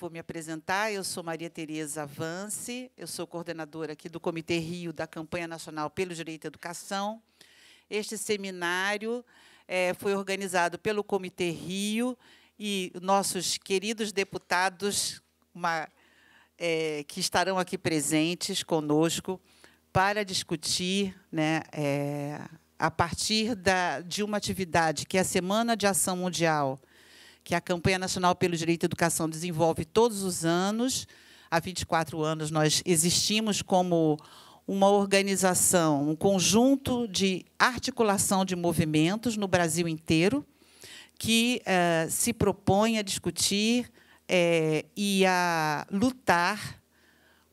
Vou me apresentar, eu sou Maria Tereza Vance. eu sou coordenadora aqui do Comitê Rio da Campanha Nacional pelo Direito à Educação. Este seminário é, foi organizado pelo Comitê Rio e nossos queridos deputados uma, é, que estarão aqui presentes conosco para discutir, né, é, a partir da, de uma atividade que é a Semana de Ação Mundial, que a Campanha Nacional pelo Direito à Educação desenvolve todos os anos. Há 24 anos nós existimos como uma organização, um conjunto de articulação de movimentos no Brasil inteiro que uh, se propõe a discutir é, e a lutar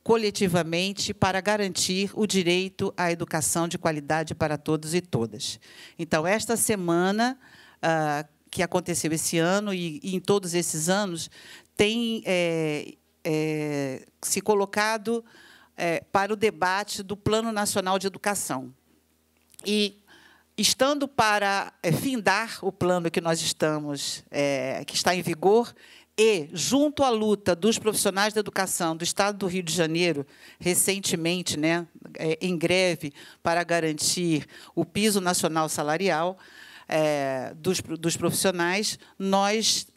coletivamente para garantir o direito à educação de qualidade para todos e todas. Então, esta semana, uh, que aconteceu esse ano e, e, em todos esses anos, tem é, é, se colocado para o debate do Plano Nacional de Educação. E estando para é, findar o plano que nós estamos, é, que está em vigor, e, junto à luta dos profissionais da educação do Estado do Rio de Janeiro, recentemente, né, eh, em greve, para garantir o piso nacional salarial é, dos, dos profissionais, nós,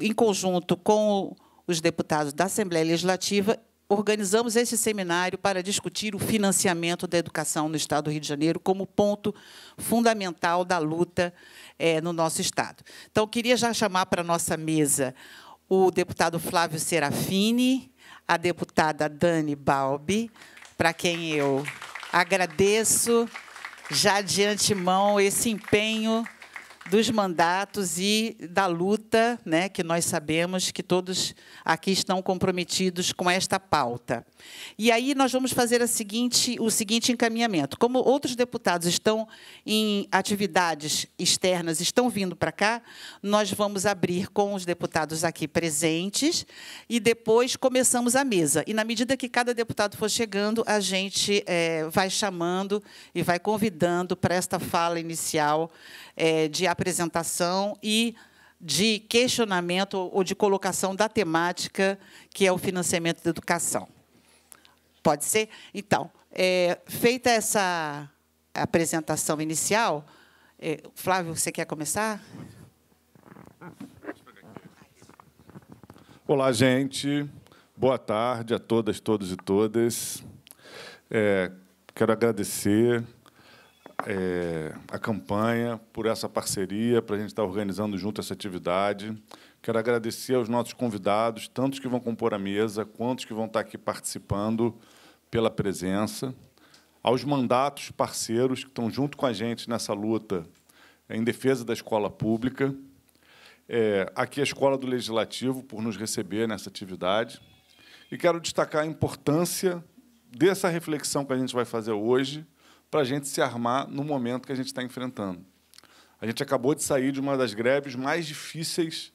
em conjunto com os deputados da Assembleia Legislativa organizamos esse seminário para discutir o financiamento da educação no Estado do Rio de Janeiro como ponto fundamental da luta é, no nosso Estado. Então, queria já chamar para a nossa mesa o deputado Flávio Serafini, a deputada Dani Balbi, para quem eu agradeço já de antemão esse empenho dos mandatos e da luta, né, que nós sabemos que todos aqui estão comprometidos com esta pauta. E aí nós vamos fazer seguinte, o seguinte encaminhamento: como outros deputados estão em atividades externas, estão vindo para cá, nós vamos abrir com os deputados aqui presentes e depois começamos a mesa. E na medida que cada deputado for chegando, a gente é, vai chamando e vai convidando para esta fala inicial é, de apresentação e de questionamento ou de colocação da temática que é o financiamento da educação. Pode ser? Então, é, feita essa apresentação inicial, é, Flávio, você quer começar? Olá, gente. Boa tarde a todas, todos e todas. É, quero agradecer é, a campanha, por essa parceria, para a gente estar tá organizando junto essa atividade. Quero agradecer aos nossos convidados, tantos que vão compor a mesa, quantos que vão estar tá aqui participando, pela presença, aos mandatos parceiros que estão junto com a gente nessa luta em defesa da escola pública. É, aqui a Escola do Legislativo, por nos receber nessa atividade. E quero destacar a importância dessa reflexão que a gente vai fazer hoje para a gente se armar no momento que a gente está enfrentando. A gente acabou de sair de uma das greves mais difíceis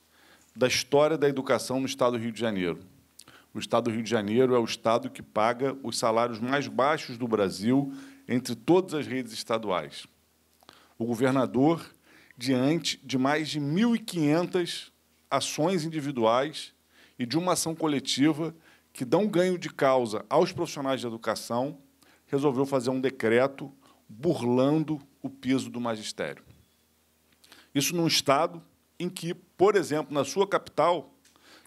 da história da educação no Estado do Rio de Janeiro. O Estado do Rio de Janeiro é o Estado que paga os salários mais baixos do Brasil entre todas as redes estaduais. O governador, diante de mais de 1.500 ações individuais e de uma ação coletiva que dão ganho de causa aos profissionais de educação, resolveu fazer um decreto burlando o peso do magistério. Isso num Estado em que, por exemplo, na sua capital,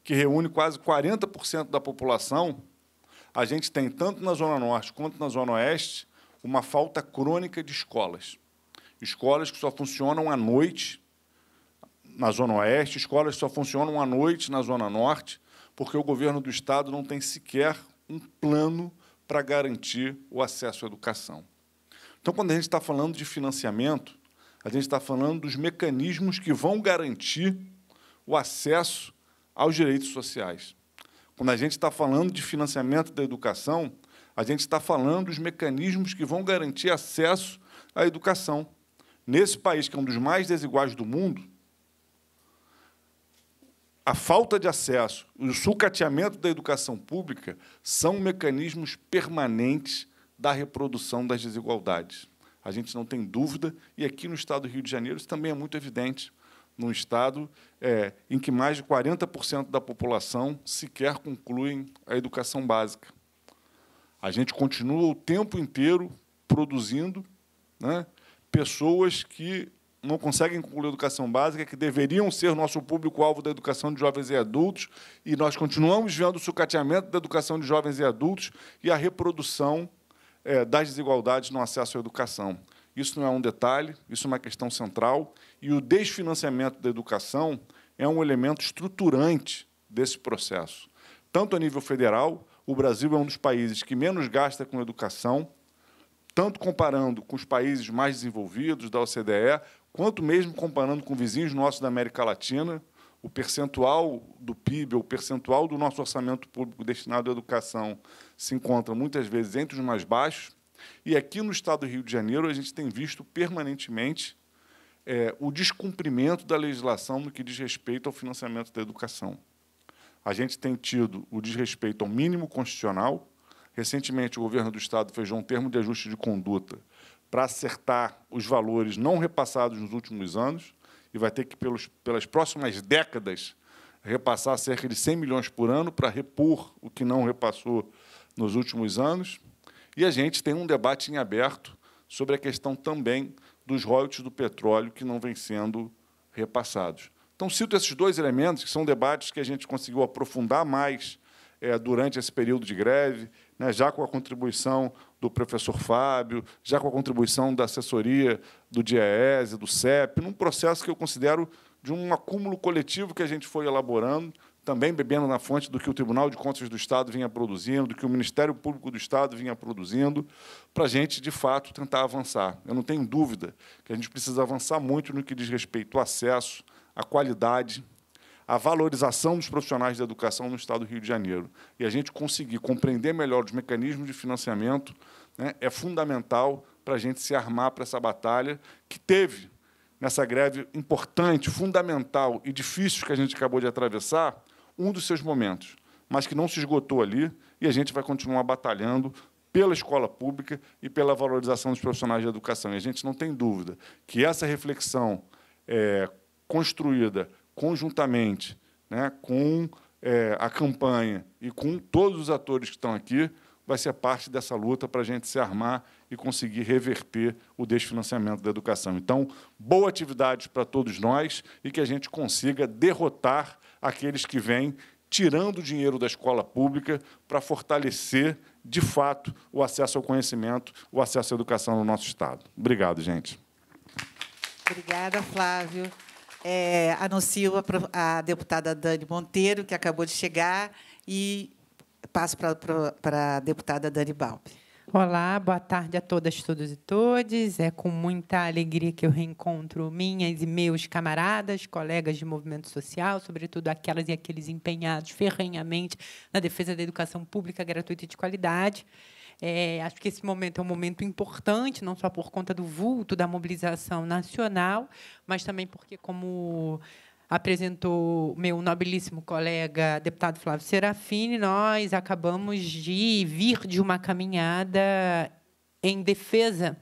que reúne quase 40% da população, a gente tem, tanto na Zona Norte quanto na Zona Oeste, uma falta crônica de escolas. Escolas que só funcionam à noite na Zona Oeste, escolas que só funcionam à noite na Zona Norte, porque o governo do Estado não tem sequer um plano para garantir o acesso à educação. Então, quando a gente está falando de financiamento, a gente está falando dos mecanismos que vão garantir o acesso aos direitos sociais. Quando a gente está falando de financiamento da educação, a gente está falando dos mecanismos que vão garantir acesso à educação. Nesse país, que é um dos mais desiguais do mundo, a falta de acesso e o sucateamento da educação pública são mecanismos permanentes da reprodução das desigualdades. A gente não tem dúvida, e aqui no estado do Rio de Janeiro isso também é muito evidente, num estado é, em que mais de 40% da população sequer concluem a educação básica. A gente continua o tempo inteiro produzindo né, pessoas que não conseguem concluir a educação básica, que deveriam ser nosso público-alvo da educação de jovens e adultos, e nós continuamos vendo o sucateamento da educação de jovens e adultos e a reprodução é, das desigualdades no acesso à educação. Isso não é um detalhe, isso é uma questão central, e o desfinanciamento da educação é um elemento estruturante desse processo. Tanto a nível federal, o Brasil é um dos países que menos gasta com educação, tanto comparando com os países mais desenvolvidos da OCDE, quanto mesmo comparando com vizinhos nossos da América Latina, o percentual do PIB, o percentual do nosso orçamento público destinado à educação se encontra muitas vezes entre os mais baixos. E aqui no estado do Rio de Janeiro, a gente tem visto permanentemente é, o descumprimento da legislação no que diz respeito ao financiamento da educação. A gente tem tido o desrespeito ao mínimo constitucional. Recentemente, o governo do estado fez um termo de ajuste de conduta para acertar os valores não repassados nos últimos anos e vai ter que, pelos, pelas próximas décadas, repassar cerca de 100 milhões por ano para repor o que não repassou nos últimos anos. E a gente tem um debate em aberto sobre a questão também dos royalties do petróleo que não vem sendo repassados. Então, cito esses dois elementos, que são debates que a gente conseguiu aprofundar mais é, durante esse período de greve, né, já com a contribuição do professor Fábio, já com a contribuição da assessoria do DIES, do CEP, num processo que eu considero de um acúmulo coletivo que a gente foi elaborando, também bebendo na fonte do que o Tribunal de Contas do Estado vinha produzindo, do que o Ministério Público do Estado vinha produzindo, para a gente, de fato, tentar avançar. Eu não tenho dúvida que a gente precisa avançar muito no que diz respeito ao acesso, à qualidade, a valorização dos profissionais da educação no Estado do Rio de Janeiro. E a gente conseguir compreender melhor os mecanismos de financiamento né, é fundamental para a gente se armar para essa batalha que teve nessa greve importante, fundamental e difícil que a gente acabou de atravessar, um dos seus momentos, mas que não se esgotou ali e a gente vai continuar batalhando pela escola pública e pela valorização dos profissionais de educação. E a gente não tem dúvida que essa reflexão é, construída conjuntamente né, com é, a campanha e com todos os atores que estão aqui, vai ser parte dessa luta para a gente se armar e conseguir reverter o desfinanciamento da educação. Então, boa atividade para todos nós e que a gente consiga derrotar aqueles que vêm tirando o dinheiro da escola pública para fortalecer, de fato, o acesso ao conhecimento, o acesso à educação no nosso Estado. Obrigado, gente. Obrigada, Flávio. É, anuncio a, a, deputada Dani Monteiro, que acabou de chegar, e passo para, a deputada Dani Balbi. Olá, boa tarde a todas, todos e todes. É com muita alegria que eu reencontro minhas e meus camaradas, colegas de movimento social, sobretudo aquelas e aqueles empenhados ferrenhamente na defesa da educação pública gratuita e de qualidade. É, acho que esse momento é um momento importante, não só por conta do vulto da mobilização nacional, mas também porque, como apresentou meu nobilíssimo colega deputado Flávio Serafini, nós acabamos de vir de uma caminhada em defesa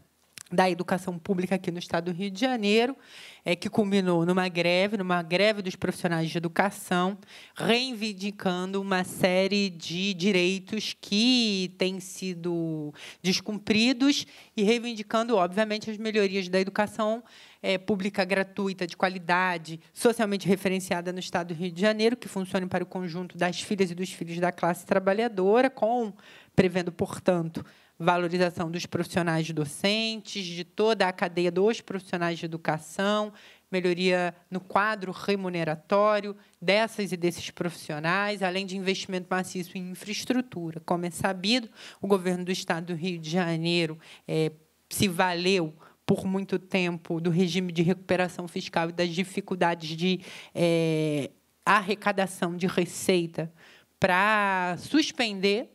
da educação pública aqui no estado do Rio de Janeiro, é, que culminou numa greve, numa greve dos profissionais de educação, reivindicando uma série de direitos que têm sido descumpridos e reivindicando, obviamente, as melhorias da educação é, pública gratuita, de qualidade, socialmente referenciada no estado do Rio de Janeiro, que funcione para o conjunto das filhas e dos filhos da classe trabalhadora, com prevendo, portanto, valorização dos profissionais docentes, de toda a cadeia dos profissionais de educação, melhoria no quadro remuneratório dessas e desses profissionais, além de investimento maciço em infraestrutura. Como é sabido, o governo do Estado do Rio de Janeiro é, se valeu por muito tempo do regime de recuperação fiscal e das dificuldades de é, arrecadação de receita para suspender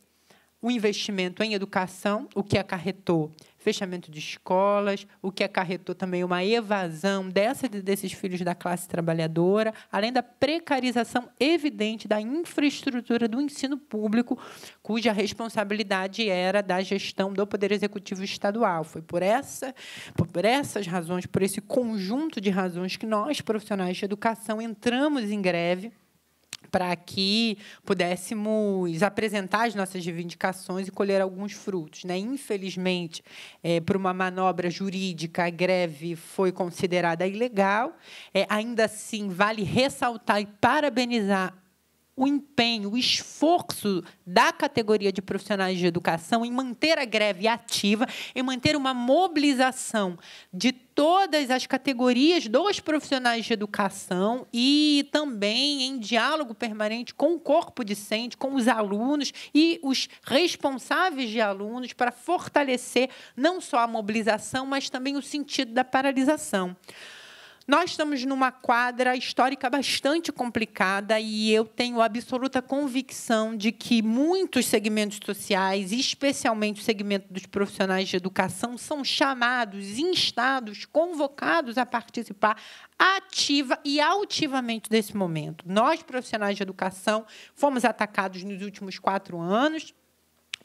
o investimento em educação, o que acarretou fechamento de escolas, o que acarretou também uma evasão dessa, desses filhos da classe trabalhadora, além da precarização evidente da infraestrutura do ensino público, cuja responsabilidade era da gestão do Poder Executivo Estadual. Foi por, essa, por essas razões, por esse conjunto de razões, que nós, profissionais de educação, entramos em greve para que pudéssemos apresentar as nossas reivindicações e colher alguns frutos. Né? Infelizmente, é, por uma manobra jurídica, a greve foi considerada ilegal. É, ainda assim, vale ressaltar e parabenizar o empenho, o esforço da categoria de profissionais de educação em manter a greve ativa, em manter uma mobilização de todas as categorias dos profissionais de educação e também em diálogo permanente com o corpo docente, com os alunos e os responsáveis de alunos para fortalecer não só a mobilização, mas também o sentido da paralisação. Nós estamos numa quadra histórica bastante complicada e eu tenho absoluta convicção de que muitos segmentos sociais, especialmente o segmento dos profissionais de educação, são chamados, instados, convocados a participar ativa e altivamente desse momento. Nós, profissionais de educação, fomos atacados nos últimos quatro anos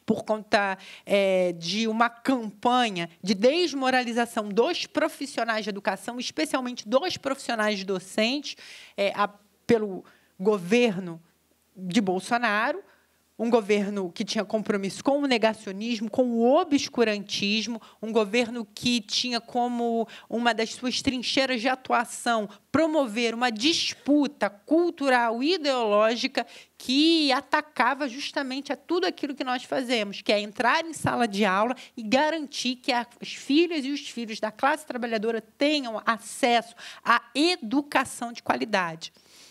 por conta é, de uma campanha de desmoralização dos profissionais de educação, especialmente dos profissionais docentes, é, a, pelo governo de Bolsonaro, um governo que tinha compromisso com o negacionismo, com o obscurantismo, um governo que tinha como uma das suas trincheiras de atuação promover uma disputa cultural e ideológica que atacava justamente a tudo aquilo que nós fazemos, que é entrar em sala de aula e garantir que as filhas e os filhos da classe trabalhadora tenham acesso à educação de qualidade,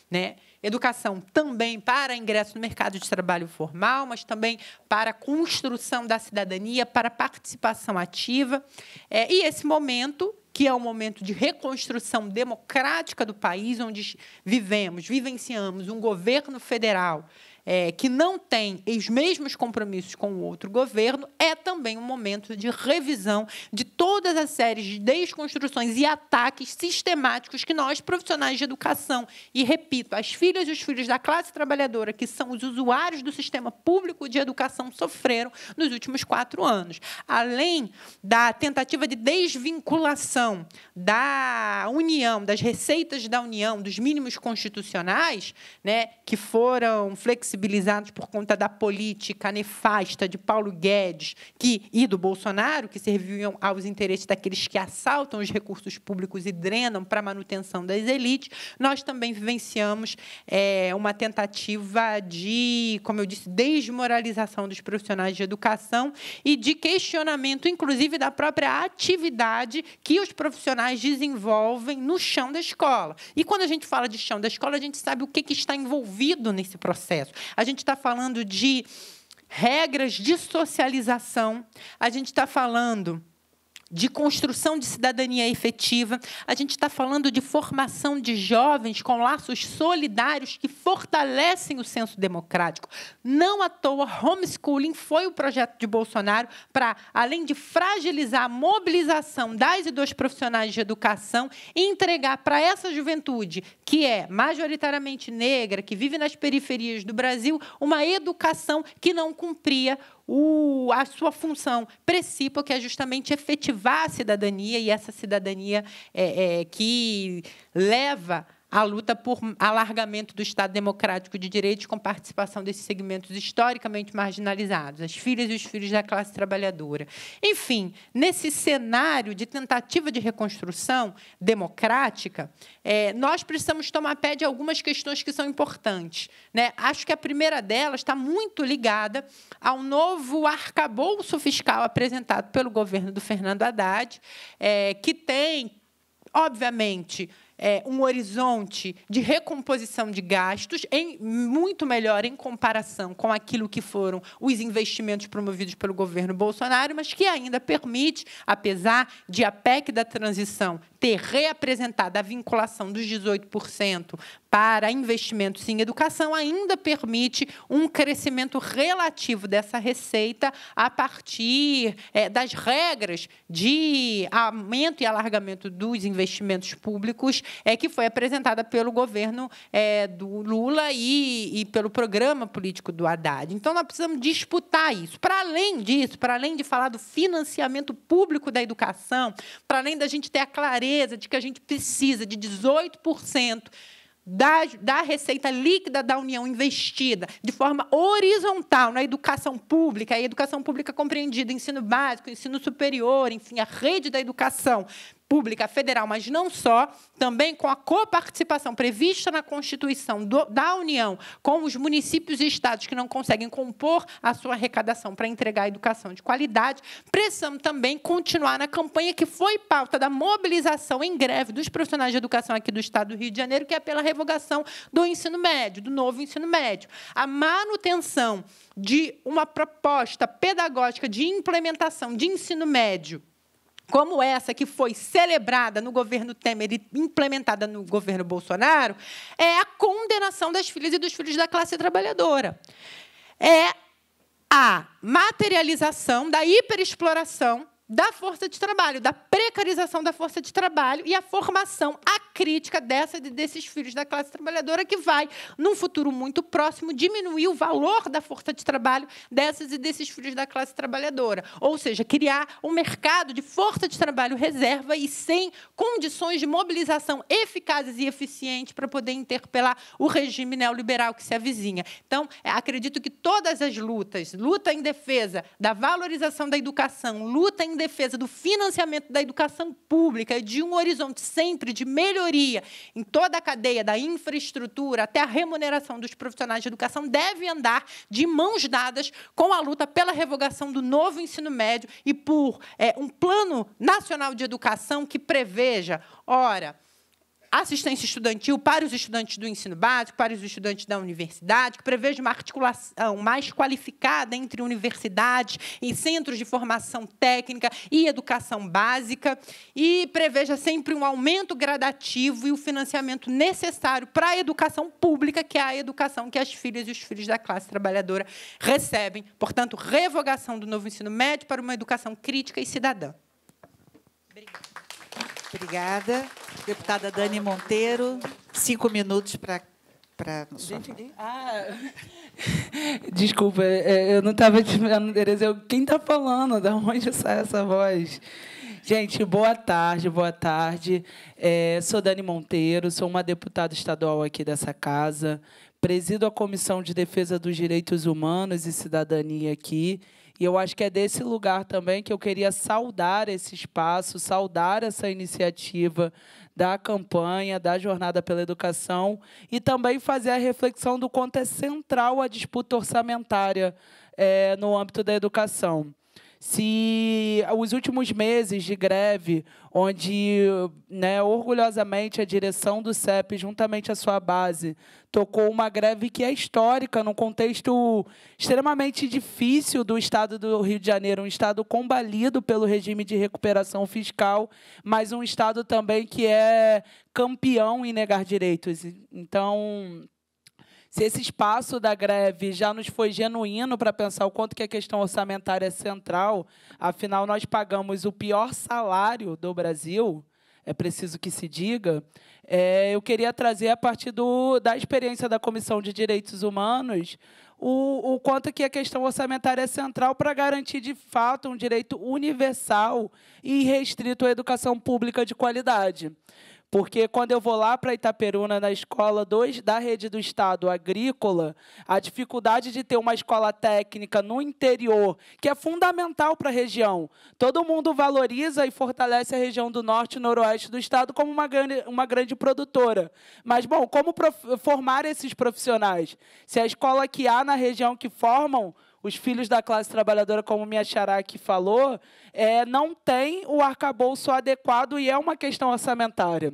né? educação também para ingresso no mercado de trabalho formal, mas também para a construção da cidadania, para a participação ativa. É, e esse momento que é um momento de reconstrução democrática do país, onde vivemos, vivenciamos um governo federal é, que não tem os mesmos compromissos com o outro governo, é também um momento de revisão de todas as séries de desconstruções e ataques sistemáticos que nós, profissionais de educação, e repito, as filhas e os filhos da classe trabalhadora, que são os usuários do sistema público de educação, sofreram nos últimos quatro anos. Além da tentativa de desvinculação da União, das receitas da União, dos mínimos constitucionais, né, que foram flexibilizados flexibilizados por conta da política nefasta de Paulo Guedes que, e do Bolsonaro, que serviam aos interesses daqueles que assaltam os recursos públicos e drenam para a manutenção das elites, nós também vivenciamos é, uma tentativa de, como eu disse, desmoralização dos profissionais de educação e de questionamento, inclusive, da própria atividade que os profissionais desenvolvem no chão da escola. E quando a gente fala de chão da escola, a gente sabe o que, que está envolvido nesse processo a gente está falando de regras de socialização, a gente está falando de construção de cidadania efetiva, a gente está falando de formação de jovens com laços solidários que fortalecem o senso democrático. Não à toa, homeschooling foi o projeto de Bolsonaro para, além de fragilizar a mobilização das e dos profissionais de educação, entregar para essa juventude, que é majoritariamente negra, que vive nas periferias do Brasil, uma educação que não cumpria o, a sua função principal, que é justamente efetivar a cidadania, e essa cidadania é, é, que leva a luta por alargamento do Estado Democrático de Direitos com participação desses segmentos historicamente marginalizados, as filhas e os filhos da classe trabalhadora. Enfim, nesse cenário de tentativa de reconstrução democrática, é, nós precisamos tomar pé de algumas questões que são importantes. Né? Acho que a primeira delas está muito ligada ao novo arcabouço fiscal apresentado pelo governo do Fernando Haddad, é, que tem, obviamente, é, um horizonte de recomposição de gastos em, muito melhor em comparação com aquilo que foram os investimentos promovidos pelo governo Bolsonaro, mas que ainda permite, apesar de a PEC da transição ter reapresentado a vinculação dos 18% para investimentos em educação ainda permite um crescimento relativo dessa receita a partir é, das regras de aumento e alargamento dos investimentos públicos é, que foi apresentada pelo governo é, do Lula e, e pelo programa político do Haddad. Então, nós precisamos disputar isso. Para além disso, para além de falar do financiamento público da educação, para além da gente ter a clareza certeza de que a gente precisa de 18% da, da receita líquida da União investida de forma horizontal na educação pública, a educação pública compreendida, ensino básico, ensino superior, enfim, a rede da educação, pública federal, mas não só, também com a coparticipação prevista na Constituição do, da União com os municípios e estados que não conseguem compor a sua arrecadação para entregar a educação de qualidade, precisamos também continuar na campanha que foi pauta da mobilização em greve dos profissionais de educação aqui do estado do Rio de Janeiro, que é pela revogação do ensino médio, do novo ensino médio. A manutenção de uma proposta pedagógica de implementação de ensino médio como essa que foi celebrada no governo Temer e implementada no governo Bolsonaro, é a condenação das filhas e dos filhos da classe trabalhadora. É a materialização da hiperexploração da força de trabalho, da precarização da força de trabalho e a formação, a crítica dessa, desses filhos da classe trabalhadora que vai, num futuro muito próximo, diminuir o valor da força de trabalho dessas e desses filhos da classe trabalhadora. Ou seja, criar um mercado de força de trabalho reserva e sem condições de mobilização eficazes e eficientes para poder interpelar o regime neoliberal que se avizinha. Então, é, acredito que todas as lutas, luta em defesa da valorização da educação, luta em em defesa do financiamento da educação pública, de um horizonte sempre de melhoria em toda a cadeia, da infraestrutura até a remuneração dos profissionais de educação, deve andar de mãos dadas com a luta pela revogação do novo ensino médio e por é, um plano nacional de educação que preveja, ora, assistência estudantil para os estudantes do ensino básico, para os estudantes da universidade, que preveja uma articulação mais qualificada entre universidades e centros de formação técnica e educação básica, e preveja sempre um aumento gradativo e o financiamento necessário para a educação pública, que é a educação que as filhas e os filhos da classe trabalhadora recebem. Portanto, revogação do novo ensino médio para uma educação crítica e cidadã. Obrigada. Obrigada. Deputada Dani Monteiro, cinco minutos para para ah, desculpa, é, eu não estava te vendo, Tereza. quem está falando? Da onde sai essa voz? Gente, boa tarde, boa tarde. É, sou Dani Monteiro, sou uma deputada estadual aqui dessa casa, presido a Comissão de Defesa dos Direitos Humanos e Cidadania aqui. E eu acho que é desse lugar também que eu queria saudar esse espaço, saudar essa iniciativa da campanha, da jornada pela educação e também fazer a reflexão do quanto é central a disputa orçamentária é, no âmbito da educação se eh, os últimos meses de greve, onde né, orgulhosamente a direção do CEP, juntamente à sua base, tocou uma greve que é histórica, num contexto extremamente difícil do estado do Rio de Janeiro, um estado combalido pelo regime de recuperação fiscal, mas um estado também que é campeão em negar direitos. Então se esse espaço da greve já nos foi genuíno para pensar o quanto que a questão orçamentária é central, afinal nós pagamos o pior salário do Brasil, é preciso que se diga, é, eu queria trazer a partir do, da experiência da Comissão de Direitos Humanos o, o quanto que a questão orçamentária é central para garantir, de fato, um direito universal e restrito à educação pública de qualidade. Porque quando eu vou lá para Itaperuna, na escola 2 da rede do Estado agrícola, a dificuldade de ter uma escola técnica no interior, que é fundamental para a região. Todo mundo valoriza e fortalece a região do norte e noroeste do Estado como uma grande, uma grande produtora. Mas, bom, como formar esses profissionais? Se a escola que há na região que formam os filhos da classe trabalhadora, como minha xará aqui falou, é, não tem o arcabouço adequado e é uma questão orçamentária.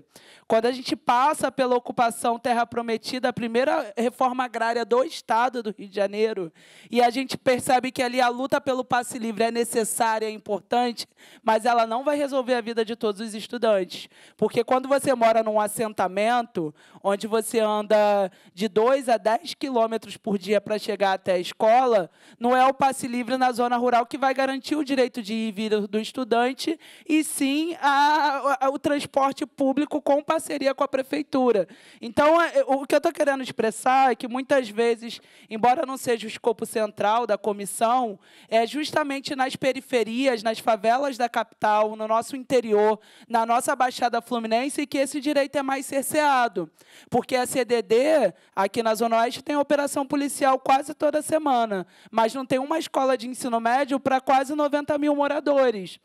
Quando a gente passa pela ocupação Terra Prometida, a primeira reforma agrária do Estado do Rio de Janeiro, e a gente percebe que ali a luta pelo passe livre é necessária, é importante, mas ela não vai resolver a vida de todos os estudantes. Porque quando você mora num assentamento, onde você anda de 2 a 10 quilômetros por dia para chegar até a escola, não é o passe livre na zona rural que vai garantir o direito de ir e vir do estudante, e sim a, a, o transporte público com passe parceria com a prefeitura. Então, é, o que eu estou querendo expressar é que muitas vezes, embora não seja o escopo central da comissão, é justamente nas periferias, nas favelas da capital, no nosso interior, na nossa Baixada Fluminense, que esse direito é mais cerceado. Porque a CDD, aqui na Zona Oeste, tem operação policial quase toda semana, mas não tem uma escola de ensino médio para quase 90 mil moradores.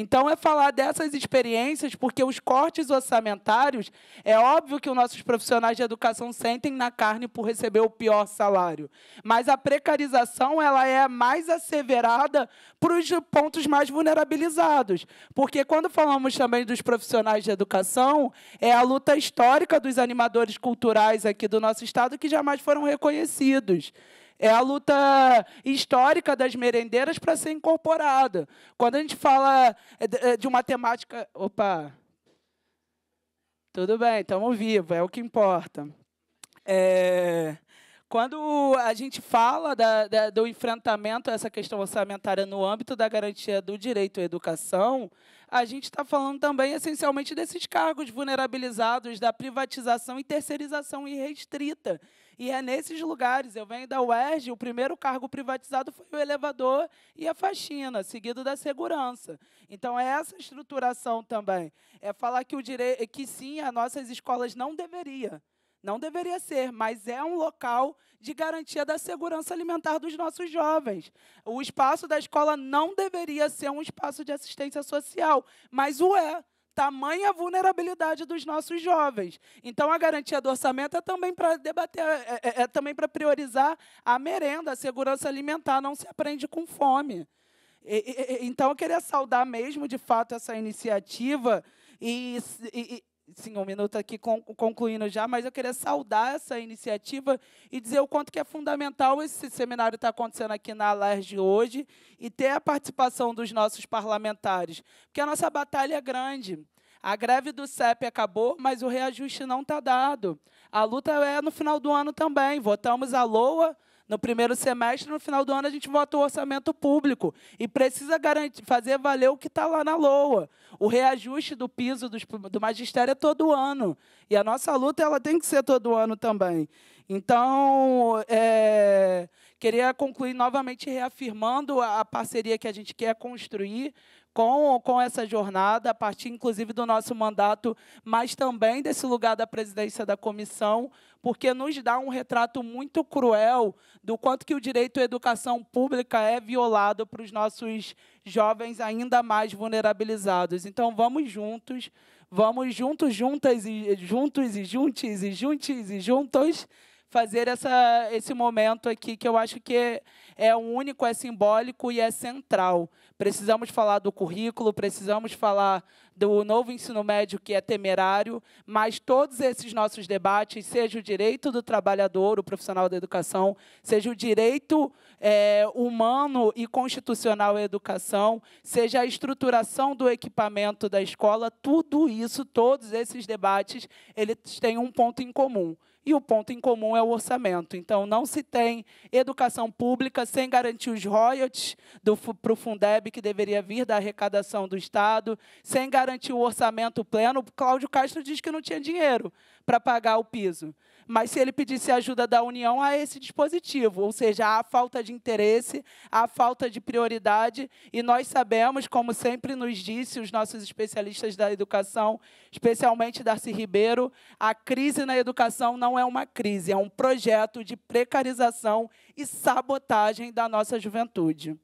Então, é falar dessas experiências, porque os cortes orçamentários, é óbvio que os nossos profissionais de educação sentem na carne por receber o pior salário. Mas a precarização ela é mais asseverada para os pontos mais vulnerabilizados. Porque quando falamos também dos profissionais de educação, é a luta histórica dos animadores culturais aqui do nosso estado que jamais foram reconhecidos. É a luta histórica das merendeiras para ser incorporada. Quando a gente fala é, é, de uma temática. Opa! Tudo bem, estamos vivos, é o que importa. É, quando a gente fala da, da, do enfrentamento a essa questão orçamentária no âmbito da garantia do direito à educação, a gente está falando também essencialmente desses cargos vulnerabilizados, da privatização e terceirização irrestrita e é nesses lugares. Eu venho da UERJ, o primeiro cargo privatizado foi o elevador e a faxina, seguido da segurança. Então, é essa estruturação também. É falar que, o dire... que sim, as nossas escolas não deveriam. Não deveria ser, mas é um local de garantia da segurança alimentar dos nossos jovens. O espaço da escola não deveria ser um espaço de assistência social, mas o é tamanha vulnerabilidade dos nossos jovens. Então, a garantia do orçamento é também para debater, é, é, é também para priorizar a merenda, a segurança alimentar, não se aprende com fome. E, e, então, eu queria saudar mesmo, de fato, essa iniciativa e, e, sim, um minuto aqui concluindo já, mas eu queria saudar essa iniciativa e dizer o quanto que é fundamental esse seminário estar acontecendo aqui na Alerj hoje e ter a participação dos nossos parlamentares, porque a nossa batalha é grande. A greve do CEP acabou, mas o reajuste não está dado. A luta é no final do ano também. Votamos a LOA, no primeiro semestre, no final do ano a gente vota o orçamento público e precisa garantir, fazer valer o que está lá na LOA. O reajuste do piso do magistério é todo ano e a nossa luta ela tem que ser todo ano também. Então, é, queria concluir novamente reafirmando a parceria que a gente quer construir com, com essa jornada, a partir, inclusive, do nosso mandato, mas também desse lugar da presidência da comissão, porque nos dá um retrato muito cruel do quanto que o direito à educação pública é violado para os nossos jovens ainda mais vulnerabilizados. Então vamos juntos, vamos juntos, juntas e juntos e juntas e juntes e juntos fazer essa, esse momento aqui que eu acho que é, é único, é simbólico e é central. Precisamos falar do currículo, precisamos falar do novo ensino médio que é temerário, mas todos esses nossos debates, seja o direito do trabalhador, o profissional da educação, seja o direito é, humano e constitucional à educação, seja a estruturação do equipamento da escola, tudo isso, todos esses debates, eles têm um ponto em comum, e o ponto em comum é o orçamento. Então, não se tem educação pública sem garantir os royalties para o Fundeb, que deveria vir da arrecadação do Estado, sem garantir o orçamento pleno. Cláudio Castro diz que não tinha dinheiro para pagar o piso. Mas se ele pedisse ajuda da União, há esse dispositivo, ou seja, há falta de interesse, há falta de prioridade, e nós sabemos, como sempre nos disse os nossos especialistas da educação, especialmente Darcy Ribeiro, a crise na educação não é uma crise, é um projeto de precarização e sabotagem da nossa juventude.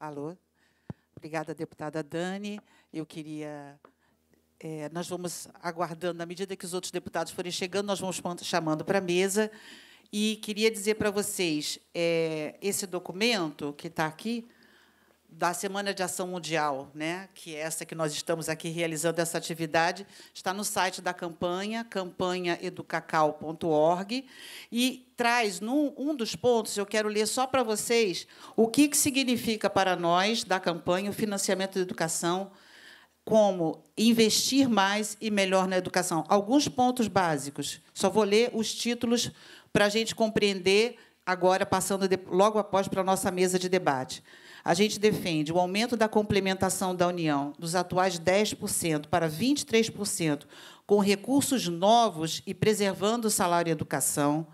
Alô? Obrigada, deputada Dani. Eu queria. É, nós vamos aguardando, na medida que os outros deputados forem chegando, nós vamos chamando para a mesa. E queria dizer para vocês: é, esse documento que está aqui da Semana de Ação Mundial, né, que é essa que nós estamos aqui realizando essa atividade, está no site da campanha, campanhaeducacau.org, e traz, num um dos pontos, eu quero ler só para vocês o que, que significa para nós, da campanha, o financiamento da educação, como investir mais e melhor na educação. Alguns pontos básicos. Só vou ler os títulos para a gente compreender agora, passando logo após para a nossa mesa de debate. A gente defende o aumento da complementação da União dos atuais 10% para 23%, com recursos novos e preservando o salário e educação,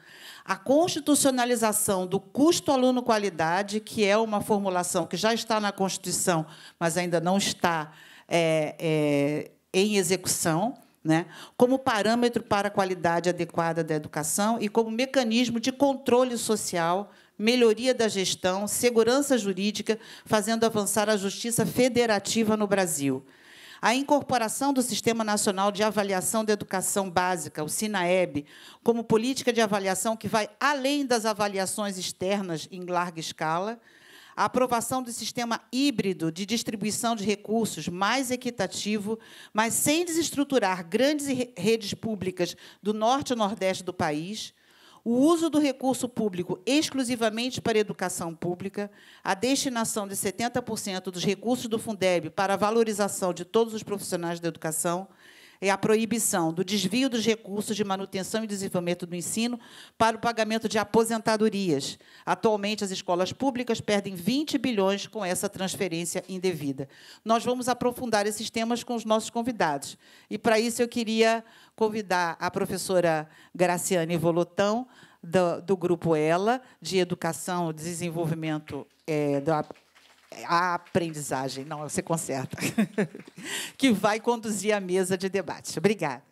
a constitucionalização do custo aluno qualidade, que é uma formulação que já está na Constituição, mas ainda não está é, é, em execução, né? como parâmetro para a qualidade adequada da educação e como mecanismo de controle social melhoria da gestão, segurança jurídica, fazendo avançar a justiça federativa no Brasil. A incorporação do Sistema Nacional de Avaliação da Educação Básica, o SINAEB, como política de avaliação que vai além das avaliações externas em larga escala, a aprovação do sistema híbrido de distribuição de recursos mais equitativo, mas sem desestruturar grandes redes públicas do norte e nordeste do país, o uso do recurso público exclusivamente para a educação pública, a destinação de 70% dos recursos do Fundeb para a valorização de todos os profissionais da educação, é a proibição do desvio dos recursos de manutenção e desenvolvimento do ensino para o pagamento de aposentadorias. Atualmente, as escolas públicas perdem 20 bilhões com essa transferência indevida. Nós vamos aprofundar esses temas com os nossos convidados. E, para isso, eu queria convidar a professora Graciane Volotão, do, do Grupo ELA, de Educação e Desenvolvimento é, da é a aprendizagem, não, você conserta, que vai conduzir a mesa de debate. Obrigada.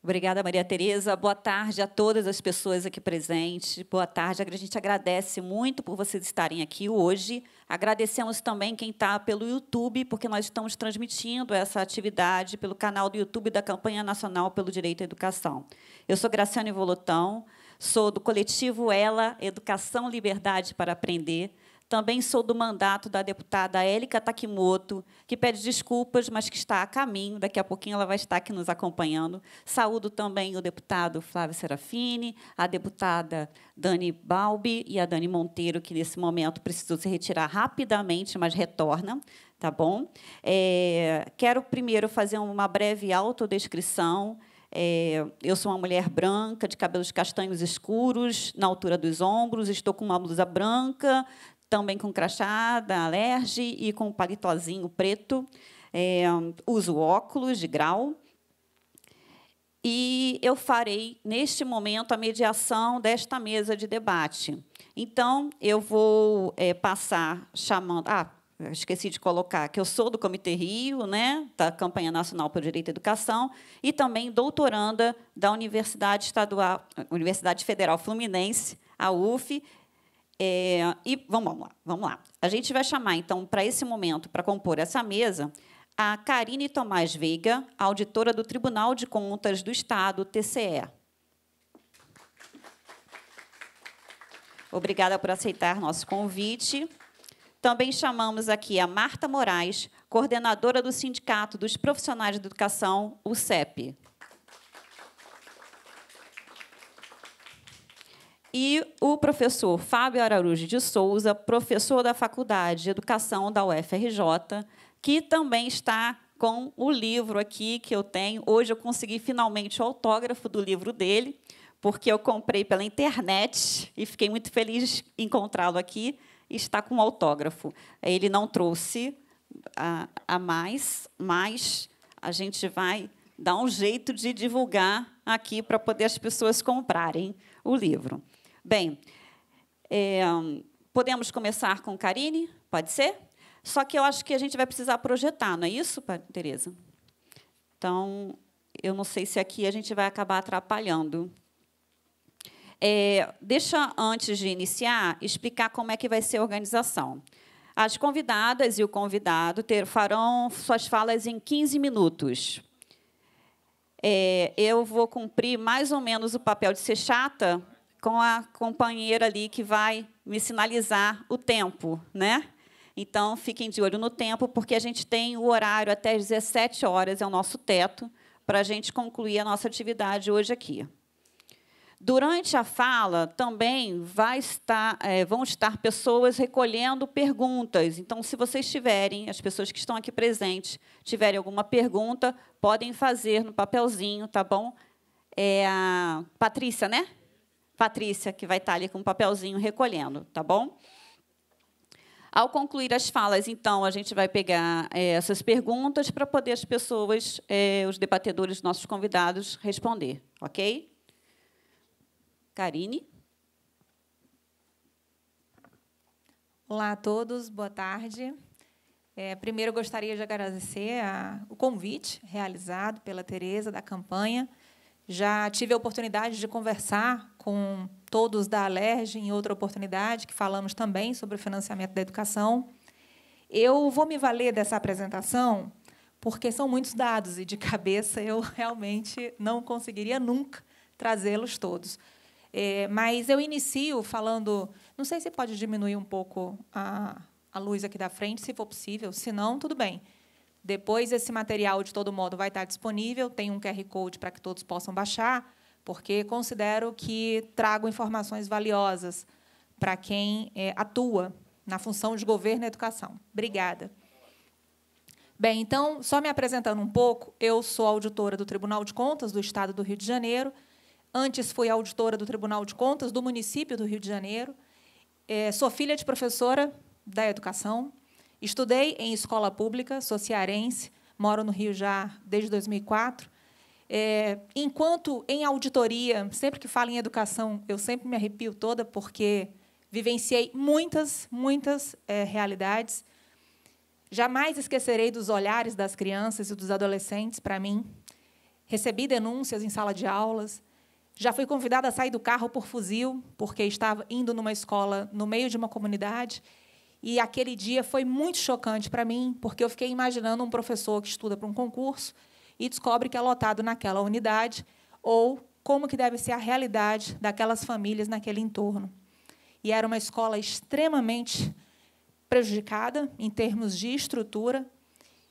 Obrigada, Maria Tereza. Boa tarde a todas as pessoas aqui presentes. Boa tarde. A gente agradece muito por vocês estarem aqui hoje. Agradecemos também quem está pelo YouTube, porque nós estamos transmitindo essa atividade pelo canal do YouTube da Campanha Nacional pelo Direito à Educação. Eu sou Graciane Volotão, sou do coletivo Ela Educação Liberdade para Aprender. Também sou do mandato da deputada Élica Takimoto, que pede desculpas, mas que está a caminho. Daqui a pouquinho ela vai estar aqui nos acompanhando. Saúdo também o deputado Flávio Serafini, a deputada Dani Balbi e a Dani Monteiro, que nesse momento precisou se retirar rapidamente, mas retorna tá bom? É, quero primeiro fazer uma breve autodescrição. É, eu sou uma mulher branca, de cabelos castanhos escuros, na altura dos ombros, estou com uma blusa branca, também com crachada, alerge e com palitozinho preto. É, uso óculos de grau. E eu farei, neste momento, a mediação desta mesa de debate. Então, eu vou é, passar chamando. Ah, esqueci de colocar que eu sou do Comitê Rio, né, da Campanha Nacional para o Direito à Educação, e também doutoranda da Universidade Estadual, Universidade Federal Fluminense, a UF, é, e vamos lá, vamos lá. A gente vai chamar, então, para esse momento, para compor essa mesa, a Karine Tomás Veiga, auditora do Tribunal de Contas do Estado, TCE. Obrigada por aceitar nosso convite. Também chamamos aqui a Marta Moraes, coordenadora do Sindicato dos Profissionais de Educação, o CEP. e o professor Fábio Araújo de Souza, professor da Faculdade de Educação da UFRJ, que também está com o livro aqui que eu tenho. Hoje eu consegui finalmente o autógrafo do livro dele, porque eu comprei pela internet e fiquei muito feliz encontrá-lo aqui. Está com o autógrafo. Ele não trouxe a, a mais, mas a gente vai dar um jeito de divulgar aqui para poder as pessoas comprarem o livro. Bem, é, podemos começar com Karine, pode ser? Só que eu acho que a gente vai precisar projetar, não é isso, Tereza? Então, eu não sei se aqui a gente vai acabar atrapalhando. É, deixa, antes de iniciar, explicar como é que vai ser a organização. As convidadas e o convidado ter, farão suas falas em 15 minutos. É, eu vou cumprir mais ou menos o papel de ser chata, com a companheira ali que vai me sinalizar o tempo, né? Então, fiquem de olho no tempo, porque a gente tem o horário até às 17 horas, é o nosso teto, para a gente concluir a nossa atividade hoje aqui. Durante a fala, também estar, é, vão estar pessoas recolhendo perguntas. Então, se vocês tiverem, as pessoas que estão aqui presentes, tiverem alguma pergunta, podem fazer no papelzinho, tá bom? É a Patrícia, né? Patrícia, que vai estar ali com um papelzinho recolhendo, tá bom? Ao concluir as falas, então, a gente vai pegar é, essas perguntas para poder as pessoas, é, os debatedores, nossos convidados, responder, ok? Karine? Olá a todos, boa tarde. É, primeiro, gostaria de agradecer a, o convite realizado pela Tereza da campanha já tive a oportunidade de conversar com todos da Alerj em outra oportunidade, que falamos também sobre o financiamento da educação. Eu vou me valer dessa apresentação porque são muitos dados e de cabeça eu realmente não conseguiria nunca trazê-los todos. É, mas eu inicio falando. Não sei se pode diminuir um pouco a, a luz aqui da frente, se for possível. Se não, tudo bem. Depois, esse material, de todo modo, vai estar disponível. Tem um QR Code para que todos possam baixar, porque considero que trago informações valiosas para quem é, atua na função de governo e educação. Obrigada. Bem, então, só me apresentando um pouco, eu sou auditora do Tribunal de Contas do Estado do Rio de Janeiro. Antes, fui auditora do Tribunal de Contas do município do Rio de Janeiro. É, sou filha de professora da educação, Estudei em escola pública, sou cearense, moro no Rio já desde 2004. É, enquanto em auditoria, sempre que falo em educação, eu sempre me arrepio toda, porque vivenciei muitas, muitas é, realidades. Jamais esquecerei dos olhares das crianças e dos adolescentes para mim. Recebi denúncias em sala de aulas. Já fui convidada a sair do carro por fuzil, porque estava indo numa escola no meio de uma comunidade e aquele dia foi muito chocante para mim, porque eu fiquei imaginando um professor que estuda para um concurso e descobre que é lotado naquela unidade, ou como que deve ser a realidade daquelas famílias naquele entorno. E era uma escola extremamente prejudicada em termos de estrutura,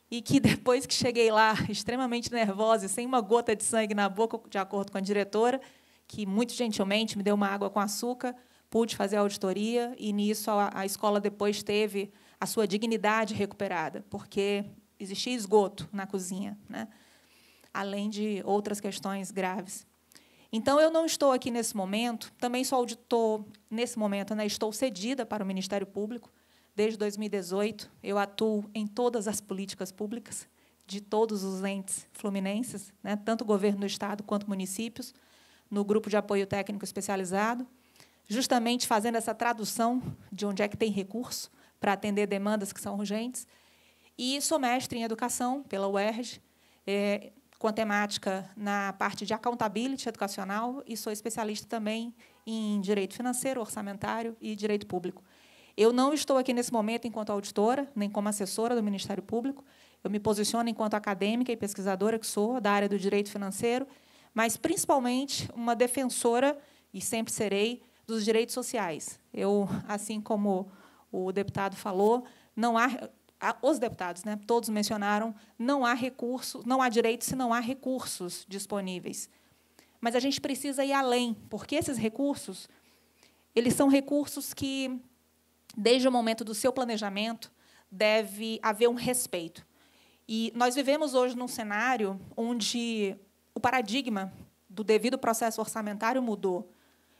e que depois que cheguei lá, extremamente nervosa e sem uma gota de sangue na boca, de acordo com a diretora, que muito gentilmente me deu uma água com açúcar, pude fazer a auditoria e nisso a, a escola depois teve a sua dignidade recuperada, porque existia esgoto na cozinha, né? além de outras questões graves. Então, eu não estou aqui nesse momento, também sou auditor nesse momento, né? estou cedida para o Ministério Público. Desde 2018, eu atuo em todas as políticas públicas de todos os entes fluminenses, né? tanto governo do Estado quanto municípios, no grupo de apoio técnico especializado justamente fazendo essa tradução de onde é que tem recurso para atender demandas que são urgentes. E sou mestre em educação pela UERJ, é, com a temática na parte de accountability educacional e sou especialista também em direito financeiro, orçamentário e direito público. Eu não estou aqui nesse momento enquanto auditora, nem como assessora do Ministério Público. Eu me posiciono enquanto acadêmica e pesquisadora que sou da área do direito financeiro, mas principalmente uma defensora e sempre serei dos direitos sociais. Eu, assim como o deputado falou, não há os deputados, né, todos mencionaram, não há recursos, não há direitos se não há recursos disponíveis. Mas a gente precisa ir além, porque esses recursos, eles são recursos que desde o momento do seu planejamento deve haver um respeito. E nós vivemos hoje num cenário onde o paradigma do devido processo orçamentário mudou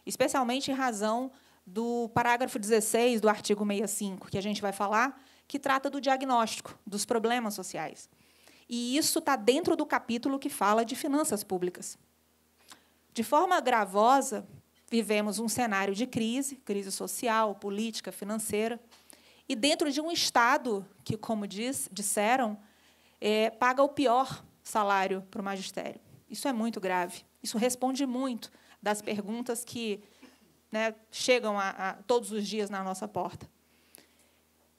especialmente em razão do parágrafo 16 do artigo 65, que a gente vai falar, que trata do diagnóstico dos problemas sociais. E isso está dentro do capítulo que fala de finanças públicas. De forma gravosa, vivemos um cenário de crise, crise social, política, financeira, e dentro de um Estado que, como diz, disseram, é, paga o pior salário para o magistério. Isso é muito grave. Isso responde muito das perguntas que né, chegam a, a, todos os dias na nossa porta.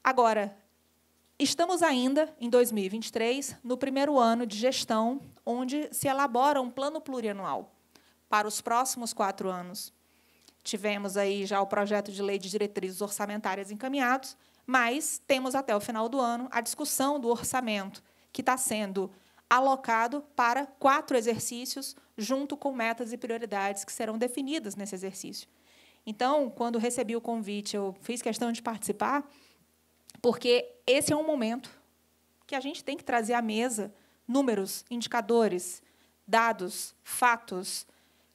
Agora, estamos ainda, em 2023, no primeiro ano de gestão, onde se elabora um plano plurianual para os próximos quatro anos. Tivemos aí já o projeto de lei de diretrizes orçamentárias encaminhados, mas temos até o final do ano a discussão do orçamento, que está sendo alocado para quatro exercícios junto com metas e prioridades que serão definidas nesse exercício. Então, quando recebi o convite, eu fiz questão de participar, porque esse é um momento que a gente tem que trazer à mesa números, indicadores, dados, fatos,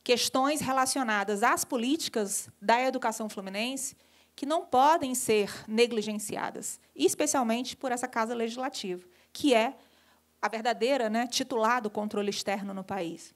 questões relacionadas às políticas da educação fluminense que não podem ser negligenciadas, especialmente por essa casa legislativa, que é a verdadeira né, titular do controle externo no país.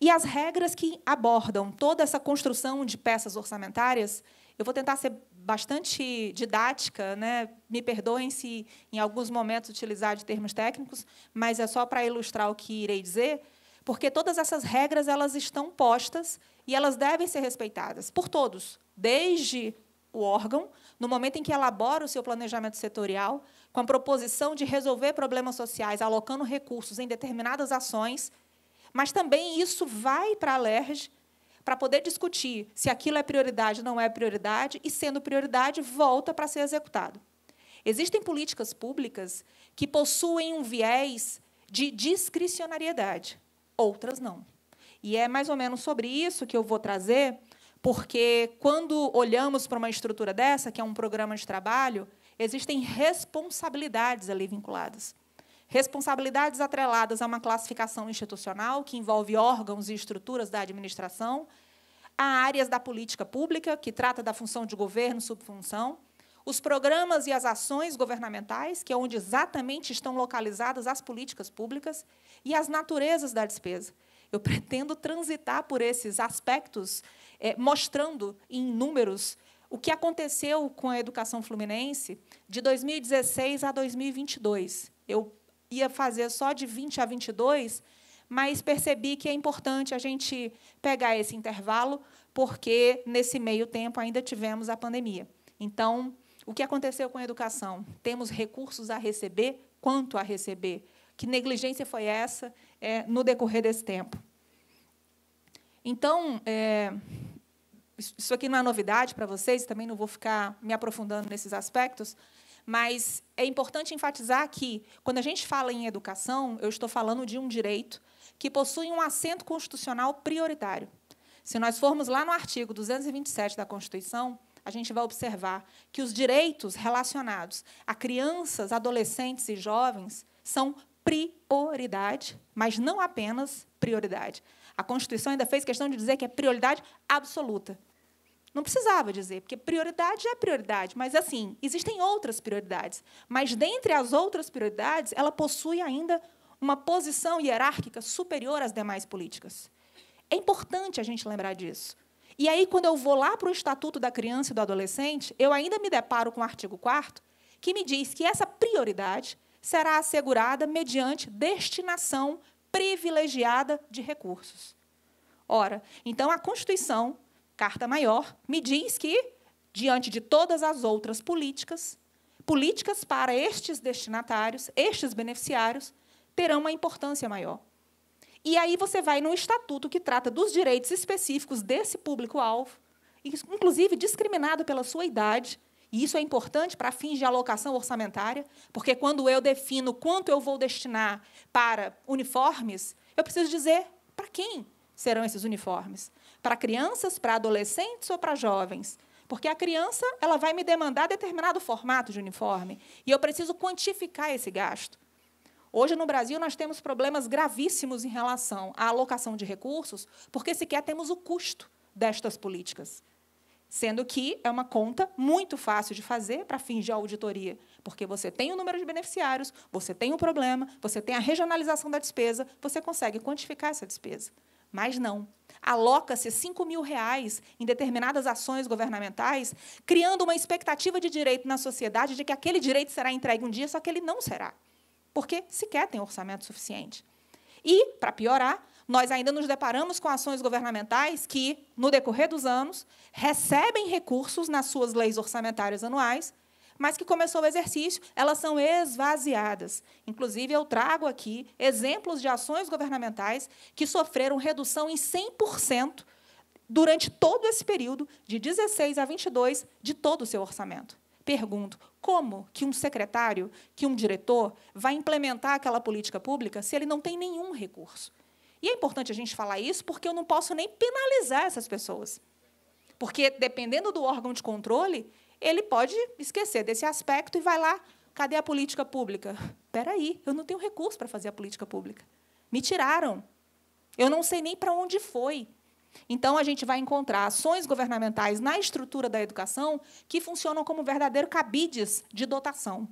E as regras que abordam toda essa construção de peças orçamentárias, eu vou tentar ser bastante didática, né? me perdoem se em alguns momentos utilizar de termos técnicos, mas é só para ilustrar o que irei dizer, porque todas essas regras elas estão postas e elas devem ser respeitadas por todos, desde o órgão, no momento em que elabora o seu planejamento setorial, com a proposição de resolver problemas sociais, alocando recursos em determinadas ações, mas também isso vai para a LERJ para poder discutir se aquilo é prioridade ou não é prioridade, e, sendo prioridade, volta para ser executado. Existem políticas públicas que possuem um viés de discricionariedade, outras não. E é mais ou menos sobre isso que eu vou trazer, porque quando olhamos para uma estrutura dessa, que é um programa de trabalho, existem responsabilidades ali vinculadas responsabilidades atreladas a uma classificação institucional, que envolve órgãos e estruturas da administração, a áreas da política pública, que trata da função de governo, subfunção, os programas e as ações governamentais, que é onde exatamente estão localizadas as políticas públicas, e as naturezas da despesa. Eu pretendo transitar por esses aspectos, é, mostrando em números o que aconteceu com a educação fluminense de 2016 a 2022. Eu ia fazer só de 20 a 22, mas percebi que é importante a gente pegar esse intervalo, porque nesse meio tempo ainda tivemos a pandemia. Então, o que aconteceu com a educação? Temos recursos a receber, quanto a receber? Que negligência foi essa é, no decorrer desse tempo? Então, é, isso aqui não é novidade para vocês, também não vou ficar me aprofundando nesses aspectos, mas é importante enfatizar que, quando a gente fala em educação, eu estou falando de um direito que possui um assento constitucional prioritário. Se nós formos lá no artigo 227 da Constituição, a gente vai observar que os direitos relacionados a crianças, adolescentes e jovens são prioridade, mas não apenas prioridade. A Constituição ainda fez questão de dizer que é prioridade absoluta. Não precisava dizer, porque prioridade é prioridade, mas assim, existem outras prioridades. Mas dentre as outras prioridades, ela possui ainda uma posição hierárquica superior às demais políticas. É importante a gente lembrar disso. E aí, quando eu vou lá para o Estatuto da Criança e do Adolescente, eu ainda me deparo com o artigo 4 que me diz que essa prioridade será assegurada mediante destinação privilegiada de recursos. Ora, então a Constituição Carta Maior, me diz que, diante de todas as outras políticas, políticas para estes destinatários, estes beneficiários, terão uma importância maior. E aí você vai no estatuto que trata dos direitos específicos desse público-alvo, inclusive discriminado pela sua idade, e isso é importante para fins de alocação orçamentária, porque quando eu defino quanto eu vou destinar para uniformes, eu preciso dizer para quem serão esses uniformes. Para crianças, para adolescentes ou para jovens? Porque a criança ela vai me demandar determinado formato de uniforme e eu preciso quantificar esse gasto. Hoje, no Brasil, nós temos problemas gravíssimos em relação à alocação de recursos, porque sequer temos o custo destas políticas. Sendo que é uma conta muito fácil de fazer para fins de auditoria, porque você tem o número de beneficiários, você tem o problema, você tem a regionalização da despesa, você consegue quantificar essa despesa. Mas não, aloca-se 5 mil reais em determinadas ações governamentais, criando uma expectativa de direito na sociedade de que aquele direito será entregue um dia, só que ele não será, porque sequer tem orçamento suficiente. E, para piorar, nós ainda nos deparamos com ações governamentais que, no decorrer dos anos, recebem recursos nas suas leis orçamentárias anuais mas que começou o exercício, elas são esvaziadas. Inclusive, eu trago aqui exemplos de ações governamentais que sofreram redução em 100% durante todo esse período, de 16 a 22, de todo o seu orçamento. Pergunto, como que um secretário, que um diretor vai implementar aquela política pública se ele não tem nenhum recurso? E é importante a gente falar isso porque eu não posso nem penalizar essas pessoas. Porque, dependendo do órgão de controle, ele pode esquecer desse aspecto e vai lá, cadê a política pública? Espera aí, eu não tenho recurso para fazer a política pública. Me tiraram. Eu não sei nem para onde foi. Então, a gente vai encontrar ações governamentais na estrutura da educação que funcionam como verdadeiro cabides de dotação,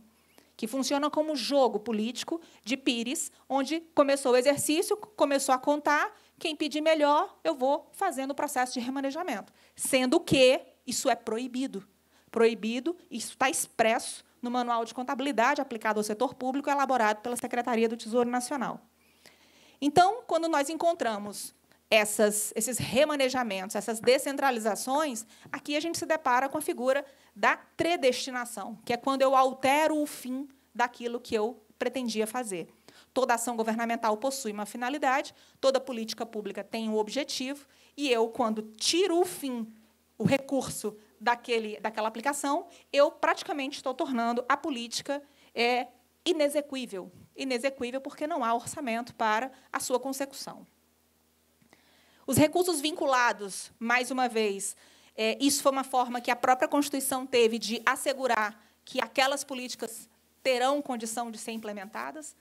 que funcionam como jogo político de pires, onde começou o exercício, começou a contar, quem pedir melhor, eu vou fazendo o processo de remanejamento. Sendo que isso é proibido proibido, isso está expresso no Manual de Contabilidade aplicado ao setor público, elaborado pela Secretaria do Tesouro Nacional. Então, quando nós encontramos essas, esses remanejamentos, essas descentralizações, aqui a gente se depara com a figura da predestinação, que é quando eu altero o fim daquilo que eu pretendia fazer. Toda ação governamental possui uma finalidade, toda política pública tem um objetivo, e eu, quando tiro o fim, o recurso daquele, daquela aplicação, eu praticamente estou tornando a política é, inexequível. Inexequível porque não há orçamento para a sua consecução. Os recursos vinculados, mais uma vez, é, isso foi uma forma que a própria Constituição teve de assegurar que aquelas políticas terão condição de ser implementadas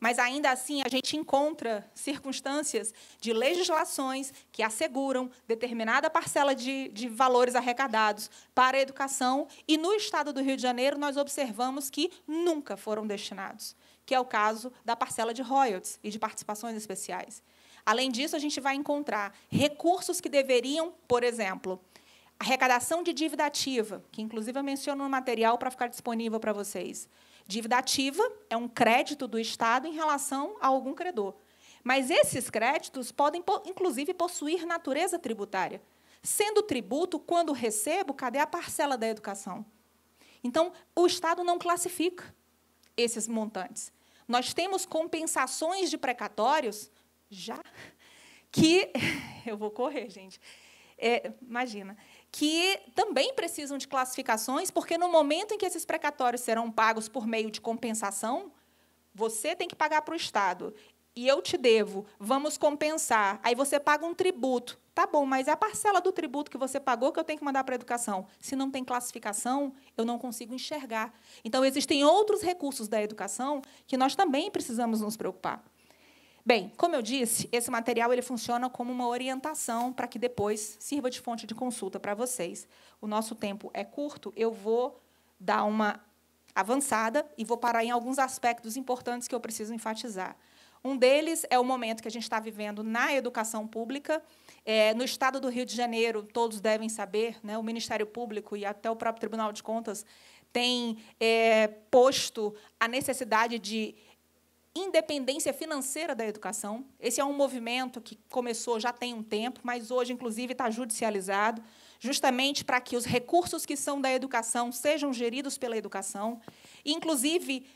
mas ainda assim a gente encontra circunstâncias de legislações que asseguram determinada parcela de, de valores arrecadados para a educação, e no estado do Rio de Janeiro nós observamos que nunca foram destinados, que é o caso da parcela de royalties e de participações especiais. Além disso, a gente vai encontrar recursos que deveriam, por exemplo, arrecadação de dívida ativa, que inclusive eu menciono no material para ficar disponível para vocês Dívida ativa é um crédito do Estado em relação a algum credor. Mas esses créditos podem, inclusive, possuir natureza tributária. Sendo tributo, quando recebo, cadê a parcela da educação? Então, o Estado não classifica esses montantes. Nós temos compensações de precatórios já que eu vou correr, gente. É, imagina que também precisam de classificações, porque no momento em que esses precatórios serão pagos por meio de compensação, você tem que pagar para o Estado. E eu te devo, vamos compensar. Aí você paga um tributo. Tá bom, mas é a parcela do tributo que você pagou que eu tenho que mandar para a educação. Se não tem classificação, eu não consigo enxergar. Então, existem outros recursos da educação que nós também precisamos nos preocupar. Bem, como eu disse, esse material ele funciona como uma orientação para que depois sirva de fonte de consulta para vocês. O nosso tempo é curto, eu vou dar uma avançada e vou parar em alguns aspectos importantes que eu preciso enfatizar. Um deles é o momento que a gente está vivendo na educação pública. É, no estado do Rio de Janeiro, todos devem saber, né, o Ministério Público e até o próprio Tribunal de Contas têm é, posto a necessidade de independência financeira da educação. Esse é um movimento que começou já tem um tempo, mas hoje, inclusive, está judicializado, justamente para que os recursos que são da educação sejam geridos pela educação, inclusive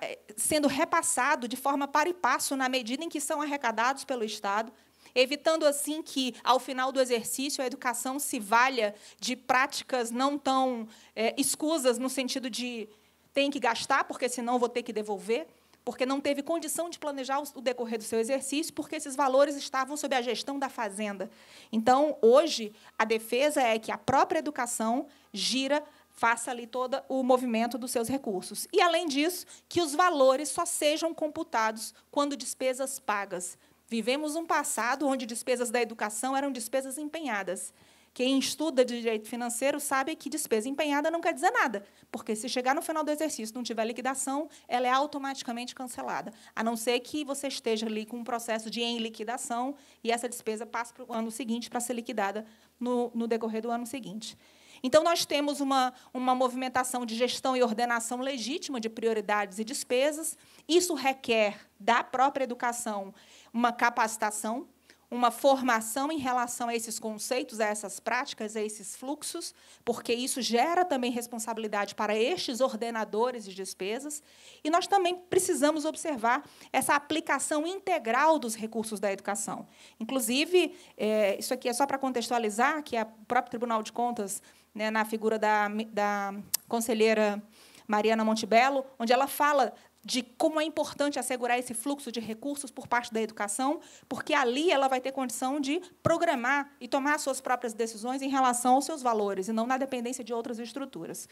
eh, sendo repassado de forma para e passo na medida em que são arrecadados pelo Estado, evitando assim que, ao final do exercício, a educação se valha de práticas não tão é, escusas no sentido de tem que gastar, porque senão vou ter que devolver, porque não teve condição de planejar o decorrer do seu exercício, porque esses valores estavam sob a gestão da Fazenda. Então, hoje, a defesa é que a própria educação gira faça ali todo o movimento dos seus recursos. E, além disso, que os valores só sejam computados quando despesas pagas. Vivemos um passado onde despesas da educação eram despesas empenhadas. Quem estuda de direito financeiro sabe que despesa empenhada não quer dizer nada, porque se chegar no final do exercício não tiver liquidação, ela é automaticamente cancelada, a não ser que você esteja ali com um processo de em liquidação e essa despesa passe para o ano seguinte para ser liquidada no, no decorrer do ano seguinte. Então, nós temos uma, uma movimentação de gestão e ordenação legítima de prioridades e despesas. Isso requer da própria educação uma capacitação uma formação em relação a esses conceitos, a essas práticas, a esses fluxos, porque isso gera também responsabilidade para estes ordenadores de despesas. E nós também precisamos observar essa aplicação integral dos recursos da educação. Inclusive, é, isso aqui é só para contextualizar que o próprio Tribunal de Contas, né, na figura da, da conselheira Mariana Montebello, onde ela fala de como é importante assegurar esse fluxo de recursos por parte da educação, porque ali ela vai ter condição de programar e tomar suas próprias decisões em relação aos seus valores e não na dependência de outras estruturas.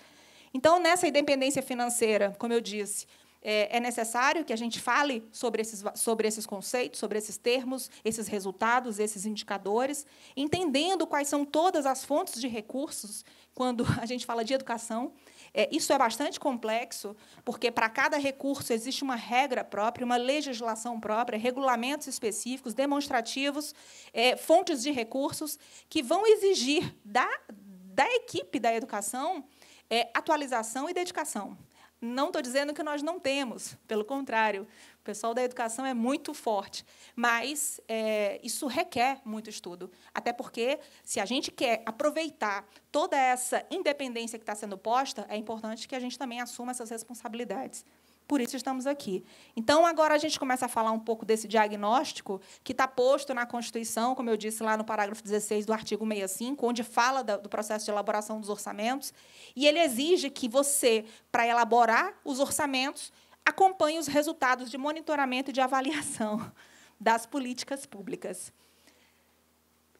Então, nessa independência financeira, como eu disse, é, é necessário que a gente fale sobre esses, sobre esses conceitos, sobre esses termos, esses resultados, esses indicadores, entendendo quais são todas as fontes de recursos quando a gente fala de educação, é, isso é bastante complexo, porque para cada recurso existe uma regra própria, uma legislação própria, regulamentos específicos, demonstrativos, é, fontes de recursos que vão exigir da, da equipe da educação é, atualização e dedicação. Não estou dizendo que nós não temos, pelo contrário, o pessoal da educação é muito forte, mas é, isso requer muito estudo. Até porque, se a gente quer aproveitar toda essa independência que está sendo posta, é importante que a gente também assuma essas responsabilidades. Por isso estamos aqui. Então, agora a gente começa a falar um pouco desse diagnóstico que está posto na Constituição, como eu disse lá no parágrafo 16 do artigo 65, onde fala do processo de elaboração dos orçamentos. E ele exige que você, para elaborar os orçamentos, acompanhe os resultados de monitoramento e de avaliação das políticas públicas.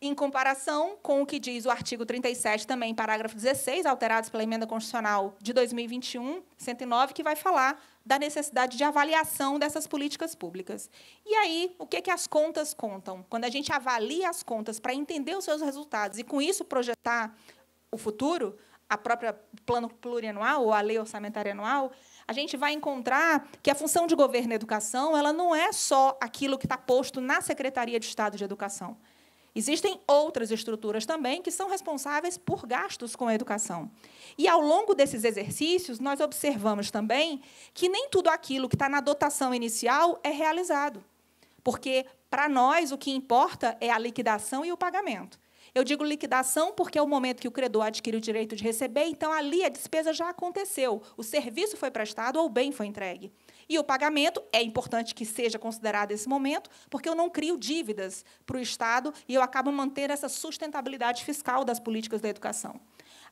Em comparação com o que diz o artigo 37, também parágrafo 16, alterados pela emenda constitucional de 2021, 109, que vai falar da necessidade de avaliação dessas políticas públicas. E aí, o que é que as contas contam? Quando a gente avalia as contas para entender os seus resultados e com isso projetar o futuro, a própria plano plurianual ou a lei orçamentária anual, a gente vai encontrar que a função de governo e educação ela não é só aquilo que está posto na Secretaria de Estado de Educação. Existem outras estruturas também que são responsáveis por gastos com a educação. E, ao longo desses exercícios, nós observamos também que nem tudo aquilo que está na dotação inicial é realizado. Porque, para nós, o que importa é a liquidação e o pagamento. Eu digo liquidação porque é o momento que o credor adquire o direito de receber, então ali a despesa já aconteceu. O serviço foi prestado ou o bem foi entregue. E o pagamento é importante que seja considerado esse momento, porque eu não crio dívidas para o Estado e eu acabo mantendo essa sustentabilidade fiscal das políticas da educação.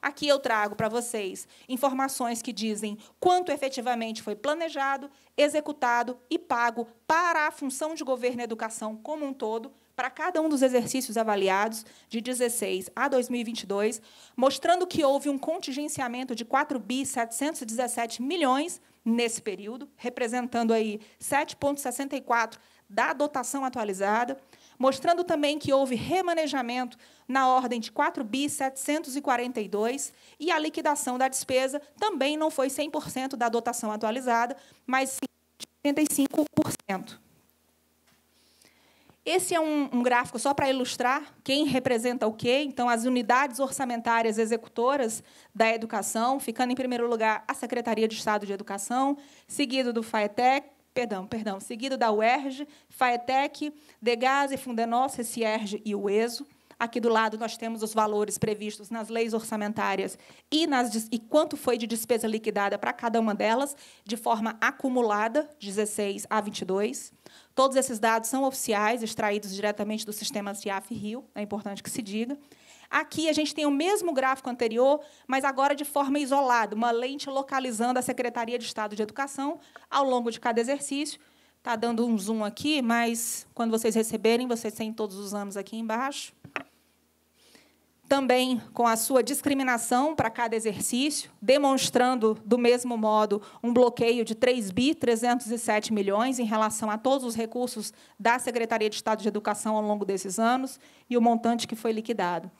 Aqui eu trago para vocês informações que dizem quanto efetivamente foi planejado, executado e pago para a função de governo e educação como um todo para cada um dos exercícios avaliados, de 16 a 2022, mostrando que houve um contingenciamento de 4 bi 717 milhões nesse período, representando aí 7,64 da dotação atualizada, mostrando também que houve remanejamento na ordem de 4 bi 742 e a liquidação da despesa também não foi 100% da dotação atualizada, mas sim 85%. Esse é um, um gráfico só para ilustrar quem representa o quê. Então, as unidades orçamentárias executoras da educação, ficando em primeiro lugar a Secretaria de Estado de Educação, seguido do FAETEC, perdão, perdão, seguido da UERJ, FAETEC, e Fundenós, CIERJ e UESO. Aqui do lado nós temos os valores previstos nas leis orçamentárias e, nas, e quanto foi de despesa liquidada para cada uma delas, de forma acumulada, 16 a 22. Todos esses dados são oficiais, extraídos diretamente do sistema CIAF-RIO, é importante que se diga. Aqui a gente tem o mesmo gráfico anterior, mas agora de forma isolada, uma lente localizando a Secretaria de Estado de Educação ao longo de cada exercício. Está dando um zoom aqui, mas quando vocês receberem, vocês têm todos os anos aqui embaixo também com a sua discriminação para cada exercício, demonstrando, do mesmo modo, um bloqueio de 3 bi 307 milhões em relação a todos os recursos da Secretaria de Estado de Educação ao longo desses anos e o montante que foi liquidado.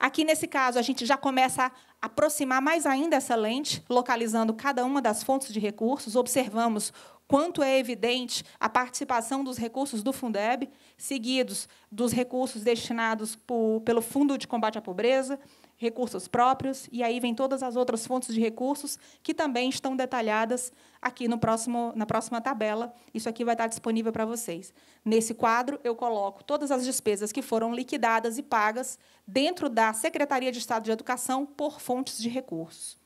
Aqui, nesse caso, a gente já começa a aproximar mais ainda essa lente, localizando cada uma das fontes de recursos, observamos quanto é evidente a participação dos recursos do Fundeb, seguidos dos recursos destinados por, pelo Fundo de Combate à Pobreza, recursos próprios, e aí vem todas as outras fontes de recursos que também estão detalhadas aqui no próximo, na próxima tabela. Isso aqui vai estar disponível para vocês. Nesse quadro, eu coloco todas as despesas que foram liquidadas e pagas dentro da Secretaria de Estado de Educação por fontes de recursos.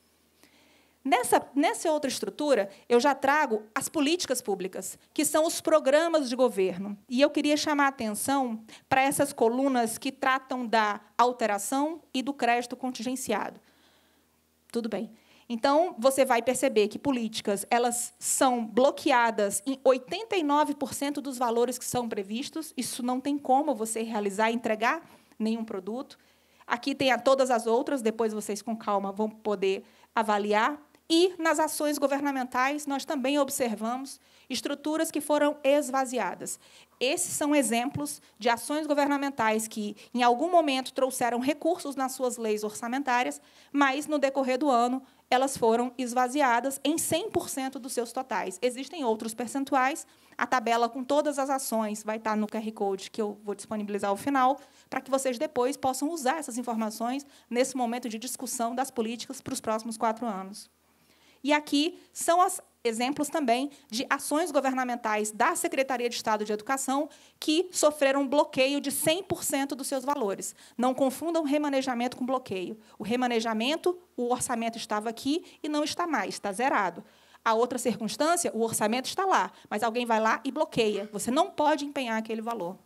Nessa, nessa outra estrutura, eu já trago as políticas públicas, que são os programas de governo. E eu queria chamar a atenção para essas colunas que tratam da alteração e do crédito contingenciado. Tudo bem. Então, você vai perceber que políticas elas são bloqueadas em 89% dos valores que são previstos. Isso não tem como você realizar e entregar nenhum produto. Aqui tem a todas as outras, depois vocês com calma vão poder avaliar e nas ações governamentais, nós também observamos estruturas que foram esvaziadas. Esses são exemplos de ações governamentais que, em algum momento, trouxeram recursos nas suas leis orçamentárias, mas, no decorrer do ano, elas foram esvaziadas em 100% dos seus totais. Existem outros percentuais, a tabela com todas as ações vai estar no QR Code que eu vou disponibilizar ao final, para que vocês depois possam usar essas informações nesse momento de discussão das políticas para os próximos quatro anos. E aqui são as exemplos também de ações governamentais da Secretaria de Estado de Educação que sofreram bloqueio de 100% dos seus valores. Não confundam remanejamento com bloqueio. O remanejamento, o orçamento estava aqui e não está mais, está zerado. A outra circunstância, o orçamento está lá, mas alguém vai lá e bloqueia. Você não pode empenhar aquele valor.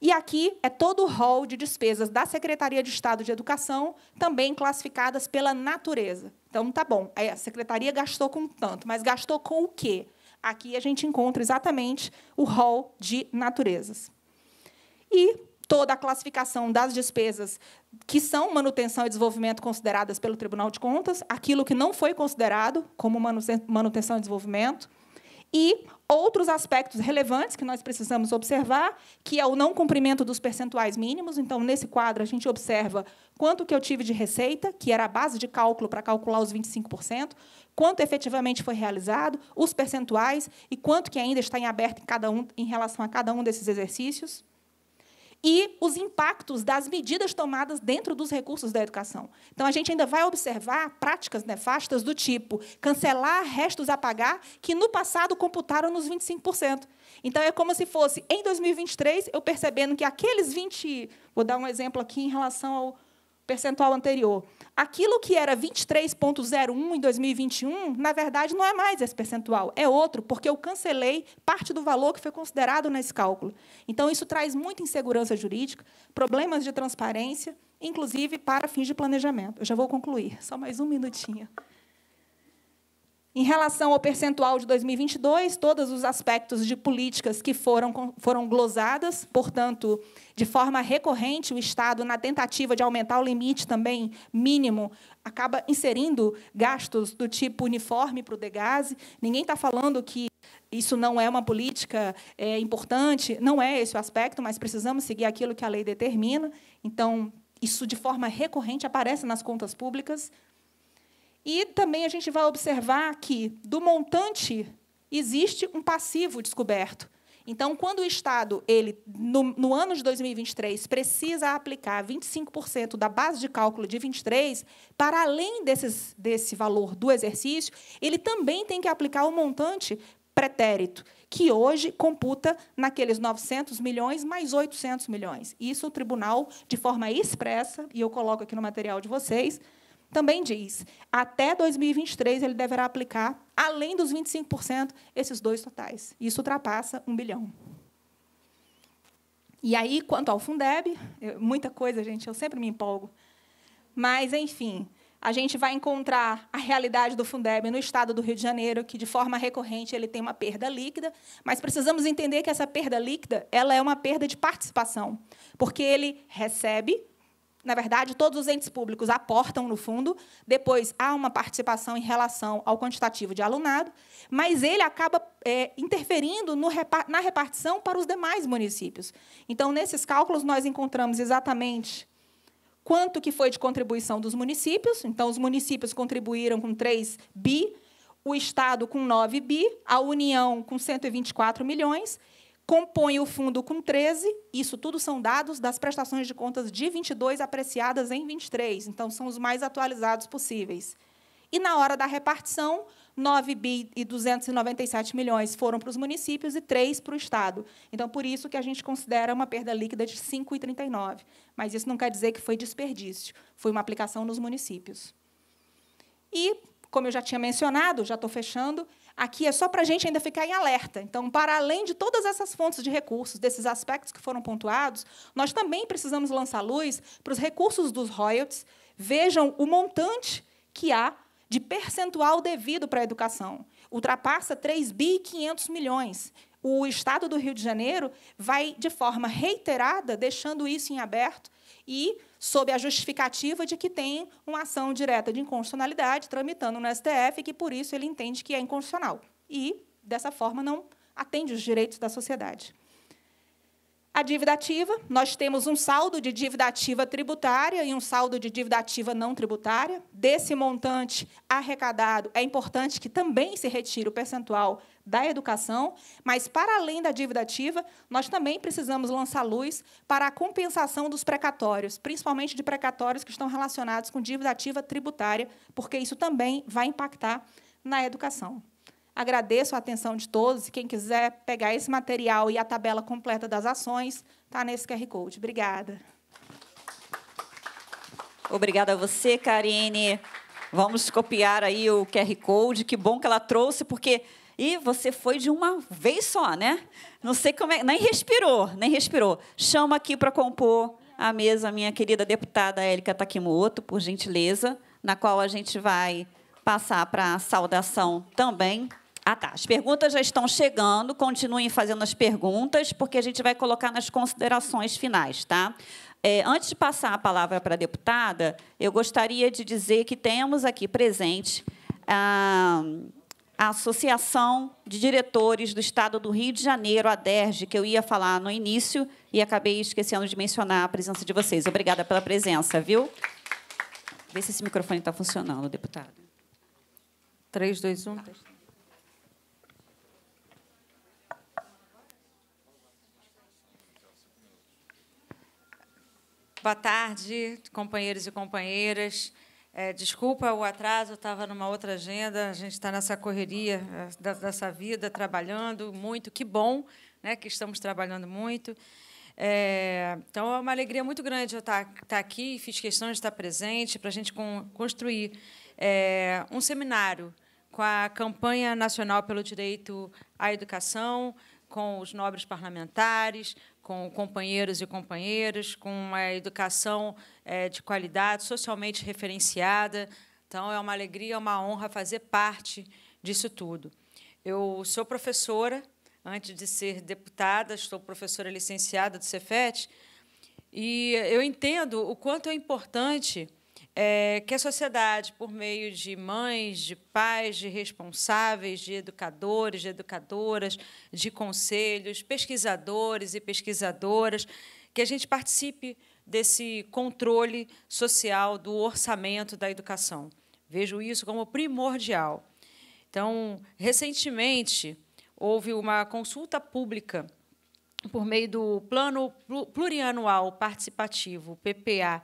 E aqui é todo o rol de despesas da Secretaria de Estado de Educação, também classificadas pela natureza. Então, tá bom, a Secretaria gastou com tanto, mas gastou com o quê? Aqui a gente encontra exatamente o rol de naturezas. E toda a classificação das despesas que são manutenção e desenvolvimento consideradas pelo Tribunal de Contas, aquilo que não foi considerado como manutenção e desenvolvimento, e outros aspectos relevantes que nós precisamos observar, que é o não cumprimento dos percentuais mínimos. Então, nesse quadro, a gente observa quanto que eu tive de receita, que era a base de cálculo para calcular os 25%, quanto efetivamente foi realizado, os percentuais e quanto que ainda está em aberto em, cada um, em relação a cada um desses exercícios e os impactos das medidas tomadas dentro dos recursos da educação. Então, a gente ainda vai observar práticas nefastas do tipo cancelar restos a pagar, que no passado computaram nos 25%. Então, é como se fosse, em 2023, eu percebendo que aqueles 20%, vou dar um exemplo aqui em relação ao percentual anterior, aquilo que era 23,01 em 2021, na verdade, não é mais esse percentual, é outro, porque eu cancelei parte do valor que foi considerado nesse cálculo. Então, isso traz muita insegurança jurídica, problemas de transparência, inclusive para fins de planejamento. Eu já vou concluir, só mais um minutinho. Em relação ao percentual de 2022, todos os aspectos de políticas que foram, foram glosadas, portanto, de forma recorrente, o Estado, na tentativa de aumentar o limite também mínimo, acaba inserindo gastos do tipo uniforme para o Degase. Ninguém está falando que isso não é uma política é, importante, não é esse o aspecto, mas precisamos seguir aquilo que a lei determina. Então, isso de forma recorrente aparece nas contas públicas, e também a gente vai observar que do montante existe um passivo descoberto. Então, quando o Estado, ele no, no ano de 2023, precisa aplicar 25% da base de cálculo de 23, para além desses, desse valor do exercício, ele também tem que aplicar o um montante pretérito, que hoje computa naqueles 900 milhões mais 800 milhões. Isso o tribunal, de forma expressa, e eu coloco aqui no material de vocês, também diz: até 2023 ele deverá aplicar, além dos 25%, esses dois totais. Isso ultrapassa um bilhão. E aí, quanto ao Fundeb, muita coisa, gente, eu sempre me empolgo. Mas, enfim, a gente vai encontrar a realidade do Fundeb no estado do Rio de Janeiro, que de forma recorrente ele tem uma perda líquida, mas precisamos entender que essa perda líquida ela é uma perda de participação, porque ele recebe na verdade, todos os entes públicos aportam no fundo, depois há uma participação em relação ao quantitativo de alunado, mas ele acaba é, interferindo no, na repartição para os demais municípios. Então, nesses cálculos, nós encontramos exatamente quanto que foi de contribuição dos municípios. Então, os municípios contribuíram com 3 bi, o Estado com 9 bi, a União com 124 milhões compõe o fundo com 13, isso tudo são dados das prestações de contas de 22 apreciadas em 23, então são os mais atualizados possíveis. E na hora da repartição, 9 bi e 297 milhões foram para os municípios e 3 para o Estado. Então, por isso que a gente considera uma perda líquida de 5,39. Mas isso não quer dizer que foi desperdício, foi uma aplicação nos municípios. E, como eu já tinha mencionado, já estou fechando, Aqui é só para a gente ainda ficar em alerta. Então, para além de todas essas fontes de recursos, desses aspectos que foram pontuados, nós também precisamos lançar luz para os recursos dos royalties. Vejam o montante que há de percentual devido para a educação ultrapassa 3 bi e 500 milhões. O Estado do Rio de Janeiro vai, de forma reiterada, deixando isso em aberto e sob a justificativa de que tem uma ação direta de inconstitucionalidade tramitando no STF e que, por isso, ele entende que é inconstitucional. E, dessa forma, não atende os direitos da sociedade. A dívida ativa, nós temos um saldo de dívida ativa tributária e um saldo de dívida ativa não tributária. Desse montante arrecadado, é importante que também se retire o percentual da educação, mas para além da dívida ativa, nós também precisamos lançar luz para a compensação dos precatórios, principalmente de precatórios que estão relacionados com dívida ativa tributária, porque isso também vai impactar na educação. Agradeço a atenção de todos e quem quiser pegar esse material e a tabela completa das ações, está nesse QR Code. Obrigada. Obrigada a você, Karine. Vamos copiar aí o QR Code. Que bom que ela trouxe, porque. E você foi de uma vez só, né? Não sei como é. Nem respirou, nem respirou. Chama aqui para compor a mesa, minha querida deputada Érica Takimoto, por gentileza, na qual a gente vai passar para a saudação também. Ah, tá. As perguntas já estão chegando. Continuem fazendo as perguntas, porque a gente vai colocar nas considerações finais, tá? É, antes de passar a palavra para a deputada, eu gostaria de dizer que temos aqui presente a, a Associação de Diretores do Estado do Rio de Janeiro, a DERJ, que eu ia falar no início e acabei esquecendo de mencionar a presença de vocês. Obrigada pela presença, viu? Vê se esse microfone está funcionando, deputada. 3, 2, 1. Tá. Boa tarde, companheiros e companheiras. É, desculpa o atraso, estava numa outra agenda. A gente está nessa correria é, da, dessa vida, trabalhando muito. Que bom né, que estamos trabalhando muito. É, então, é uma alegria muito grande eu estar, tá, estar tá aqui. Fiz questão de estar tá presente para a gente com, construir é, um seminário com a campanha nacional pelo direito à educação, com os nobres parlamentares, com companheiros e companheiras, com uma educação é, de qualidade, socialmente referenciada. Então, é uma alegria, é uma honra fazer parte disso tudo. Eu sou professora, antes de ser deputada, estou professora licenciada do Cefet, e eu entendo o quanto é importante é, que a sociedade, por meio de mães, de pais, de responsáveis, de educadores, de educadoras, de conselhos, pesquisadores e pesquisadoras, que a gente participe desse controle social do orçamento da educação. Vejo isso como primordial. Então, recentemente, houve uma consulta pública por meio do Plano Plurianual Participativo, PPA,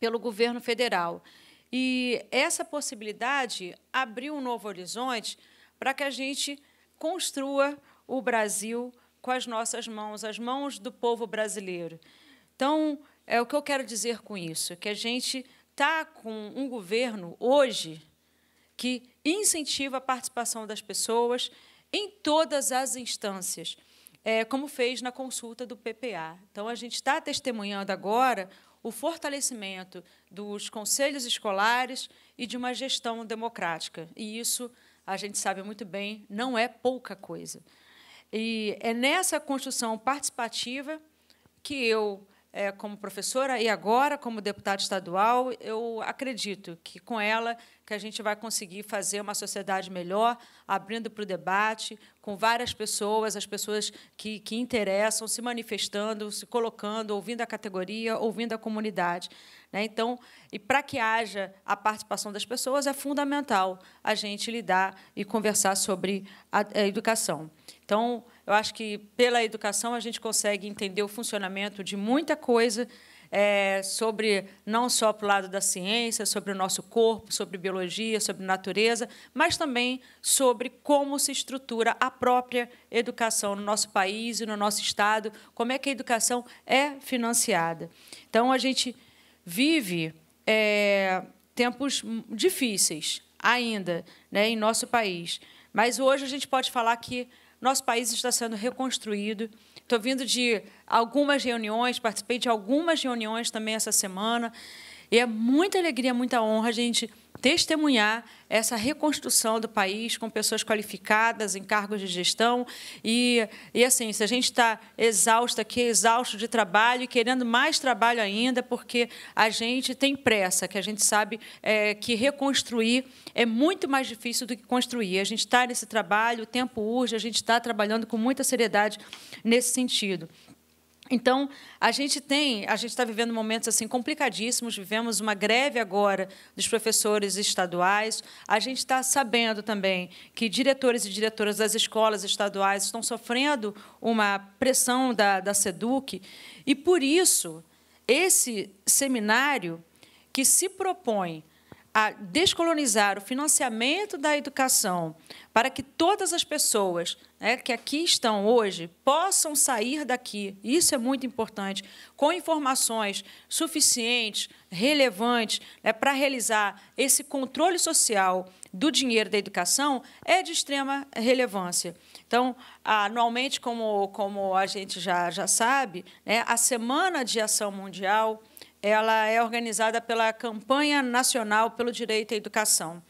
pelo governo federal. E essa possibilidade abriu um novo horizonte para que a gente construa o Brasil com as nossas mãos, as mãos do povo brasileiro. Então, é o que eu quero dizer com isso, que a gente está com um governo hoje que incentiva a participação das pessoas em todas as instâncias, é, como fez na consulta do PPA. Então, a gente está testemunhando agora o fortalecimento dos conselhos escolares e de uma gestão democrática. E isso, a gente sabe muito bem, não é pouca coisa. E é nessa construção participativa que eu é, como professora e agora como deputada estadual, eu acredito que com ela que a gente vai conseguir fazer uma sociedade melhor, abrindo para o debate, com várias pessoas, as pessoas que, que interessam, se manifestando, se colocando, ouvindo a categoria, ouvindo a comunidade. Né? Então, e para que haja a participação das pessoas, é fundamental a gente lidar e conversar sobre a, a educação. Então, eu acho que pela educação a gente consegue entender o funcionamento de muita coisa é, sobre não só para o lado da ciência, sobre o nosso corpo, sobre biologia, sobre natureza, mas também sobre como se estrutura a própria educação no nosso país e no nosso estado, como é que a educação é financiada. Então a gente vive é, tempos difíceis ainda, né, em nosso país, mas hoje a gente pode falar que nosso país está sendo reconstruído. Estou vindo de algumas reuniões, participei de algumas reuniões também essa semana. E é muita alegria, muita honra a gente testemunhar essa reconstrução do país com pessoas qualificadas em cargos de gestão. E, e assim, se a gente está exausto aqui, exausto de trabalho e querendo mais trabalho ainda, porque a gente tem pressa, que a gente sabe é, que reconstruir é muito mais difícil do que construir. A gente está nesse trabalho, o tempo urge, a gente está trabalhando com muita seriedade nesse sentido. Então, a gente tem, a gente está vivendo momentos assim complicadíssimos. Vivemos uma greve agora dos professores estaduais. A gente está sabendo também que diretores e diretoras das escolas estaduais estão sofrendo uma pressão da, da SEDUC. E por isso, esse seminário que se propõe a descolonizar o financiamento da educação para que todas as pessoas né, que aqui estão hoje possam sair daqui, isso é muito importante, com informações suficientes, relevantes, né, para realizar esse controle social do dinheiro da educação, é de extrema relevância. Então, anualmente, como, como a gente já, já sabe, né, a Semana de Ação Mundial ela é organizada pela Campanha Nacional pelo Direito à Educação.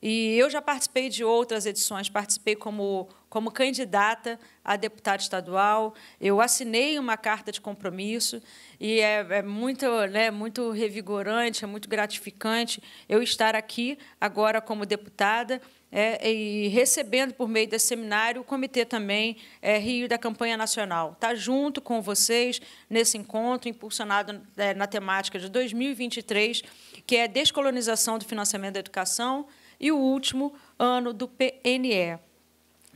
E eu já participei de outras edições, participei como, como candidata a deputada estadual, eu assinei uma carta de compromisso e é, é muito, né, muito revigorante, é muito gratificante eu estar aqui agora como deputada é, e recebendo por meio desse seminário o comitê também é, Rio da Campanha Nacional. Está junto com vocês nesse encontro, impulsionado é, na temática de 2023, que é descolonização do financiamento da educação e o último ano do PNE.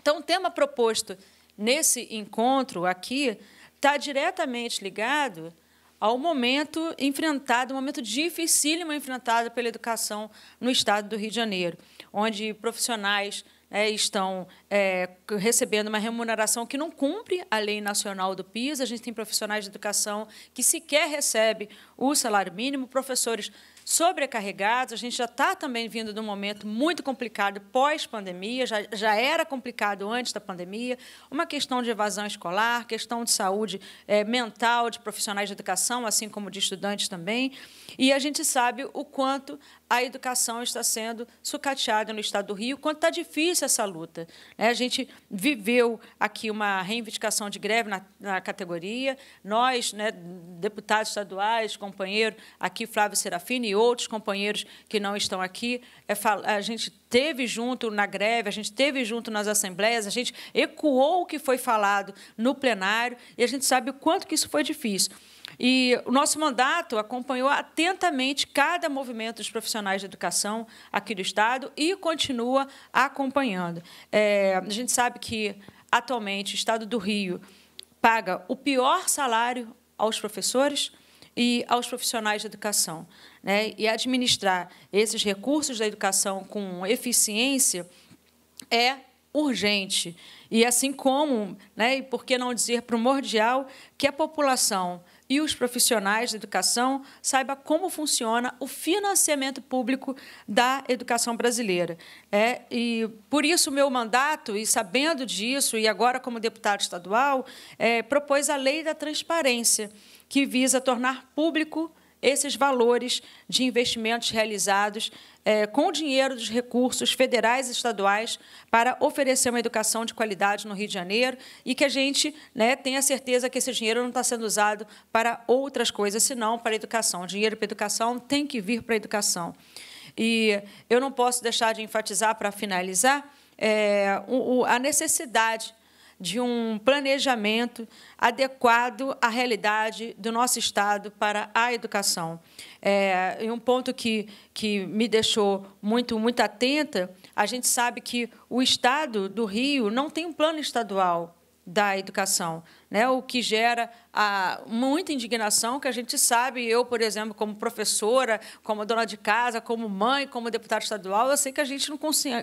Então, o tema proposto nesse encontro aqui está diretamente ligado ao momento enfrentado, um momento dificílimo enfrentado pela educação no estado do Rio de Janeiro onde profissionais é, estão é, recebendo uma remuneração que não cumpre a lei nacional do PIS. A gente tem profissionais de educação que sequer recebem o salário mínimo, professores sobrecarregados. A gente já está também vindo de um momento muito complicado pós-pandemia, já, já era complicado antes da pandemia. Uma questão de evasão escolar, questão de saúde é, mental de profissionais de educação, assim como de estudantes também. E a gente sabe o quanto a educação está sendo sucateada no Estado do Rio, quanto está difícil essa luta. Né? A gente viveu aqui uma reivindicação de greve na, na categoria, nós, né, deputados estaduais, companheiro aqui, Flávio Serafini e outros companheiros que não estão aqui, é a gente teve junto na greve, a gente teve junto nas assembleias, a gente ecoou o que foi falado no plenário e a gente sabe o quanto que isso foi difícil. E o nosso mandato acompanhou atentamente cada movimento dos profissionais de educação aqui do Estado e continua acompanhando. É, a gente sabe que, atualmente, o Estado do Rio paga o pior salário aos professores e aos profissionais de educação. Né? E administrar esses recursos da educação com eficiência é urgente. E assim como, né, e por que não dizer primordial, que a população e os profissionais da educação saiba como funciona o financiamento público da educação brasileira. É, e por isso meu mandato, e sabendo disso, e agora como deputado estadual, é, propôs a lei da transparência, que visa tornar público esses valores de investimentos realizados é, com dinheiro dos recursos federais e estaduais para oferecer uma educação de qualidade no Rio de Janeiro e que a gente né, tenha certeza que esse dinheiro não está sendo usado para outras coisas, senão para a educação. O dinheiro para a educação tem que vir para a educação. E eu não posso deixar de enfatizar, para finalizar, é, o, a necessidade de um planejamento adequado à realidade do nosso Estado para a educação. É, e um ponto que, que me deixou muito, muito atenta, a gente sabe que o Estado do Rio não tem um plano estadual da educação né, o que gera a, ah, muita indignação, que a gente sabe, eu, por exemplo, como professora, como dona de casa, como mãe, como deputada estadual, eu sei que a gente não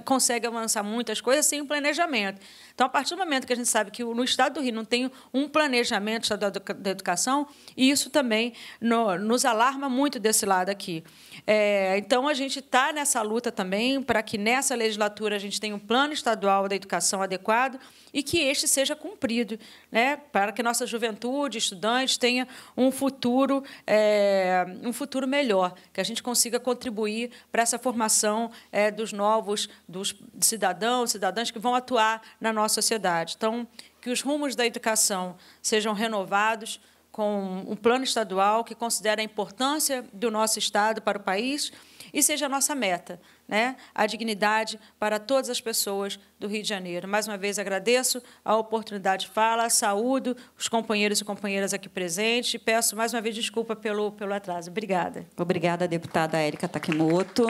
consegue avançar muitas coisas sem um planejamento. Então, a partir do momento que a gente sabe que no Estado do Rio não tem um planejamento estadual da educação, isso também no, nos alarma muito desse lado aqui. É, então, a gente está nessa luta também para que nessa legislatura a gente tenha um plano estadual da educação adequado e que este seja cumprido, né? para que nossa juventude, estudantes, tenha um futuro, é, um futuro melhor, que a gente consiga contribuir para essa formação é, dos novos dos cidadãos, cidadãs que vão atuar na nossa sociedade. Então, que os rumos da educação sejam renovados com um plano estadual que considere a importância do nosso Estado para o país e seja a nossa meta, né? a dignidade para todas as pessoas do Rio de Janeiro. Mais uma vez agradeço a oportunidade de fala, saúdo os companheiros e companheiras aqui presentes e peço mais uma vez desculpa pelo, pelo atraso. Obrigada. Obrigada, deputada Érica Takimoto.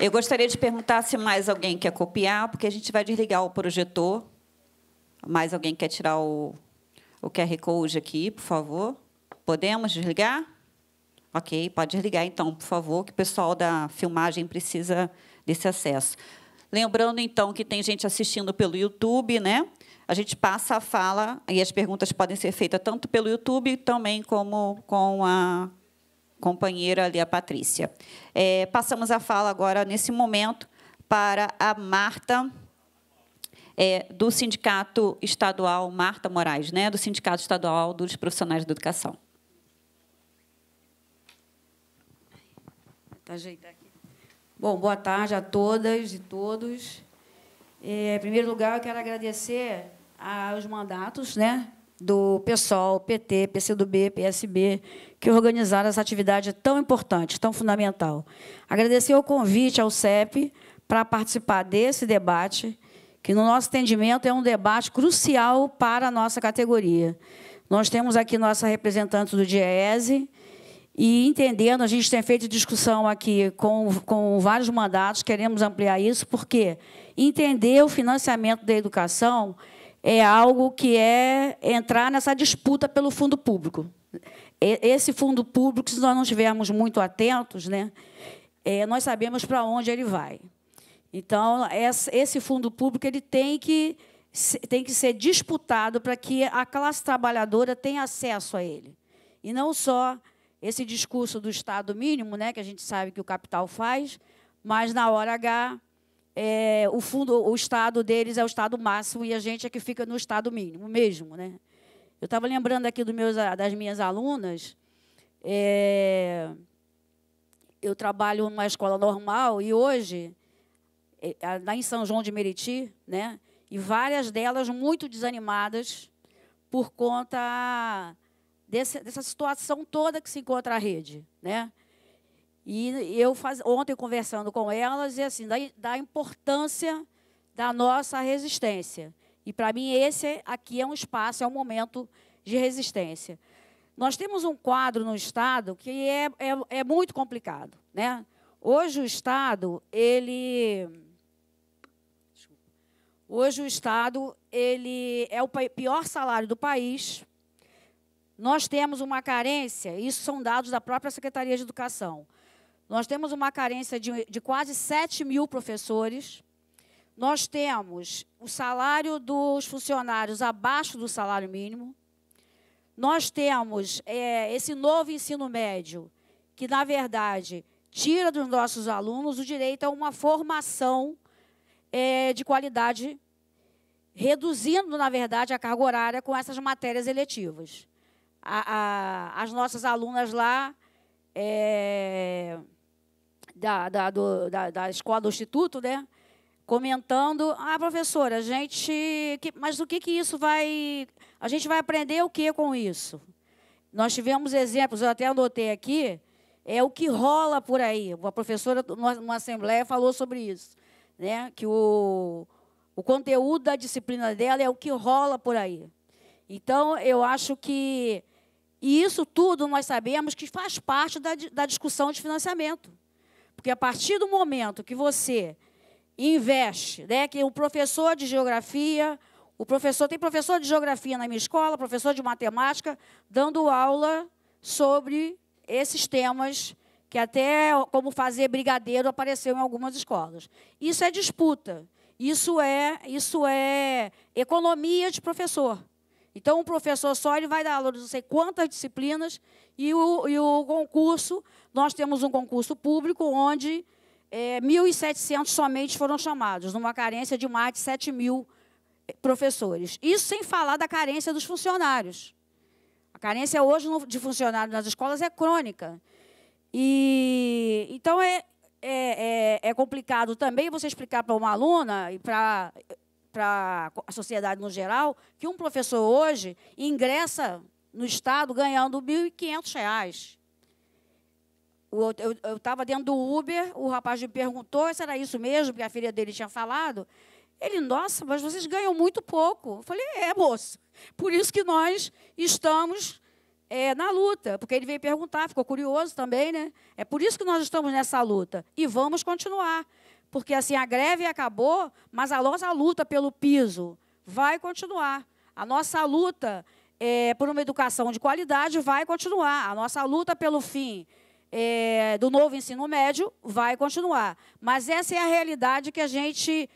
Eu gostaria de perguntar se mais alguém quer copiar, porque a gente vai desligar o projetor. Mais alguém quer tirar o, o QR Code aqui, por favor? Podemos desligar? Ok, pode desligar então, por favor, que o pessoal da filmagem precisa desse acesso. Lembrando, então, que tem gente assistindo pelo YouTube, né? A gente passa a fala e as perguntas podem ser feitas tanto pelo YouTube também como com a companheira ali, a Patrícia. É, passamos a fala agora, nesse momento, para a Marta, é, do Sindicato Estadual, Marta Moraes, né? do Sindicato Estadual dos Profissionais da Educação. ajeitar aqui. Bom, boa tarde a todas e todos. É, em primeiro lugar, eu quero agradecer aos mandatos né, do PSOL, PT, PCdoB, PSB, que organizaram essa atividade tão importante, tão fundamental. Agradecer o convite ao CEP para participar desse debate, que, no nosso entendimento, é um debate crucial para a nossa categoria. Nós temos aqui nossa representante do DIEESE, e entendendo, a gente tem feito discussão aqui com, com vários mandatos, queremos ampliar isso, porque entender o financiamento da educação é algo que é entrar nessa disputa pelo fundo público. Esse fundo público, se nós não estivermos muito atentos, né, é, nós sabemos para onde ele vai. Então, esse fundo público ele tem que, tem que ser disputado para que a classe trabalhadora tenha acesso a ele. E não só esse discurso do Estado mínimo, né, que a gente sabe que o capital faz, mas na hora H é, o fundo, o Estado deles é o Estado máximo e a gente é que fica no Estado mínimo mesmo, né? Eu estava lembrando aqui do meus, das minhas alunas. É, eu trabalho numa escola normal e hoje, é, lá em São João de Meriti, né? E várias delas muito desanimadas por conta desse, dessa situação toda que se encontra a rede, né? E eu faz, ontem conversando com elas e assim da, da importância da nossa resistência. E para mim esse aqui é um espaço, é um momento de resistência. Nós temos um quadro no estado que é, é, é muito complicado, né? Hoje o estado ele Hoje o Estado ele é o pior salário do país, nós temos uma carência, isso são dados da própria Secretaria de Educação. Nós temos uma carência de, de quase 7 mil professores. Nós temos o salário dos funcionários abaixo do salário mínimo. Nós temos é, esse novo ensino médio, que, na verdade, tira dos nossos alunos o direito a uma formação é, de qualidade, reduzindo, na verdade, a carga horária com essas matérias eletivas a, a, as nossas alunas lá é, da, da, do, da, da, escola do instituto, né? Comentando, ah, professora, a gente, que, mas o que que isso vai, a gente vai aprender o que com isso? Nós tivemos exemplos, eu até anotei aqui, é o que rola por aí. Uma professora numa assembleia falou sobre isso, né? Que o, o conteúdo da disciplina dela é o que rola por aí. Então, eu acho que e isso tudo nós sabemos que faz parte da, da discussão de financiamento. Porque a partir do momento que você investe, né, que o professor de geografia, o professor tem professor de geografia na minha escola, professor de matemática, dando aula sobre esses temas que até como fazer brigadeiro apareceu em algumas escolas. Isso é disputa. Isso é, isso é economia de professor. Então, o professor só ele vai dar aula de não sei quantas disciplinas e o, e o concurso, nós temos um concurso público onde é, 1.700 somente foram chamados, numa carência de mais de 7 mil eh, professores. Isso sem falar da carência dos funcionários. A carência hoje de funcionários nas escolas é crônica. E então é, é, é, é complicado também você explicar para uma aluna e para para a sociedade no geral, que um professor hoje ingressa no Estado ganhando R$ 1.500. Eu estava dentro do Uber, o rapaz me perguntou se era isso mesmo, que a filha dele tinha falado. Ele, nossa, mas vocês ganham muito pouco. Eu falei, é, moço. Por isso que nós estamos é, na luta, porque ele veio perguntar, ficou curioso também, né? É por isso que nós estamos nessa luta e vamos continuar. Porque assim, a greve acabou, mas a nossa luta pelo piso vai continuar. A nossa luta é, por uma educação de qualidade vai continuar. A nossa luta pelo fim é, do novo ensino médio vai continuar. Mas essa é a realidade que a gente,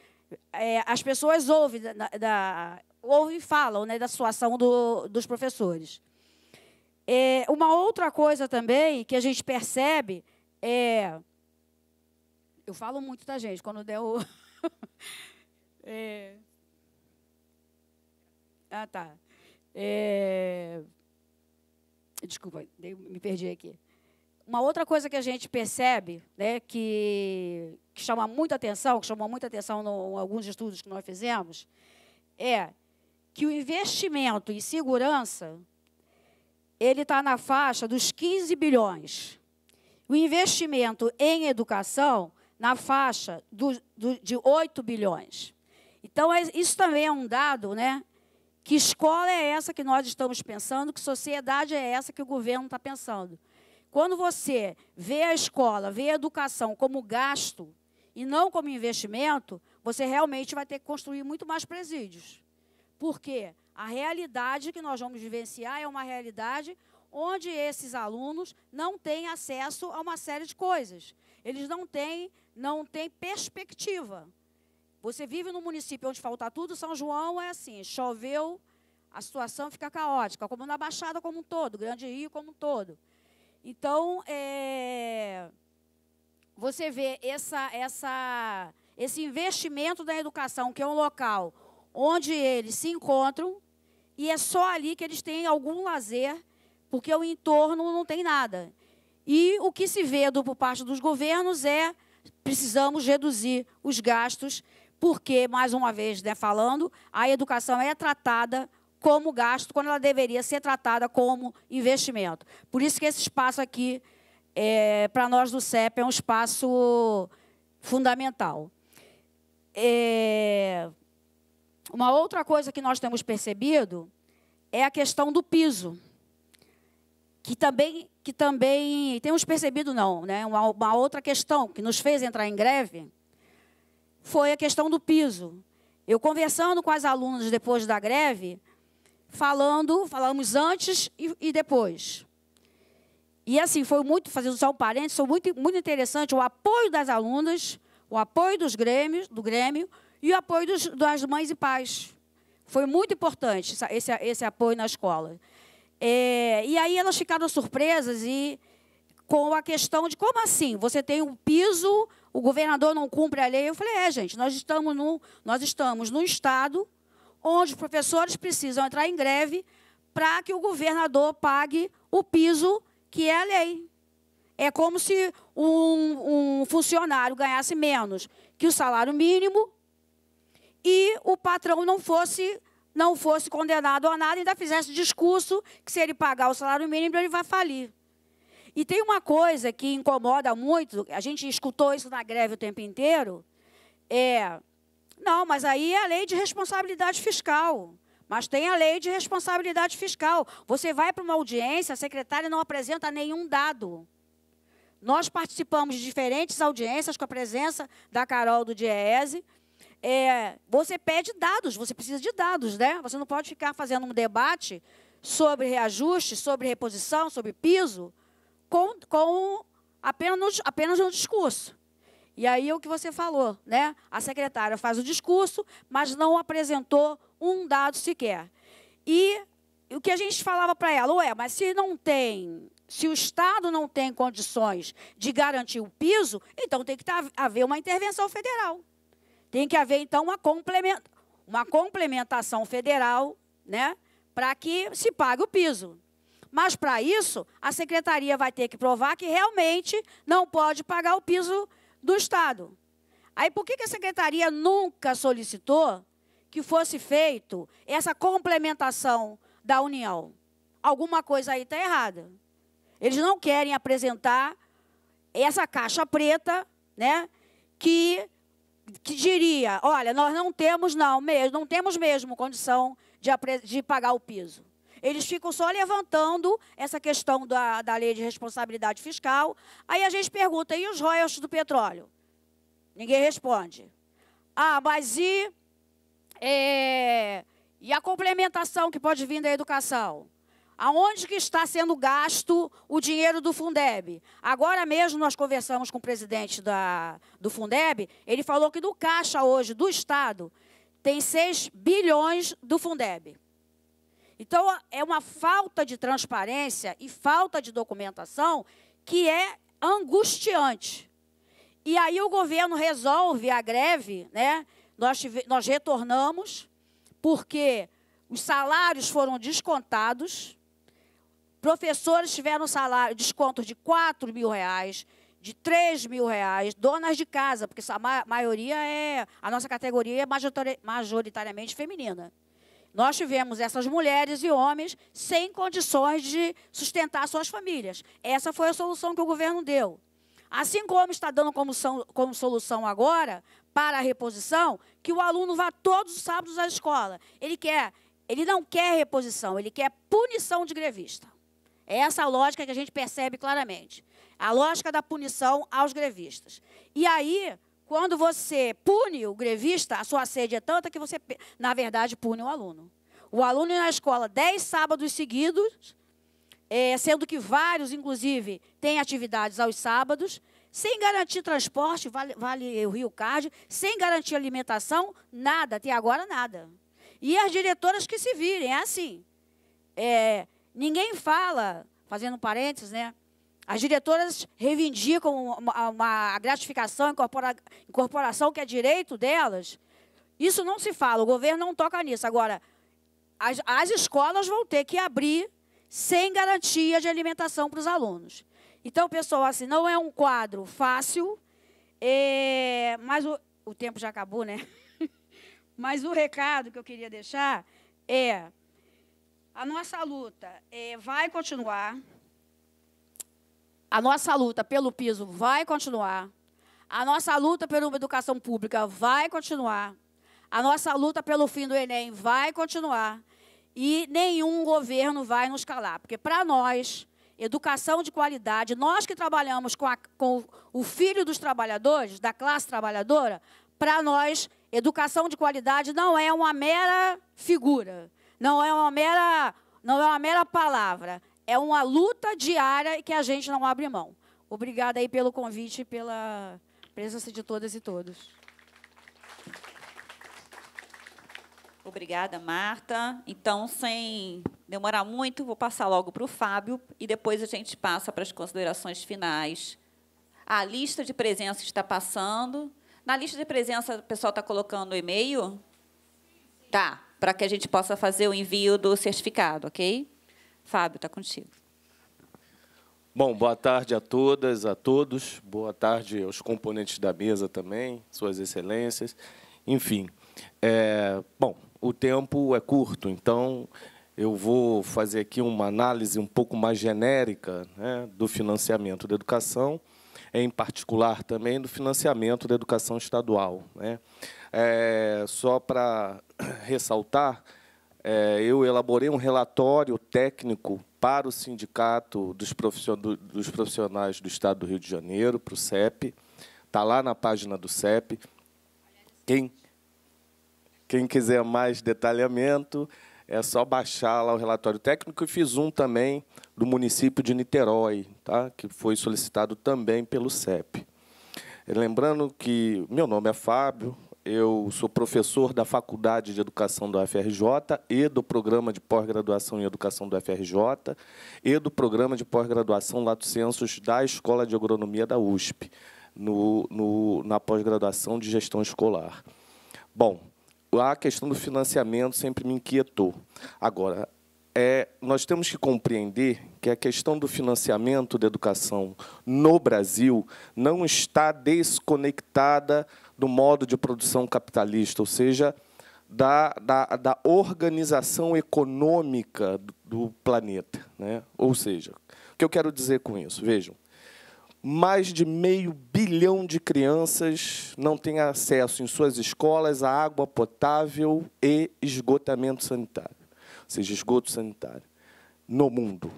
é, as pessoas ouvem, da, da, ouvem e falam né, da situação do, dos professores. É, uma outra coisa também que a gente percebe é eu falo muito, da gente? Quando der o. é... Ah, tá. É... Desculpa, me perdi aqui. Uma outra coisa que a gente percebe, né, que, que chama muita atenção, que chamou muita atenção em alguns estudos que nós fizemos, é que o investimento em segurança ele está na faixa dos 15 bilhões. O investimento em educação na faixa do, do, de 8 bilhões. Então, é, isso também é um dado, né? Que escola é essa que nós estamos pensando, que sociedade é essa que o governo está pensando. Quando você vê a escola, vê a educação como gasto e não como investimento, você realmente vai ter que construir muito mais presídios. Por quê? A realidade que nós vamos vivenciar é uma realidade onde esses alunos não têm acesso a uma série de coisas. Eles não têm, não têm perspectiva. Você vive num município onde falta tudo, São João é assim, choveu, a situação fica caótica, como na Baixada como um todo, Grande Rio como um todo. Então, é, você vê essa, essa, esse investimento da educação, que é um local onde eles se encontram, e é só ali que eles têm algum lazer, porque o entorno não tem nada. E o que se vê do, por parte dos governos é precisamos reduzir os gastos, porque, mais uma vez, né, falando, a educação é tratada como gasto quando ela deveria ser tratada como investimento. Por isso que esse espaço aqui, é, para nós do CEP, é um espaço fundamental. É, uma outra coisa que nós temos percebido é a questão do piso, que também que também temos percebido, não, né? Uma, uma outra questão que nos fez entrar em greve foi a questão do piso. Eu conversando com as alunas depois da greve, falando, falamos antes e, e depois. E assim, foi muito, fazendo só um parênteses, foi muito, muito interessante o apoio das alunas, o apoio dos grêmios, do Grêmio e o apoio dos, das mães e pais. Foi muito importante esse, esse apoio na escola. É, e aí elas ficaram surpresas e com a questão de como assim? Você tem um piso, o governador não cumpre a lei. Eu falei, é, gente, nós estamos no, nós estamos num estado onde os professores precisam entrar em greve para que o governador pague o piso que é a lei. É como se um, um funcionário ganhasse menos que o salário mínimo e o patrão não fosse não fosse condenado a nada, ainda fizesse discurso que se ele pagar o salário mínimo, ele vai falir. E tem uma coisa que incomoda muito, a gente escutou isso na greve o tempo inteiro, é, não, mas aí é a lei de responsabilidade fiscal. Mas tem a lei de responsabilidade fiscal. Você vai para uma audiência, a secretária não apresenta nenhum dado. Nós participamos de diferentes audiências com a presença da Carol do Diese, é, você pede dados, você precisa de dados, né? Você não pode ficar fazendo um debate sobre reajuste, sobre reposição, sobre piso, com, com apenas, um apenas discurso. E aí é o que você falou, né? A secretária faz o discurso, mas não apresentou um dado sequer. E o que a gente falava para ela, ué, mas se não tem, se o Estado não tem condições de garantir o piso, então tem que tá, haver uma intervenção federal. Tem que haver, então, uma, uma complementação federal né, para que se pague o piso. Mas, para isso, a secretaria vai ter que provar que realmente não pode pagar o piso do Estado. Aí, por que, que a secretaria nunca solicitou que fosse feito essa complementação da União? Alguma coisa aí está errada. Eles não querem apresentar essa caixa preta, né, que que diria, olha, nós não temos não mesmo, não temos mesmo condição de, de pagar o piso. Eles ficam só levantando essa questão da, da lei de responsabilidade fiscal. Aí a gente pergunta, e os royalties do petróleo? Ninguém responde. Ah, mas e, é, e a complementação que pode vir da educação? aonde que está sendo gasto o dinheiro do Fundeb. Agora mesmo nós conversamos com o presidente da, do Fundeb, ele falou que do caixa hoje do Estado tem 6 bilhões do Fundeb. Então, é uma falta de transparência e falta de documentação que é angustiante. E aí o governo resolve a greve, né? nós, nós retornamos, porque os salários foram descontados, Professores tiveram salário, descontos de 4 mil reais, de 3 mil reais, donas de casa, porque a maioria é, a nossa categoria é majoritariamente feminina. Nós tivemos essas mulheres e homens sem condições de sustentar suas famílias. Essa foi a solução que o governo deu. Assim como está dando como, são, como solução agora, para a reposição, que o aluno vá todos os sábados à escola. Ele quer, ele não quer reposição, ele quer punição de grevista. É essa a lógica que a gente percebe claramente. A lógica da punição aos grevistas. E aí, quando você pune o grevista, a sua sede é tanta que você, na verdade, pune o aluno. O aluno ia na escola dez sábados seguidos, é, sendo que vários, inclusive, têm atividades aos sábados, sem garantir transporte, vale, vale o Rio Card, sem garantir alimentação, nada, até agora nada. E as diretoras que se virem, é assim. É, Ninguém fala, fazendo parênteses, né? As diretoras reivindicam uma, uma gratificação, incorpora, incorporação que é direito delas. Isso não se fala, o governo não toca nisso. Agora, as, as escolas vão ter que abrir sem garantia de alimentação para os alunos. Então, pessoal, assim, não é um quadro fácil, é, mas o, o tempo já acabou, né? mas o recado que eu queria deixar é a nossa luta é, vai continuar. A nossa luta pelo piso vai continuar. A nossa luta pela educação pública vai continuar. A nossa luta pelo fim do Enem vai continuar. E nenhum governo vai nos calar. Porque, para nós, educação de qualidade, nós que trabalhamos com, a, com o filho dos trabalhadores, da classe trabalhadora, para nós, educação de qualidade não é uma mera figura. Não é uma mera, não é uma mera palavra. É uma luta diária que a gente não abre mão. Obrigada aí pelo convite e pela presença de todas e todos. Obrigada, Marta. Então, sem demorar muito, vou passar logo para o Fábio e depois a gente passa para as considerações finais. A lista de presença está passando. Na lista de presença, o pessoal está colocando o e-mail? Tá para que a gente possa fazer o envio do certificado, ok? Fábio, está contigo. Bom, boa tarde a todas, a todos. Boa tarde aos componentes da mesa também, suas excelências. Enfim, é, bom, o tempo é curto, então eu vou fazer aqui uma análise um pouco mais genérica né, do financiamento da educação em particular também do financiamento da educação estadual. Né? É, só para ressaltar, é, eu elaborei um relatório técnico para o Sindicato dos, dos Profissionais do Estado do Rio de Janeiro, para o CEP, está lá na página do CEP. Quem, quem quiser mais detalhamento, é só baixar lá o relatório técnico e fiz um também do município de Niterói, tá? que foi solicitado também pelo CEP. Lembrando que meu nome é Fábio, eu sou professor da Faculdade de Educação do UFRJ e do Programa de Pós-Graduação em Educação do UFRJ e do Programa de Pós-Graduação Lato Censos da Escola de Agronomia da USP, no, no na pós-graduação de Gestão Escolar. Bom, a questão do financiamento sempre me inquietou. Agora, é, nós temos que compreender que a questão do financiamento da educação no Brasil não está desconectada do modo de produção capitalista, ou seja, da, da, da organização econômica do, do planeta. Né? Ou seja, o que eu quero dizer com isso? Vejam, mais de meio bilhão de crianças não têm acesso em suas escolas a água potável e esgotamento sanitário, ou seja, esgoto sanitário, no mundo.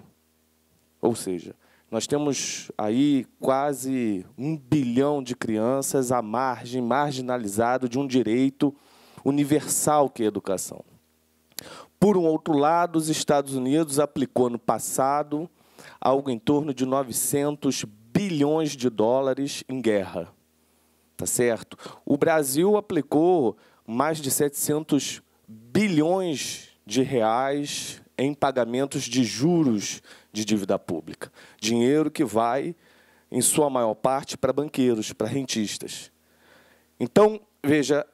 Ou seja, nós temos aí quase um bilhão de crianças à margem, marginalizado de um direito universal que é a educação. Por um outro lado, os Estados Unidos aplicou no passado algo em torno de 900 bilhões de dólares em guerra. Tá certo? O Brasil aplicou mais de 700 bilhões de reais em pagamentos de juros de dívida pública. Dinheiro que vai, em sua maior parte, para banqueiros, para rentistas. Então, veja,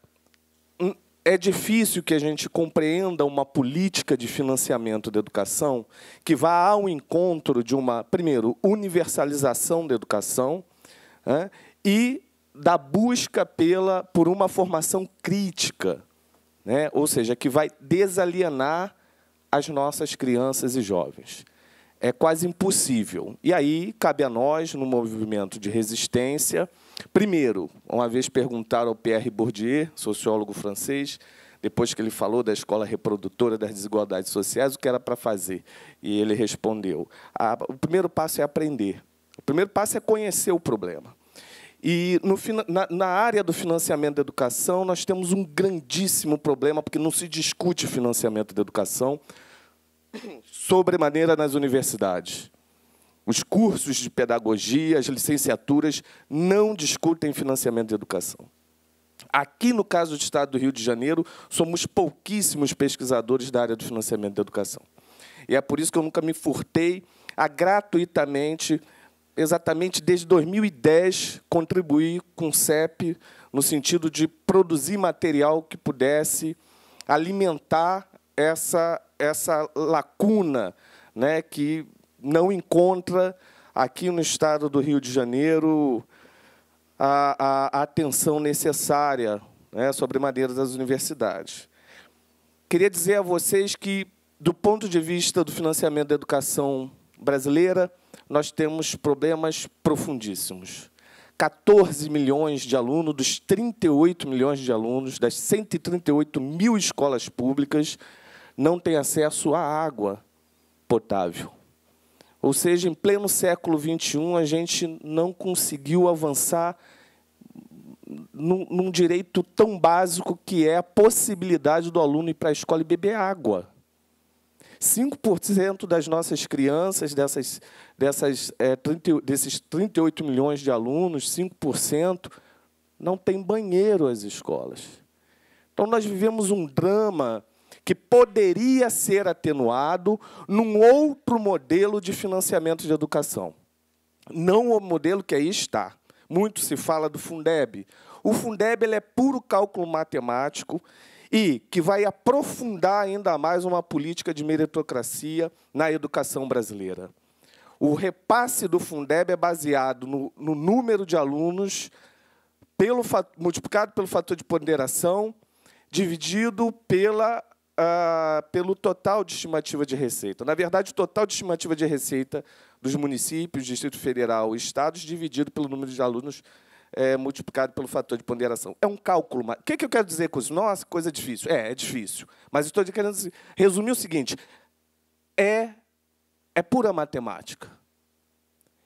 é difícil que a gente compreenda uma política de financiamento da educação que vá ao encontro de uma, primeiro, universalização da educação né, e da busca pela, por uma formação crítica, né, ou seja, que vai desalienar as nossas crianças e jovens. É quase impossível. E aí cabe a nós, no movimento de resistência, Primeiro, uma vez perguntaram ao Pierre Bourdieu, sociólogo francês, depois que ele falou da escola reprodutora das desigualdades sociais, o que era para fazer. E ele respondeu: o primeiro passo é aprender. O primeiro passo é conhecer o problema. E no, na, na, área do financiamento da educação, nós temos um grandíssimo problema, porque não se discute financiamento da educação sobremaneira nas universidades. Os cursos de pedagogia, as licenciaturas, não discutem financiamento de educação. Aqui, no caso do Estado do Rio de Janeiro, somos pouquíssimos pesquisadores da área do financiamento da educação. E é por isso que eu nunca me furtei a gratuitamente, exatamente desde 2010, contribuir com o CEP no sentido de produzir material que pudesse alimentar essa, essa lacuna né, que não encontra aqui no estado do Rio de Janeiro a, a, atenção necessária né, sobre maneiras das universidades. Queria dizer a vocês que, do ponto de vista do financiamento da educação brasileira, nós temos problemas profundíssimos. 14 milhões de alunos, dos 38 milhões de alunos, das 138 mil escolas públicas, não têm acesso à água potável. Ou seja, em pleno século XXI, a gente não conseguiu avançar num, num direito tão básico que é a possibilidade do aluno ir para a escola e beber água. 5% das nossas crianças, dessas, dessas, é, eh, 30, desses 38 milhões de alunos, 5%, não tem banheiro às escolas. Então, nós vivemos um drama que poderia ser atenuado num outro modelo de financiamento de educação. Não o modelo que aí está. Muito se fala do Fundeb. O Fundeb ele é puro cálculo matemático e que vai aprofundar ainda mais uma política de meritocracia na educação brasileira. O repasse do Fundeb é baseado no, no número de alunos pelo, multiplicado pelo fator de ponderação, dividido pela ah, pelo total de estimativa de receita. Na verdade, o total de estimativa de receita dos municípios, Distrito Federal e estados, dividido pelo número de alunos é, multiplicado pelo fator de ponderação. É um cálculo. O que, que eu quero dizer com isso? Nossa, coisa difícil. É, é difícil. Mas estou querendo resumir o seguinte: é, é pura matemática.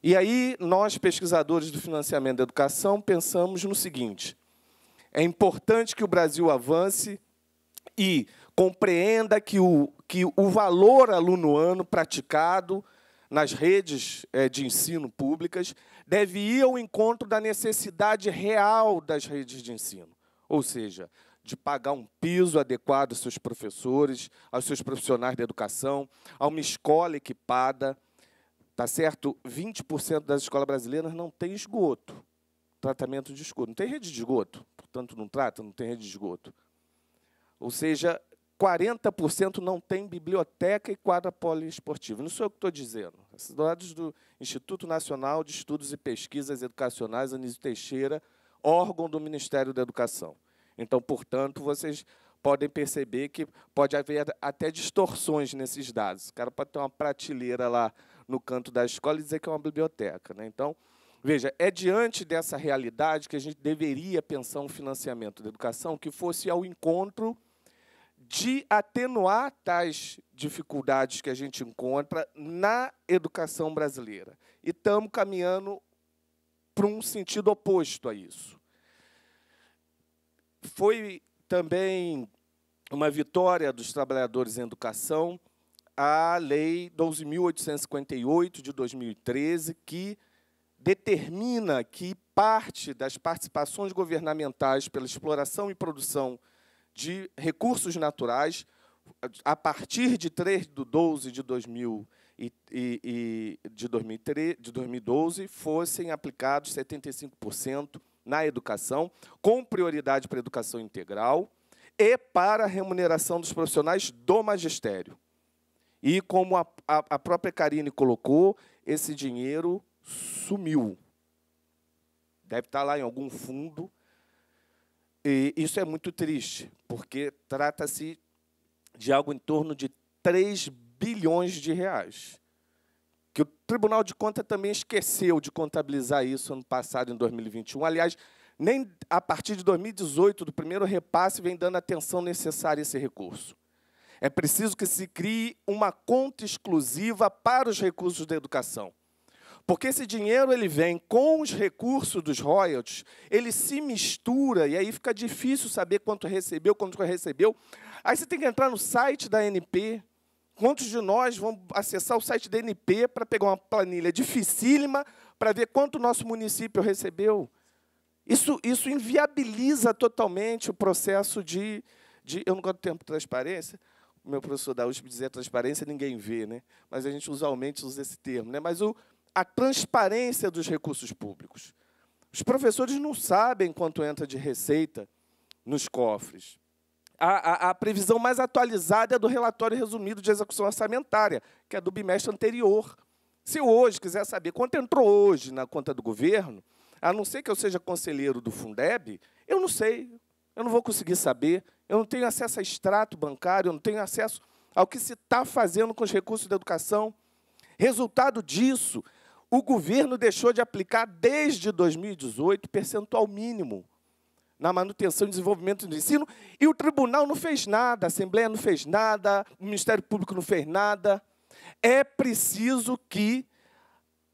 E aí, nós, pesquisadores do financiamento da educação, pensamos no seguinte: é importante que o Brasil avance e compreenda que o, que o valor aluno-ano praticado nas redes eh, de ensino públicas deve ir ao encontro da necessidade real das redes de ensino, ou seja, de pagar um piso adequado aos seus professores, aos seus profissionais da educação, a uma escola equipada. Tá certo? 20% das escolas brasileiras não tem esgoto, tratamento de esgoto. Não tem rede de esgoto, portanto, não trata, não tem rede de esgoto. Ou seja, 40% não tem biblioteca e quadra poliesportiva. Não sou eu que estou dizendo. Esses dados do Instituto Nacional de Estudos e Pesquisas Educacionais, Anísio Teixeira, órgão do Ministério da Educação. Então, portanto, vocês podem perceber que pode haver até distorções nesses dados. O cara pode ter uma prateleira lá no canto da escola e dizer que é uma biblioteca. Né? Então, veja, é diante dessa realidade que a gente deveria pensar um financiamento da educação que fosse ao encontro de atenuar tais dificuldades que a gente encontra na educação brasileira. E estamos caminhando para um sentido oposto a isso. Foi também uma vitória dos trabalhadores em educação a Lei 12.858 de 2013, que determina que parte das participações governamentais pela exploração e produção de recursos naturais a partir de 3 de 12 de 2000 e, e, de, 2003, de 2012 fossem aplicados 75% na educação, com prioridade para a educação integral e para a remuneração dos profissionais do magistério. E, como a, a, a própria Karine colocou, esse dinheiro sumiu. Deve estar lá em algum fundo e isso é muito triste, porque trata-se de algo em torno de 3 bilhões de reais. Que o Tribunal de Contas também esqueceu de contabilizar isso ano passado, em 2021. Aliás, nem a partir de 2018, do primeiro repasse, vem dando a atenção necessária a esse recurso. É preciso que se crie uma conta exclusiva para os recursos da educação. Porque esse dinheiro ele vem com os recursos dos royalties, ele se mistura e aí fica difícil saber quanto recebeu, quanto recebeu. Aí você tem que entrar no site da NP. Quantos de nós vão acessar o site da NP para pegar uma planilha dificílima para ver quanto o nosso município recebeu? Isso, isso inviabiliza totalmente o processo de, de. Eu não gosto do tempo de transparência, meu professor da USP dizia transparência, ninguém vê, né? Mas a gente usualmente usa esse termo, né? Mas o a transparência dos recursos públicos. Os professores não sabem quanto entra de receita nos cofres. A, a, a, previsão mais atualizada é do relatório resumido de execução orçamentária, que é do bimestre anterior. Se eu hoje quiser saber quanto entrou hoje na conta do governo, a não ser que eu seja conselheiro do Fundeb, eu não sei, eu não vou conseguir saber, eu não tenho acesso a extrato bancário, eu não tenho acesso ao que se está fazendo com os recursos da educação. Resultado disso o governo deixou de aplicar desde 2018 percentual mínimo na manutenção e desenvolvimento do ensino, e o tribunal não fez nada, a Assembleia não fez nada, o Ministério Público não fez nada. É preciso que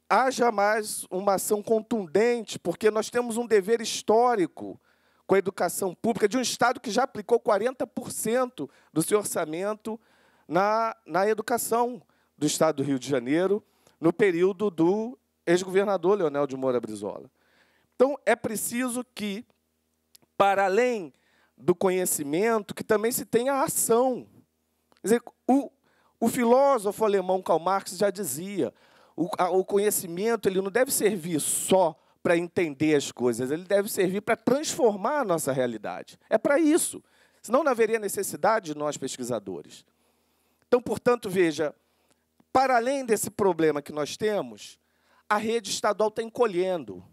haja mais uma ação contundente, porque nós temos um dever histórico com a educação pública de um Estado que já aplicou 40% do seu orçamento na, na educação do Estado do Rio de Janeiro no período do ex-governador Leonel de Moura Brizola. Então, é preciso que, para além do conhecimento, que também se tenha a ação. Quer dizer, o, o filósofo alemão Karl Marx já dizia, o, a, o conhecimento ele não deve servir só para entender as coisas, ele deve servir para transformar a nossa realidade. É para isso. Senão não haveria necessidade de nós pesquisadores. Então, portanto, veja, para além desse problema que nós temos, a rede estadual está encolhendo.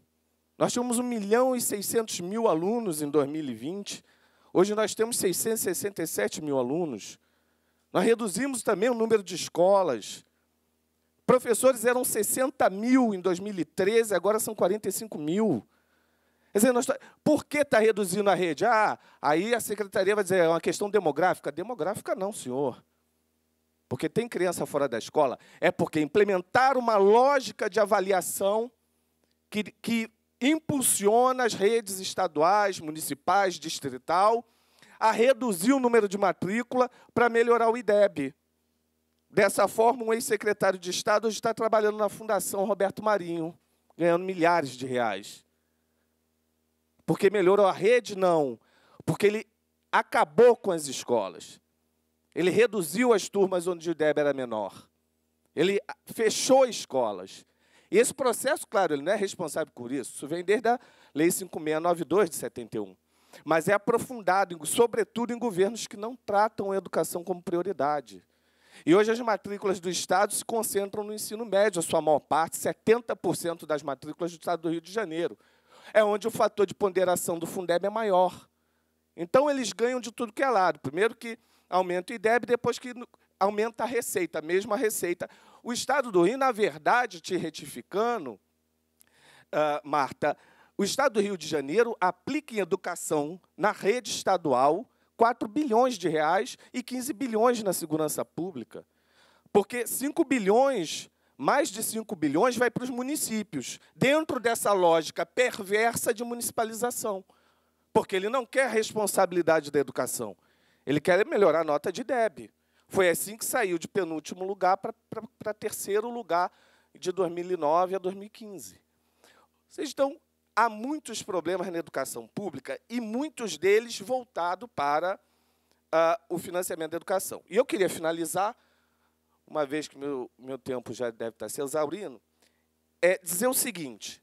Nós tínhamos 1 milhão e 600 mil alunos em 2020, hoje nós temos 667 mil alunos. Nós reduzimos também o número de escolas. Professores eram 60 mil em 2013, agora são 45 mil. Quer dizer, nós, tá, por que está reduzindo a rede? Ah, aí a secretaria vai dizer, é uma questão demográfica. Demográfica não, senhor porque tem criança fora da escola, é porque implementar uma lógica de avaliação que, que impulsiona as redes estaduais, municipais, distrital, a reduzir o número de matrícula para melhorar o IDEB. Dessa forma, um ex-secretário de Estado hoje está trabalhando na Fundação Roberto Marinho, ganhando milhares de reais. Porque melhorou a rede? Não. Porque ele acabou com as escolas. Ele reduziu as turmas onde o Deb era menor. Ele ah, fechou escolas. E esse processo, claro, ele não é responsável por isso. Isso vem desde a Lei 5692 de 71. Mas é aprofundado, sobretudo em governos que não tratam a educação como prioridade. E hoje as matrículas do Estado se concentram no ensino médio, a sua maior parte, 70% das matrículas do Estado do Rio de Janeiro. É onde o fator de ponderação do Fundeb é maior. Então, eles ganham de tudo que é lado. Primeiro que aumenta o IDEB depois que aumenta a receita, a mesma receita. O Estado do Rio, na verdade, te retificando, uh, Marta, o Estado do Rio de Janeiro aplica em educação, na rede estadual, 4 bilhões de reais e 15 bilhões na segurança pública. Porque 5 bilhões, mais de 5 bilhões, vai para os municípios, dentro dessa lógica perversa de municipalização. Porque ele não quer responsabilidade da educação. Ele quer melhorar a nota de Deb. Foi assim que saiu de penúltimo lugar para terceiro lugar de 2009 a 2015. Vocês estão há muitos problemas na educação pública e muitos deles voltados para uh, o financiamento da educação. E eu queria finalizar, uma vez que meu, meu tempo já deve estar se exaurindo, é dizer o seguinte: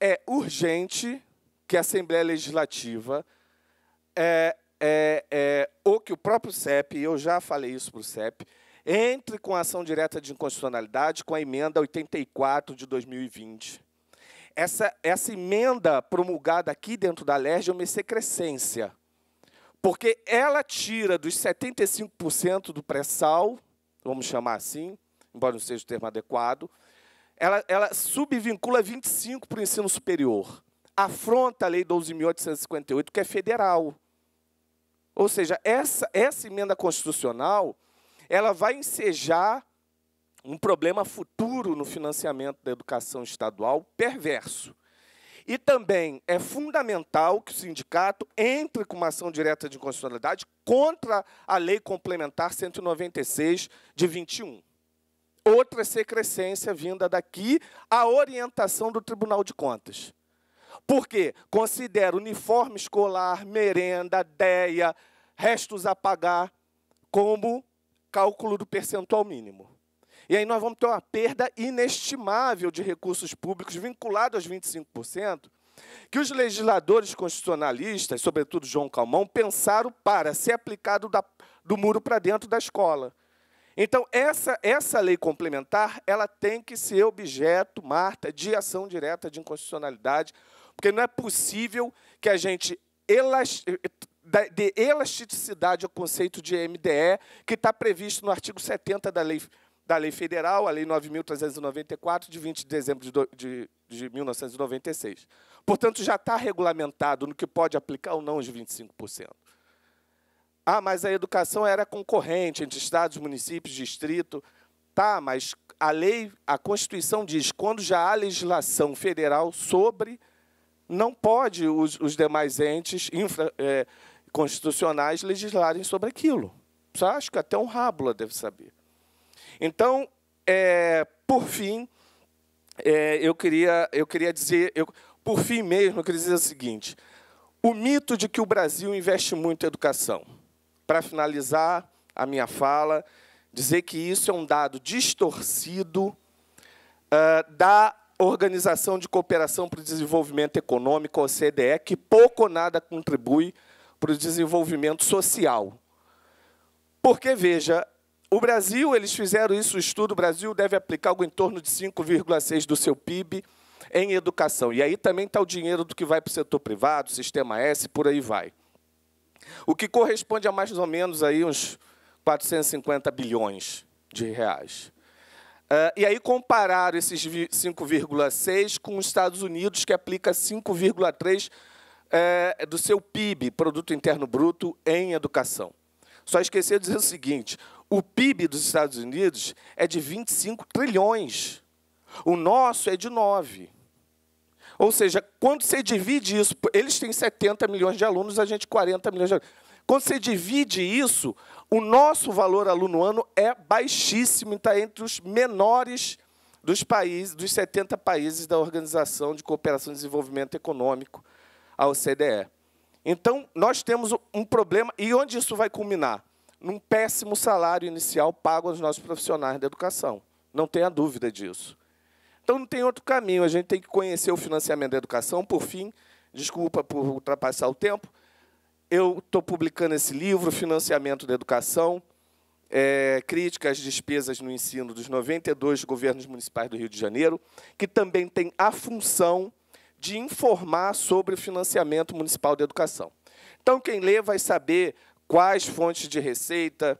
é urgente que a Assembleia Legislativa é, é, é, ou que o próprio CEP, eu já falei isso para o CEP, entre com a ação direta de inconstitucionalidade com a emenda 84 de 2020. Essa, essa emenda promulgada aqui dentro da LERJ é uma excrescência, porque ela tira dos 75% do pré-sal, vamos chamar assim, embora não seja o termo adequado, ela, ela subvincula 25% para o ensino superior. Afronta a Lei 12.858, que é federal. Ou seja, essa, essa emenda constitucional ela vai ensejar um problema futuro no financiamento da educação estadual perverso. E também é fundamental que o sindicato entre com uma ação direta de constitucionalidade contra a Lei Complementar 196 de 21. Outra secrescência vinda daqui a orientação do Tribunal de Contas. Porque considera uniforme escolar, merenda, DEA, restos a pagar como cálculo do percentual mínimo. E aí nós vamos ter uma perda inestimável de recursos públicos vinculado aos 25%, que os legisladores constitucionalistas, sobretudo João Calmão, pensaram para ser aplicado da, do muro para dentro da escola. Então, essa, essa lei complementar ela tem que ser objeto, Marta, de ação direta de inconstitucionalidade porque não é possível que a gente dê elasticidade ao conceito de MDE, que está previsto no artigo 70 da lei, da lei federal, a Lei 9.394, de 20 de dezembro de, de, de 1996. Portanto, já está regulamentado no que pode aplicar ou não os 25%. Ah, mas a educação era concorrente entre estados, municípios, distrito. Tá, mas a lei, a Constituição diz, quando já há legislação federal sobre não pode os, os demais entes infra, é, constitucionais legislarem sobre aquilo. Só acho que até um rábula deve saber. Então, é, por fim, é, eu, queria, eu queria dizer, eu, por fim mesmo, eu queria dizer o seguinte: o mito de que o Brasil investe muito em educação. Para finalizar a minha fala, dizer que isso é um dado distorcido uh, da Organização de Cooperação para o Desenvolvimento Econômico, OCDE, que pouco ou nada contribui para o desenvolvimento social. Porque, veja, o Brasil, eles fizeram isso, o estudo, o Brasil deve aplicar algo em torno de 5,6% do seu PIB em educação. E aí também está o dinheiro do que vai para o setor privado, sistema S, por aí vai. O que corresponde a mais ou menos aí uns 450 bilhões de reais. Uh, e aí compararam esses 5,6 com os Estados Unidos, que aplica 5,3 uh, eh, do seu PIB, Produto Interno Bruto, em educação. Só esqueci de dizer o seguinte: o PIB dos Estados Unidos é de 25 trilhões, o nosso é de 9. Ou seja, quando você divide isso, eles têm 70 milhões de alunos, a gente 40 milhões de alunos. Quando você divide isso, o nosso valor aluno ano é baixíssimo, está entre os menores dos países, dos 70 países da Organização de Cooperação e Desenvolvimento Econômico, a OCDE. Então, nós temos um problema, e onde isso vai culminar? Num péssimo salário inicial pago aos nossos profissionais da educação. Não tenha dúvida disso. Então, não tem outro caminho. A gente tem que conhecer o financiamento da educação. Por fim, desculpa por ultrapassar o tempo, eu estou publicando esse livro, Financiamento da Educação, é, Crítica às Despesas no Ensino dos 92 Governos Municipais do Rio de Janeiro, que também tem a função de informar sobre o financiamento municipal da educação. Então, quem lê vai saber quais fontes de receita,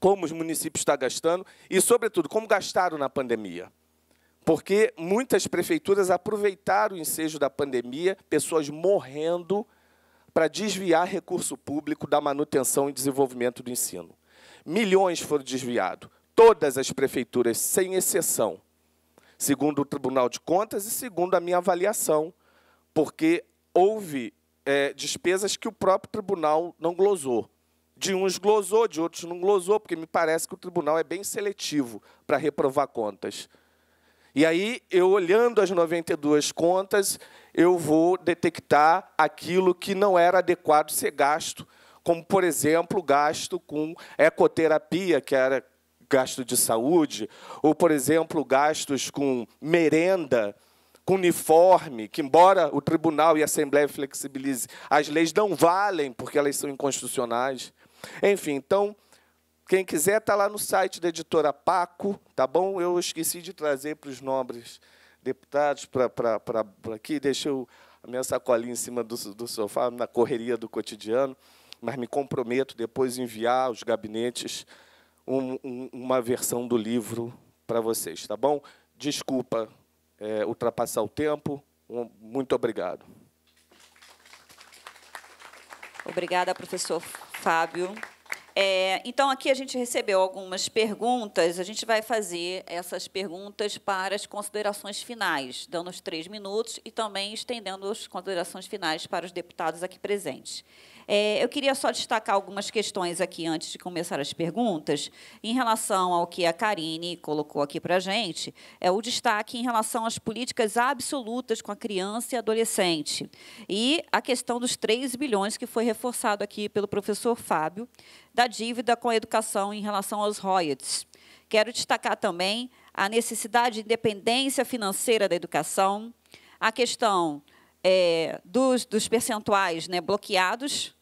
como os municípios estão gastando e, sobretudo, como gastaram na pandemia. Porque muitas prefeituras aproveitaram o ensejo da pandemia, pessoas morrendo para desviar recurso público da manutenção e desenvolvimento do ensino. Milhões foram desviados, todas as prefeituras, sem exceção, segundo o Tribunal de Contas e segundo a minha avaliação, porque houve é, despesas que o próprio tribunal não glosou. De uns glosou, de outros não glosou, porque me parece que o tribunal é bem seletivo para reprovar contas. E aí, eu olhando as 92 contas, eu vou detectar aquilo que não era adequado ser gasto, como, por exemplo, gasto com ecoterapia, que era gasto de saúde, ou, por exemplo, gastos com merenda, com uniforme, que, embora o tribunal e a Assembleia flexibilize, as leis não valem porque elas são inconstitucionais. Enfim, então, quem quiser está lá no site da editora Paco, tá bom? Eu esqueci de trazer para os nobres deputados para aqui, deixei a minha sacolinha em cima do, do sofá, na correria do cotidiano, mas me comprometo depois enviar aos gabinetes um, um, uma versão do livro para vocês, tá bom? Desculpa é, ultrapassar o tempo, um, muito obrigado. Obrigada, professor Fábio. É, então, aqui a gente recebeu algumas perguntas. A gente vai fazer essas perguntas para as considerações finais, dando os três minutos e também estendendo as considerações finais para os deputados aqui presentes. É, eu queria só destacar algumas questões aqui antes de começar as perguntas. Em relação ao que a Karine colocou aqui para a gente, é o destaque em relação às políticas absolutas com a criança e adolescente. E a questão dos 3 bilhões que foi reforçado aqui pelo professor Fábio, da dívida com a educação em relação aos royalties. Quero destacar também a necessidade de independência financeira da educação, a questão é, dos, dos, percentuais né, bloqueados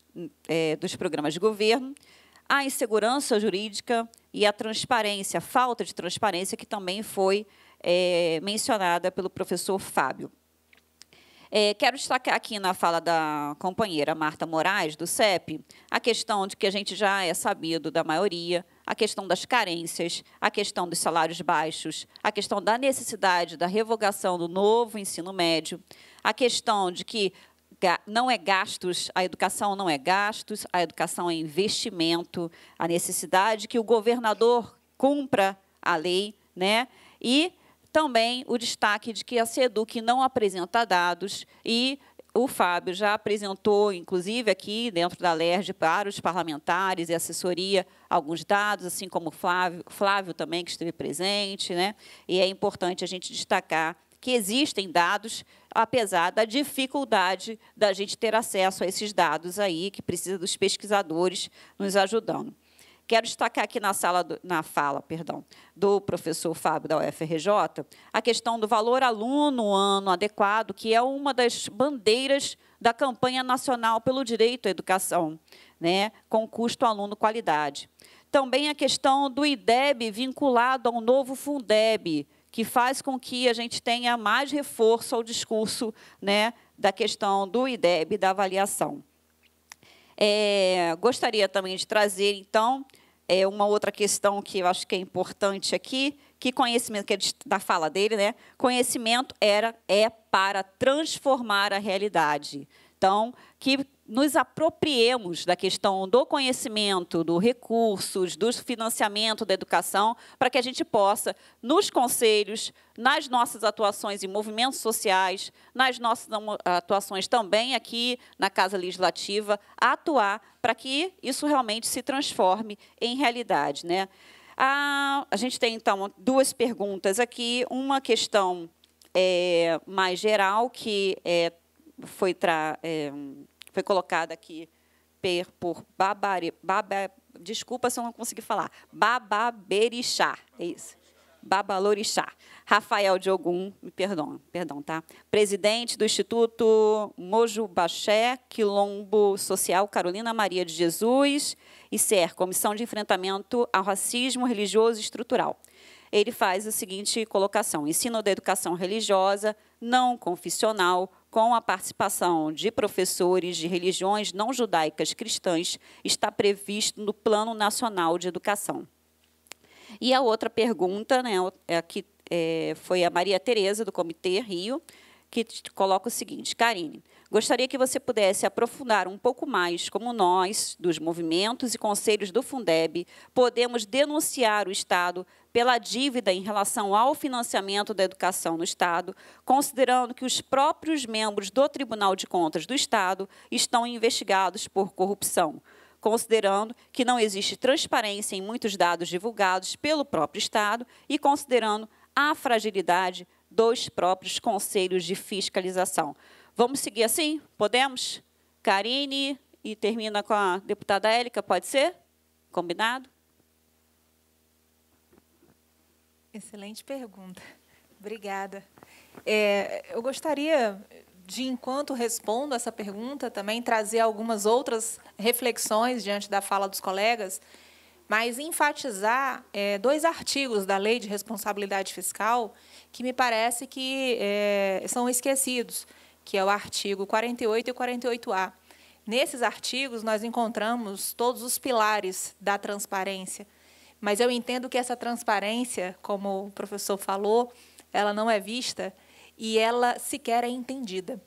é, dos programas de governo, a insegurança jurídica e a transparência, a falta de transparência, que também foi é, mencionada pelo professor Fábio. É, quero destacar aqui na fala da companheira Marta Moraes, do CEP, a questão de que a gente já é sabido da maioria, a questão das carências, a questão dos salários baixos, a questão da necessidade da revogação do novo ensino médio, a questão de que não é gastos, a educação não é gastos, a educação é investimento, a necessidade que o governador cumpra a lei, né? E também o destaque de que a SEDUC não apresenta dados e o Fábio já apresentou, inclusive, aqui dentro da LERJ para os parlamentares e assessoria alguns dados, assim como o Flávio, Flávio também, que esteve presente. Né? E é importante a gente destacar que existem dados apesar da dificuldade da gente ter acesso a esses dados aí, que precisa dos pesquisadores nos ajudando. Quero destacar aqui na, sala do, na fala perdão, do professor Fábio da UFRJ a questão do valor aluno ano adequado, que é uma das bandeiras da campanha nacional pelo direito à educação, né, com custo aluno qualidade. Também a questão do IDEB vinculado ao novo Fundeb, que faz com que a gente tenha mais reforço ao discurso né, da questão do IDEB, da avaliação. É, gostaria também de trazer, então, é, uma outra questão que eu acho que é importante aqui, que conhecimento, que é da fala dele, né? Conhecimento era, é para transformar a realidade. Então, que nos apropriemos da questão do conhecimento, dos recursos, do financiamento da educação, para que a gente possa, nos conselhos, nas nossas atuações em movimentos sociais, nas nossas atuações também aqui na Casa Legislativa, atuar para que isso realmente se transforme em realidade. Né? Ah, a, gente tem, então, duas perguntas aqui. Uma questão é, mais geral, que é, foi tra é, foi colocada aqui per por Babari, baba, desculpa se eu não consegui falar, bababerixá, é isso. Babalorixá. Rafael de Ogum, me perdoam, perdão, tá? Presidente do Instituto Mojubaxé Quilombo Social Carolina Maria de Jesus e CER, Comissão de Enfrentamento ao Racismo Religioso e Estrutural. Ele faz a seguinte colocação: ensino da educação religiosa, não confissional, com a participação de professores de religiões não judaicas cristãs, está previsto no Plano Nacional de Educação. E a outra pergunta, né, é que é, foi a Maria Tereza, do Comitê Rio, que coloca o seguinte: Karine, Gostaria que você pudesse aprofundar um pouco mais como nós, dos movimentos e conselhos do Fundeb, podemos denunciar o Estado pela dívida em relação ao financiamento da educação no Estado, considerando que os próprios membros do Tribunal de Contas do Estado estão investigados por corrupção considerando que não existe transparência em muitos dados divulgados pelo próprio Estado e considerando a fragilidade dos próprios conselhos de fiscalização. Vamos seguir assim? Podemos? Karine e termina com a deputada Élica, pode ser? Combinado? Excelente pergunta. Obrigada. É, eu gostaria de, enquanto respondo essa pergunta, também trazer algumas outras reflexões diante da fala dos colegas, mas enfatizar é, dois artigos da Lei de Responsabilidade Fiscal que me parece que é, são esquecidos que é o artigo 48 e 48A. Nesses artigos, nós encontramos todos os pilares da transparência, mas eu entendo que essa transparência, como o professor falou, ela não é vista e ela sequer é entendida.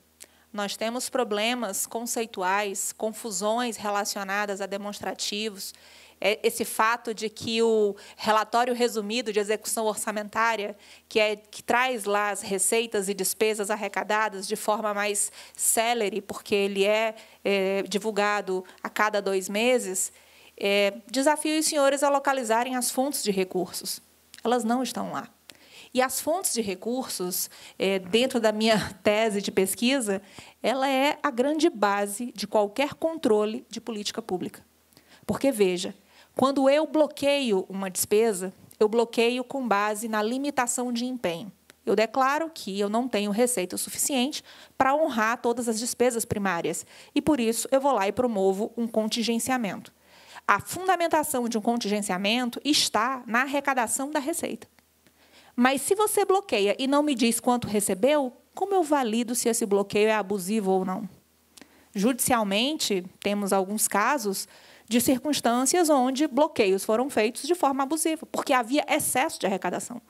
Nós temos problemas conceituais, confusões relacionadas a demonstrativos, é esse fato de que o relatório resumido de execução orçamentária, que, é, que traz lá as receitas e despesas arrecadadas de forma mais célere, porque ele é, é divulgado a cada dois meses, é, desafio os senhores a localizarem as fontes de recursos. Elas não estão lá. E as fontes de recursos, é, dentro da minha tese de pesquisa, ela é a grande base de qualquer controle de política pública. Porque, veja, quando eu bloqueio uma despesa, eu bloqueio com base na limitação de empenho. Eu declaro que eu não tenho receita suficiente para honrar todas as despesas primárias e, por isso, eu vou lá e promovo um contingenciamento. A fundamentação de um contingenciamento está na arrecadação da receita. Mas se você bloqueia e não me diz quanto recebeu, como eu valido se esse bloqueio é abusivo ou não? Judicialmente, temos alguns casos de circunstâncias onde bloqueios foram feitos de forma abusiva, porque havia excesso de arrecadação.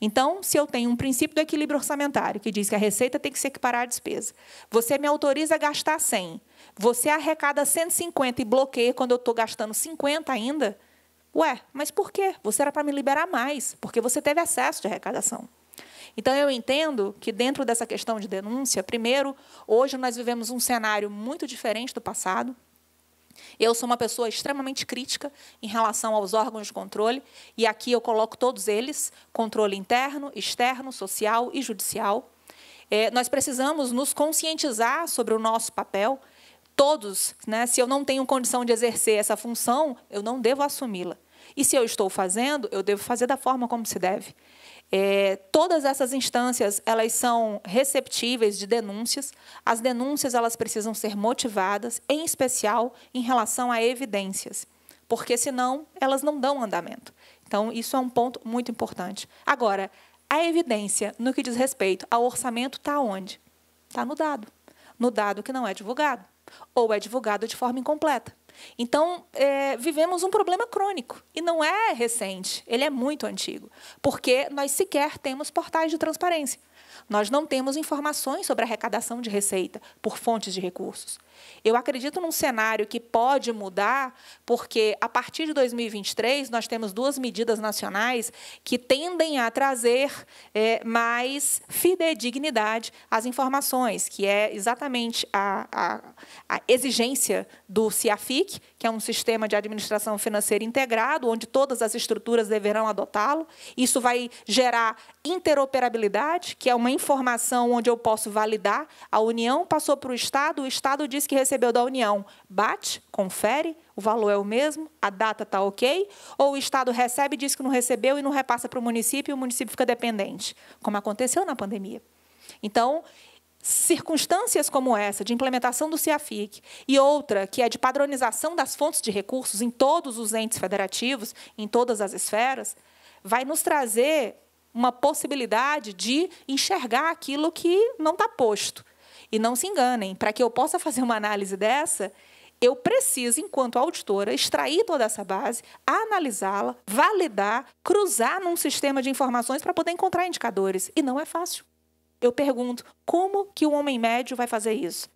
Então, se eu tenho um princípio do equilíbrio orçamentário que diz que a receita tem que se equiparar à despesa, você me autoriza a gastar 100, você arrecada 150 e bloqueia quando eu estou gastando 50 ainda, ué, mas por quê? Você era para me liberar mais, porque você teve excesso de arrecadação. Então, eu entendo que, dentro dessa questão de denúncia, primeiro, hoje nós vivemos um cenário muito diferente do passado. Eu sou uma pessoa extremamente crítica em relação aos órgãos de controle, e aqui eu coloco todos eles: controle interno, externo, social e judicial. É, nós precisamos nos conscientizar sobre o nosso papel. Todos, né, se eu não tenho condição de exercer essa função, eu não devo assumi-la. E se eu estou fazendo, eu devo fazer da forma como se deve. É, todas essas instâncias elas são receptíveis de denúncias. As denúncias elas precisam ser motivadas, em especial em relação a evidências, porque senão elas não dão andamento. Então isso é um ponto muito importante. Agora, a evidência no que diz respeito ao orçamento está onde? Está no dado, no dado que não é divulgado ou é divulgado de forma incompleta. Então, é, vivemos um problema crônico, e não é recente, ele é muito antigo, porque nós sequer temos portais de transparência. Nós não temos informações sobre arrecadação de receita por fontes de recursos. Eu acredito num cenário que pode mudar, porque a partir de 2023 nós temos duas medidas nacionais que tendem a trazer é, mais fidedignidade às informações, que é exatamente a, a, a exigência do CIAFIC, que é um sistema de administração financeira integrado, onde todas as estruturas deverão adotá-lo. Isso vai gerar interoperabilidade, que é uma informação onde eu posso validar. A União passou para o Estado, o Estado disse diz que recebeu da União. Bate, confere, o valor é o mesmo, a data está ok, ou o Estado recebe, diz que não recebeu e não repassa para o município e o município fica dependente, como aconteceu na pandemia. Então, circunstâncias como essa de implementação do CIAFIC e outra que é de padronização das fontes de recursos em todos os entes federativos, em todas as esferas, vai nos trazer uma possibilidade de enxergar aquilo que não está posto e não se enganem, para que eu possa fazer uma análise dessa, eu preciso, enquanto auditora, extrair toda essa base, analisá-la, validar, cruzar num sistema de informações para poder encontrar indicadores. E não é fácil. Eu pergunto, como que o homem médio vai fazer isso?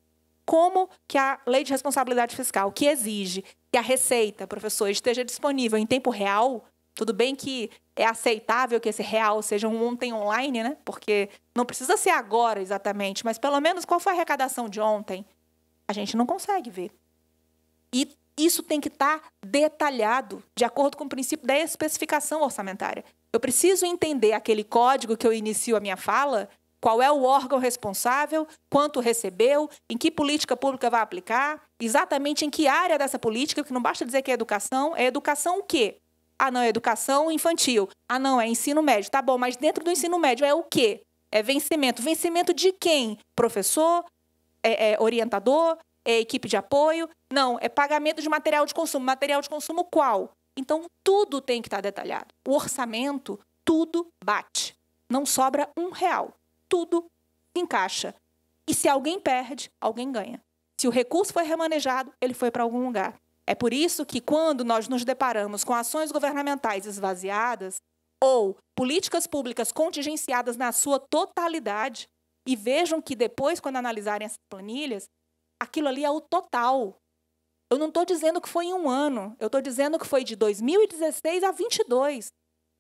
Como que a lei de responsabilidade fiscal, que exige que a receita, professor, esteja disponível em tempo real, tudo bem que é aceitável que esse real seja um ontem online, né? Porque não precisa ser agora exatamente, mas pelo menos qual foi a arrecadação de ontem? A gente não consegue ver. E isso tem que estar tá detalhado, de acordo com o princípio da especificação orçamentária. Eu preciso entender aquele código que eu inicio a minha fala, qual é o órgão responsável, quanto recebeu, em que política pública vai aplicar, exatamente em que área dessa política, Que não basta dizer que é educação, é educação o quê? Ah, não, é educação infantil. Ah, não, é ensino médio. Tá bom, mas dentro do ensino médio é o quê? É vencimento. Vencimento de quem? Professor? É, é orientador? É equipe de apoio? Não, é pagamento de material de consumo. Material de consumo qual? Então, tudo tem que estar tá detalhado. O orçamento, tudo bate. Não sobra um real. Tudo encaixa. E se alguém perde, alguém ganha. Se o recurso foi remanejado, ele foi para algum lugar. É por isso que, quando nós nos deparamos com ações governamentais esvaziadas ou políticas públicas contingenciadas na sua totalidade, e vejam que depois, quando analisarem essas planilhas, aquilo ali é o total. Eu não estou dizendo que foi em um ano, eu estou dizendo que foi de 2016 a 22.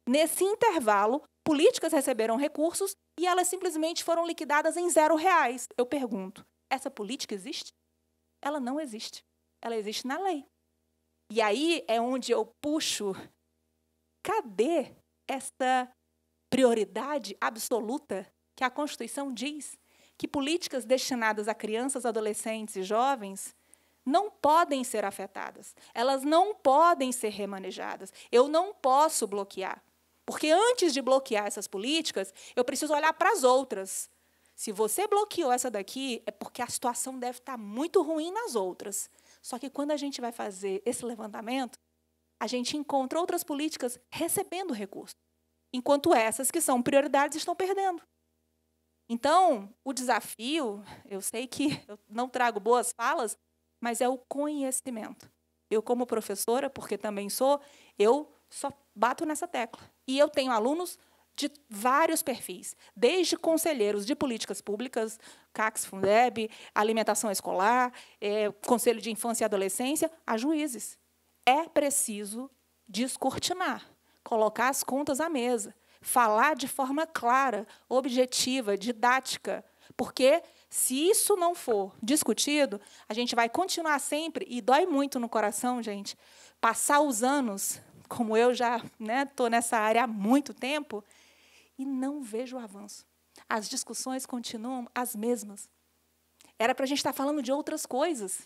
Nesse intervalo, políticas receberam recursos e elas simplesmente foram liquidadas em zero reais. Eu pergunto, essa política existe? Ela não existe. Ela existe na lei. E aí é onde eu puxo: cadê essa prioridade absoluta que a Constituição diz que políticas destinadas a crianças, adolescentes e jovens não podem ser afetadas, elas não podem ser remanejadas. Eu não posso bloquear. Porque antes de bloquear essas políticas, eu preciso olhar para as outras. Se você bloqueou essa daqui, é porque a situação deve estar muito ruim nas outras. Só que quando a gente vai fazer esse levantamento, a gente encontra outras políticas recebendo recursos, enquanto essas que são prioridades estão perdendo. Então, o desafio, eu sei que eu não trago boas falas, mas é o conhecimento. Eu, como professora, porque também sou, eu só bato nessa tecla. E eu tenho alunos de vários perfis, desde conselheiros de políticas públicas, CACS, Fundeb, alimentação escolar, é, conselho de infância e adolescência, a juízes. É preciso descortinar, colocar as contas à mesa, falar de forma clara, objetiva, didática, porque se isso não for discutido, a gente vai continuar sempre e dói muito no coração, gente, passar os anos, como eu já estou né, nessa área há muito tempo, e não vejo avanço. As discussões continuam as mesmas. Era para a gente estar tá falando de outras coisas.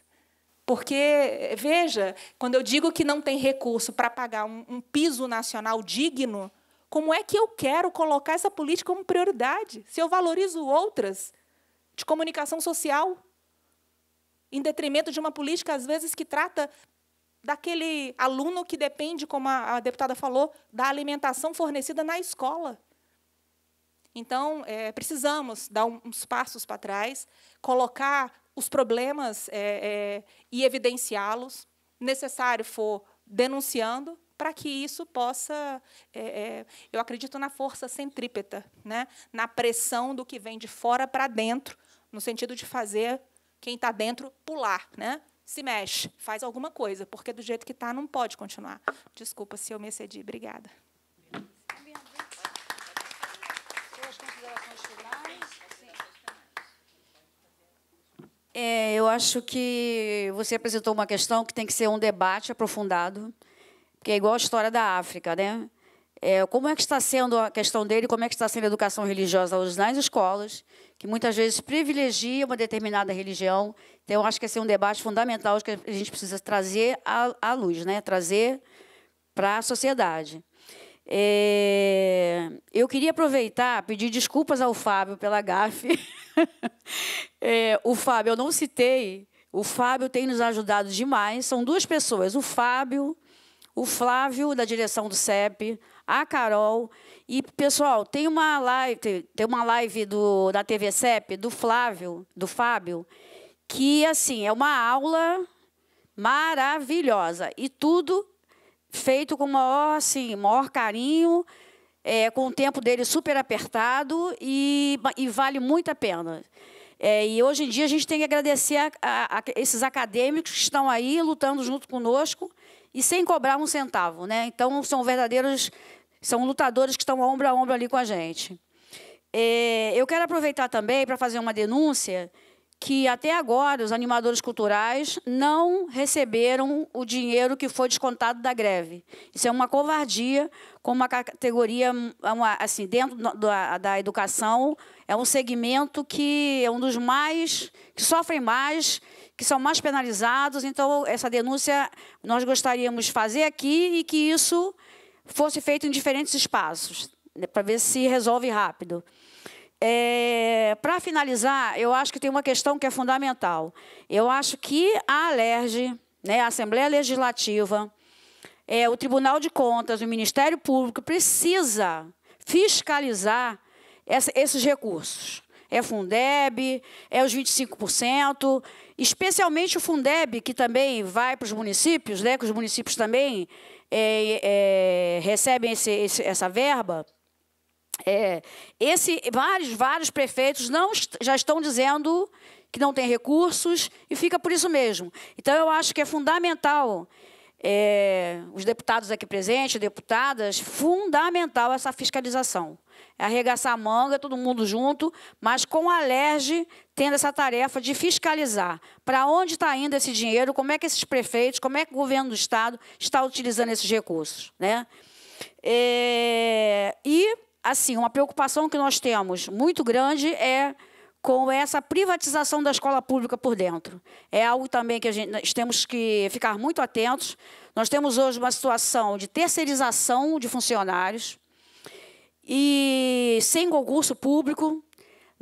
Porque, veja, quando eu digo que não tem recurso para pagar um, um piso nacional digno, como é que eu quero colocar essa política como prioridade se eu valorizo outras de comunicação social, em detrimento de uma política, às vezes, que trata daquele aluno que depende, como a, a deputada falou, da alimentação fornecida na escola. Então, é, precisamos dar uns passos para trás, colocar os problemas é, é, e evidenciá-los, necessário for denunciando, para que isso possa. É, é, eu acredito na força centrípeta, né? na pressão do que vem de fora para dentro, no sentido de fazer quem está dentro pular, né? se mexe, faz alguma coisa, porque do jeito que está não pode continuar. Desculpa se eu me excedi. Obrigada. É, eu acho que você apresentou uma questão que tem que ser um debate aprofundado, que é igual a história da África, né? É, como é que está sendo a questão dele, como é que está sendo a educação religiosa hoje nas escolas, que muitas vezes privilegia uma determinada religião. Então, eu acho que esse é um debate fundamental que a gente precisa trazer à, à luz, né? trazer para a sociedade. É, eu queria aproveitar, pedir desculpas ao Fábio pela gafe. é, o Fábio, eu não citei. O Fábio tem nos ajudado demais. São duas pessoas, o Fábio, o Flávio da direção do CEP, a Carol e pessoal, tem uma live, tem uma live do da TV CEP do Flávio, do Fábio, que assim, é uma aula maravilhosa e tudo feito com maior, assim, maior carinho, é, com o tempo dele super apertado e, e vale muito a pena. É, e hoje em dia a gente tem que agradecer a, a, a esses acadêmicos que estão aí lutando junto conosco e sem cobrar um centavo, né? Então são verdadeiros, são lutadores que estão ombro a ombro ali com a gente. É, eu quero aproveitar também para fazer uma denúncia que até agora os animadores culturais não receberam o dinheiro que foi descontado da greve. Isso é uma covardia com uma categoria, é uma, assim, dentro da, da educação, é um segmento que é um dos mais, que sofrem mais, que são mais penalizados. Então, essa denúncia nós gostaríamos de fazer aqui e que isso fosse feito em diferentes espaços, né, para ver se resolve rápido. É, Para finalizar, eu acho que tem uma questão que é fundamental. Eu acho que a ALERJ, né, a Assembleia Legislativa, é, o Tribunal de Contas, o Ministério Público, precisa fiscalizar essa, esses recursos. É Fundeb, é os 25%, especialmente o Fundeb, que também vai para os municípios, né, que os municípios também é, é recebem esse, esse, essa verba. É, esse, vários, vários prefeitos não, já estão dizendo que não tem recursos e fica por isso mesmo. Então, eu acho que é fundamental, é, os deputados aqui presentes, deputadas, fundamental essa fiscalização. É arregaçar a manga, todo mundo junto, mas com a LERJ tendo essa tarefa de fiscalizar para onde está indo esse dinheiro, como é que esses prefeitos, como é que o governo do Estado está utilizando esses recursos. Né? É, e assim, uma preocupação que nós temos muito grande é com essa privatização da escola pública por dentro. É algo também que a gente, nós temos que ficar muito atentos. Nós temos hoje uma situação de terceirização de funcionários e sem concurso público,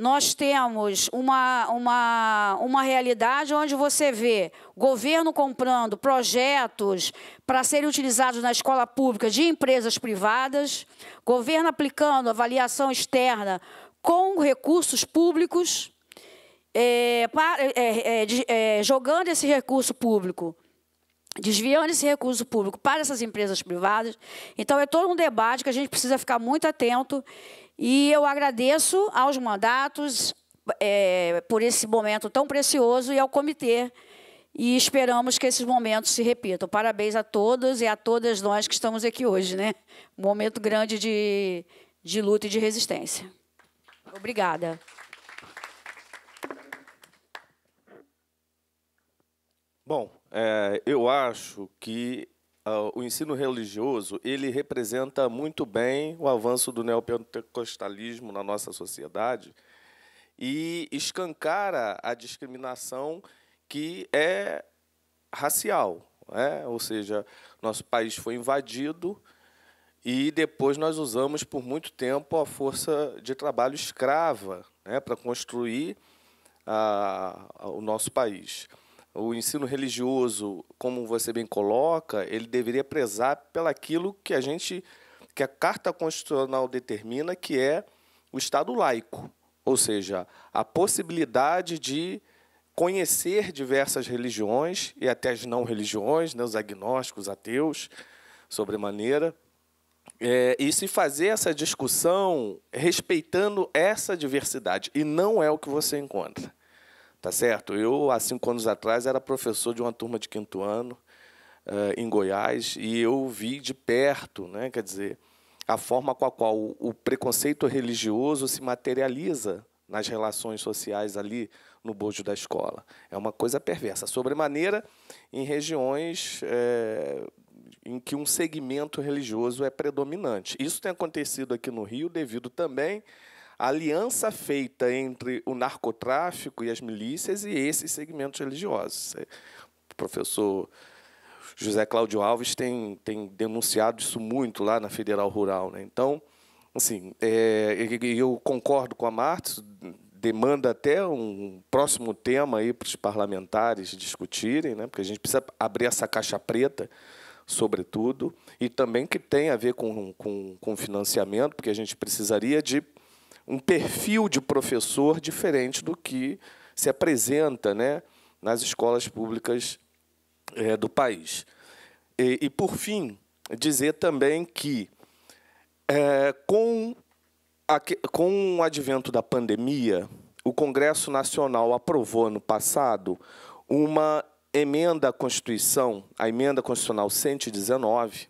nós temos uma, uma, uma realidade onde você vê governo comprando projetos para serem utilizados na escola pública de empresas privadas, governo aplicando avaliação externa com recursos públicos, é, para, é, é, é jogando esse recurso público desviando esse recurso público para essas empresas privadas. Então, é todo um debate que a gente precisa ficar muito atento e eu agradeço aos mandatos é, por esse momento tão precioso e ao comitê. E esperamos que esses momentos se repitam. Parabéns a todos e a todas nós que estamos aqui hoje. Né? Um momento grande de, de luta e de resistência. Obrigada. Bom, é, eu acho que ah, o ensino religioso ele representa muito bem o avanço do neopentecostalismo na nossa sociedade e escancara a discriminação que é racial, né? ou seja, nosso país foi invadido e depois nós usamos por muito tempo a força de trabalho escrava né? para construir a, ah, a, o nosso país o ensino religioso, como você bem coloca, ele deveria prezar pelaquilo que a gente que a Carta Constitucional determina que é o Estado laico, ou seja, a possibilidade de conhecer diversas religiões e até as não religiões, né, os agnósticos, ateus, sobremaneira, é, e se fazer essa discussão respeitando essa diversidade, e não é o que você encontra. Tá certo? Eu, há cinco anos atrás, era professor de uma turma de quinto ano uh, em Goiás e eu vi de perto, né, quer dizer, a forma com a qual o preconceito religioso se materializa nas relações sociais ali no bojo da escola. É uma coisa perversa, sobremaneira em regiões é, em que um segmento religioso é predominante. Isso tem acontecido aqui no Rio devido também a aliança feita entre o narcotráfico e as milícias e esses segmentos religiosos. É, o professor José Cláudio Alves tem, tem denunciado isso muito lá na Federal Rural. Né? Então, assim, é, eu concordo com a Martins, demanda até um próximo tema aí para os parlamentares discutirem, né? porque a gente precisa abrir essa caixa preta, sobretudo, e também que tem a ver com, com, com financiamento, porque a gente precisaria de um perfil de professor diferente do que se apresenta né, nas escolas públicas é, do país. E, e, por fim, dizer também que, é, com, a, com o advento da pandemia, o Congresso Nacional aprovou ano passado uma emenda à Constituição, a emenda constitucional 119,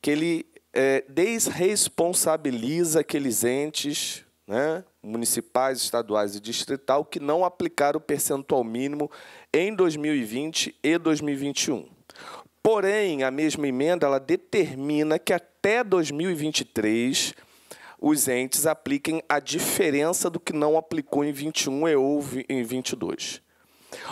que ele é, desresponsabiliza aqueles entes né, municipais, estaduais e distrital que não aplicaram o percentual mínimo em 2020 e 2021. Porém, a mesma emenda ela determina que até 2023 os entes apliquem a diferença do que não aplicou em 21 e houve em 22.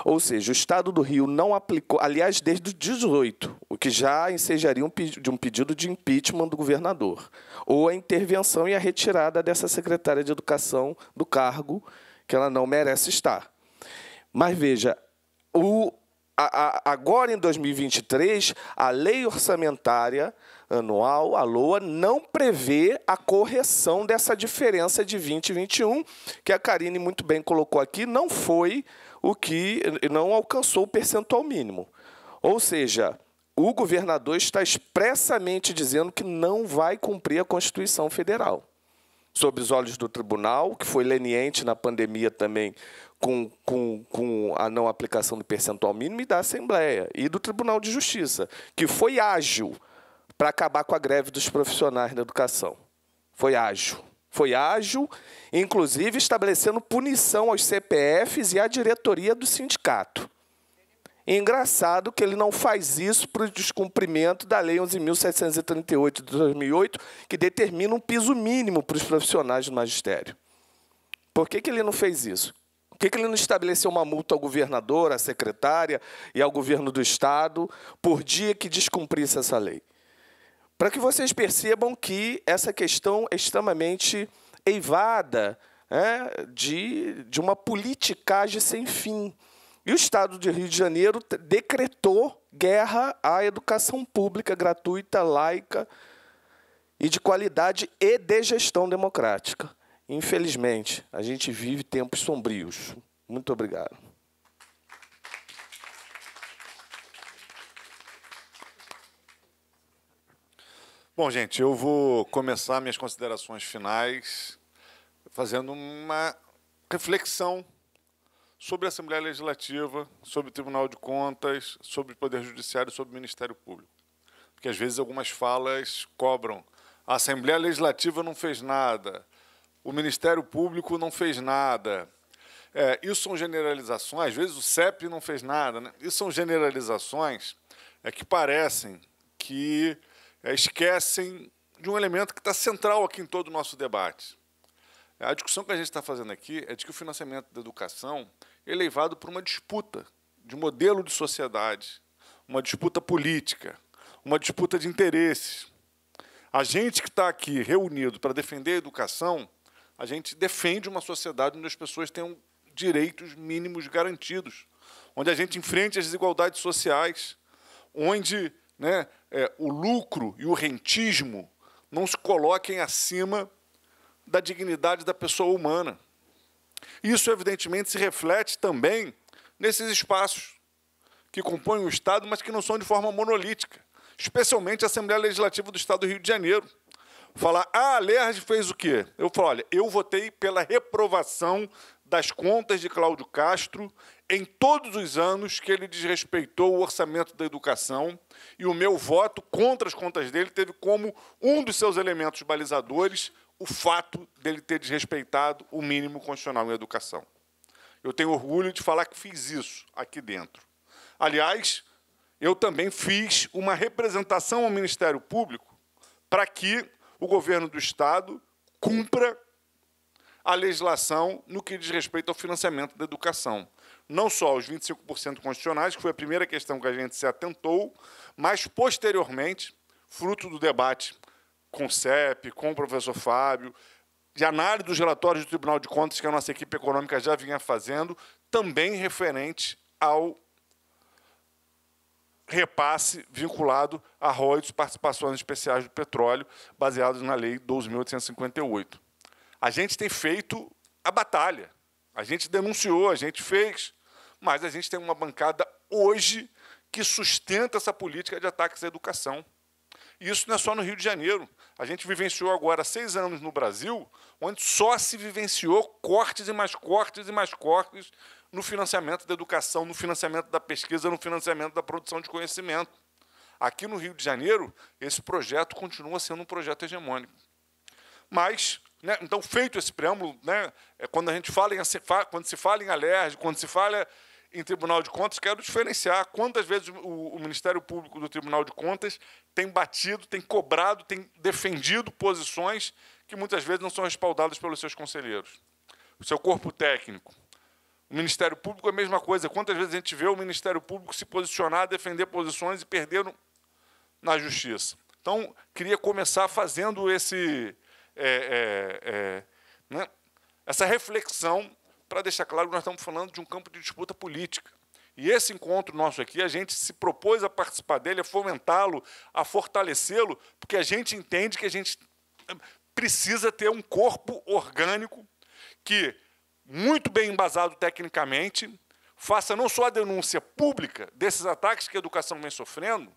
Ou seja, o Estado do Rio não aplicou, aliás, desde 18, o que já ensejaria um, de um pedido de impeachment do governador, ou a intervenção e a retirada dessa secretária de Educação do cargo, que ela não merece estar. Mas veja, o, a, a, agora em 2023, a lei orçamentária anual, a LOA, não prevê a correção dessa diferença de 2021 que a Karine muito bem colocou aqui, não foi o que não alcançou o percentual mínimo. Ou seja, o governador está expressamente dizendo que não vai cumprir a Constituição Federal. Sob os olhos do tribunal, que foi leniente na pandemia também com, com, com a não aplicação do percentual mínimo, e da Assembleia e do Tribunal de Justiça, que foi ágil para acabar com a greve dos profissionais da educação. Foi ágil. Foi ágil, inclusive estabelecendo punição aos CPFs e à diretoria do sindicato. Engraçado que ele não faz isso para o descumprimento da Lei 11.738 de 2008, que determina um piso mínimo para os profissionais do magistério. Por que, que ele não fez isso? Por que, que ele não estabeleceu uma multa ao governador, à secretária e ao governo do Estado por dia que descumprisse essa lei? para que vocês percebam que essa questão é extremamente eivada é, de, de uma politicagem sem fim. E o Estado de Rio de Janeiro decretou guerra à educação pública gratuita, laica e de qualidade e de gestão democrática. Infelizmente, a gente vive tempos sombrios. Muito obrigado. Bom, gente, eu vou começar minhas considerações finais fazendo uma reflexão sobre a Assembleia Legislativa, sobre o Tribunal de Contas, sobre o Poder Judiciário, sobre o Ministério Público. Porque às vezes algumas falas cobram. A Assembleia Legislativa não fez nada, o Ministério Público não fez nada. É, isso são generalizações, às vezes o CEP não fez nada. Né? Isso são generalizações é, que parecem que é, esquecem de um elemento que está central aqui em todo o nosso debate. A discussão que a gente está fazendo aqui é de que o financiamento da educação é levado por uma disputa de modelo de sociedade, uma disputa política, uma disputa de interesses. A gente que está aqui reunido para defender a educação, a gente defende uma sociedade onde as pessoas tenham direitos mínimos garantidos, onde a gente enfrente as desigualdades sociais, onde né, é, o lucro e o rentismo não se coloquem acima da dignidade da pessoa humana. Isso, evidentemente, se reflete também nesses espaços que compõem o Estado, mas que não são de forma monolítica, especialmente a Assembleia Legislativa do Estado do Rio de Janeiro. Falar, ah, a Lerge fez o quê? Eu falo, olha, eu votei pela reprovação das contas de Cláudio Castro em todos os anos que ele desrespeitou o orçamento da educação e o meu voto contra as contas dele teve como um dos seus elementos balizadores o fato dele ter desrespeitado o mínimo constitucional em educação. Eu tenho orgulho de falar que fiz isso aqui dentro. Aliás, eu também fiz uma representação ao Ministério Público para que o governo do Estado cumpra a legislação no que diz respeito ao financiamento da educação não só os 25% constitucionais, que foi a primeira questão que a gente se atentou, mas posteriormente, fruto do debate com o CEP, com o professor Fábio, de análise dos relatórios do Tribunal de Contas que a nossa equipe econômica já vinha fazendo, também referente ao repasse vinculado a royalties, participações especiais do petróleo, baseados na Lei 12.858. A gente tem feito a batalha. A gente denunciou, a gente fez mas a gente tem uma bancada hoje que sustenta essa política de ataques à educação. E isso não é só no Rio de Janeiro. A gente vivenciou agora seis anos no Brasil, onde só se vivenciou cortes e mais cortes e mais cortes no financiamento da educação, no financiamento da pesquisa, no financiamento da produção de conhecimento. Aqui no Rio de Janeiro, esse projeto continua sendo um projeto hegemônico. Mas, né, então, feito esse preâmbulo, né, é quando a gente fala em quando se fala em alérgico, quando se fala em Tribunal de Contas, quero diferenciar quantas vezes o, o Ministério Público do Tribunal de Contas tem batido, tem cobrado, tem defendido posições que muitas vezes não são respaldadas pelos seus conselheiros, o seu corpo técnico. O Ministério Público é a mesma coisa. Quantas vezes a gente vê o Ministério Público se posicionar, defender posições e perderam na justiça? Então, queria começar fazendo esse, é, é, é, né, essa reflexão para deixar claro que nós estamos falando de um campo de disputa política. E esse encontro nosso aqui, a gente se propôs a participar dele, a fomentá-lo, a fortalecê-lo, porque a gente entende que a gente eh, precisa ter um corpo orgânico que, muito bem embasado tecnicamente, faça não só a denúncia pública desses ataques que a educação vem sofrendo,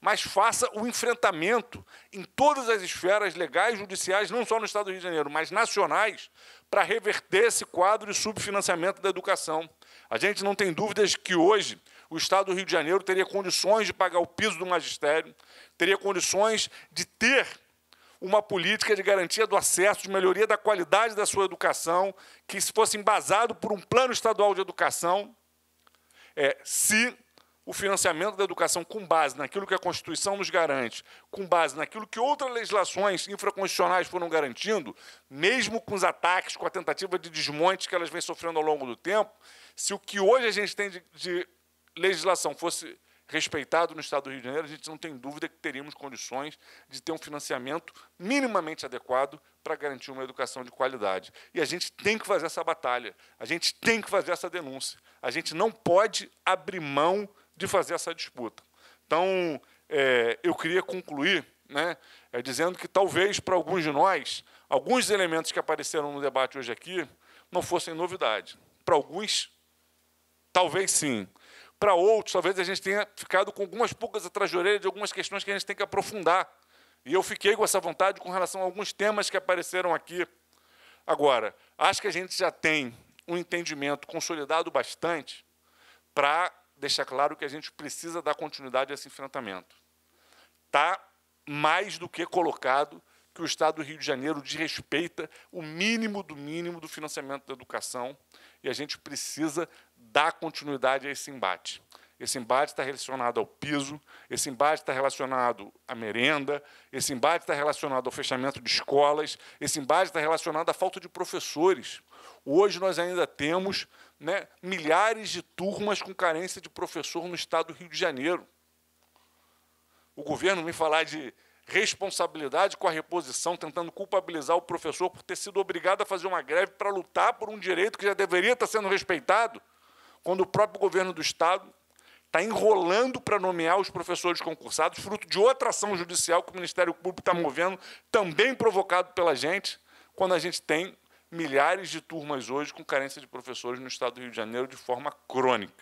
mas faça o enfrentamento em todas as esferas legais, judiciais, não só no Estado do Rio de Janeiro, mas nacionais, para reverter esse quadro de subfinanciamento da educação. A gente não tem dúvidas que hoje o Estado do Rio de Janeiro teria condições de pagar o piso do magistério, teria condições de ter uma política de garantia do acesso, de melhoria da qualidade da sua educação, que se fosse embasado por um plano estadual de educação, é, se o financiamento da educação com base naquilo que a Constituição nos garante, com base naquilo que outras legislações infraconstitucionais foram garantindo, mesmo com os ataques, com a tentativa de desmonte que elas vêm sofrendo ao longo do tempo, se o que hoje a gente tem de, de legislação fosse respeitado no Estado do Rio de Janeiro, a gente não tem dúvida que teríamos condições de ter um financiamento minimamente adequado para garantir uma educação de qualidade. E a gente tem que fazer essa batalha, a gente tem que fazer essa denúncia. A gente não pode abrir mão de fazer essa disputa. Então, é, eu queria concluir né, é, dizendo que talvez para alguns de nós, alguns elementos que apareceram no debate hoje aqui não fossem novidade. Para alguns, talvez sim. Para outros, talvez a gente tenha ficado com algumas pulgas atrás de orelha de algumas questões que a gente tem que aprofundar. E eu fiquei com essa vontade com relação a alguns temas que apareceram aqui. Agora, acho que a gente já tem um entendimento consolidado bastante para Deixa claro que a gente precisa dar continuidade a esse enfrentamento. Está mais do que colocado que o Estado do Rio de Janeiro desrespeita o mínimo do mínimo do financiamento da educação e a gente precisa dar continuidade a esse embate. Esse embate está relacionado ao piso, esse embate está relacionado à merenda, esse embate está relacionado ao fechamento de escolas, esse embate está relacionado à falta de professores. Hoje nós ainda temos né, milhares de turmas com carência de professor no estado do Rio de Janeiro. O governo vem falar de responsabilidade com a reposição, tentando culpabilizar o professor por ter sido obrigado a fazer uma greve para lutar por um direito que já deveria estar sendo respeitado, quando o próprio governo do Estado está enrolando para nomear os professores concursados, fruto de outra ação judicial que o Ministério Público está movendo, também provocado pela gente, quando a gente tem milhares de turmas hoje com carência de professores no estado do Rio de Janeiro de forma crônica.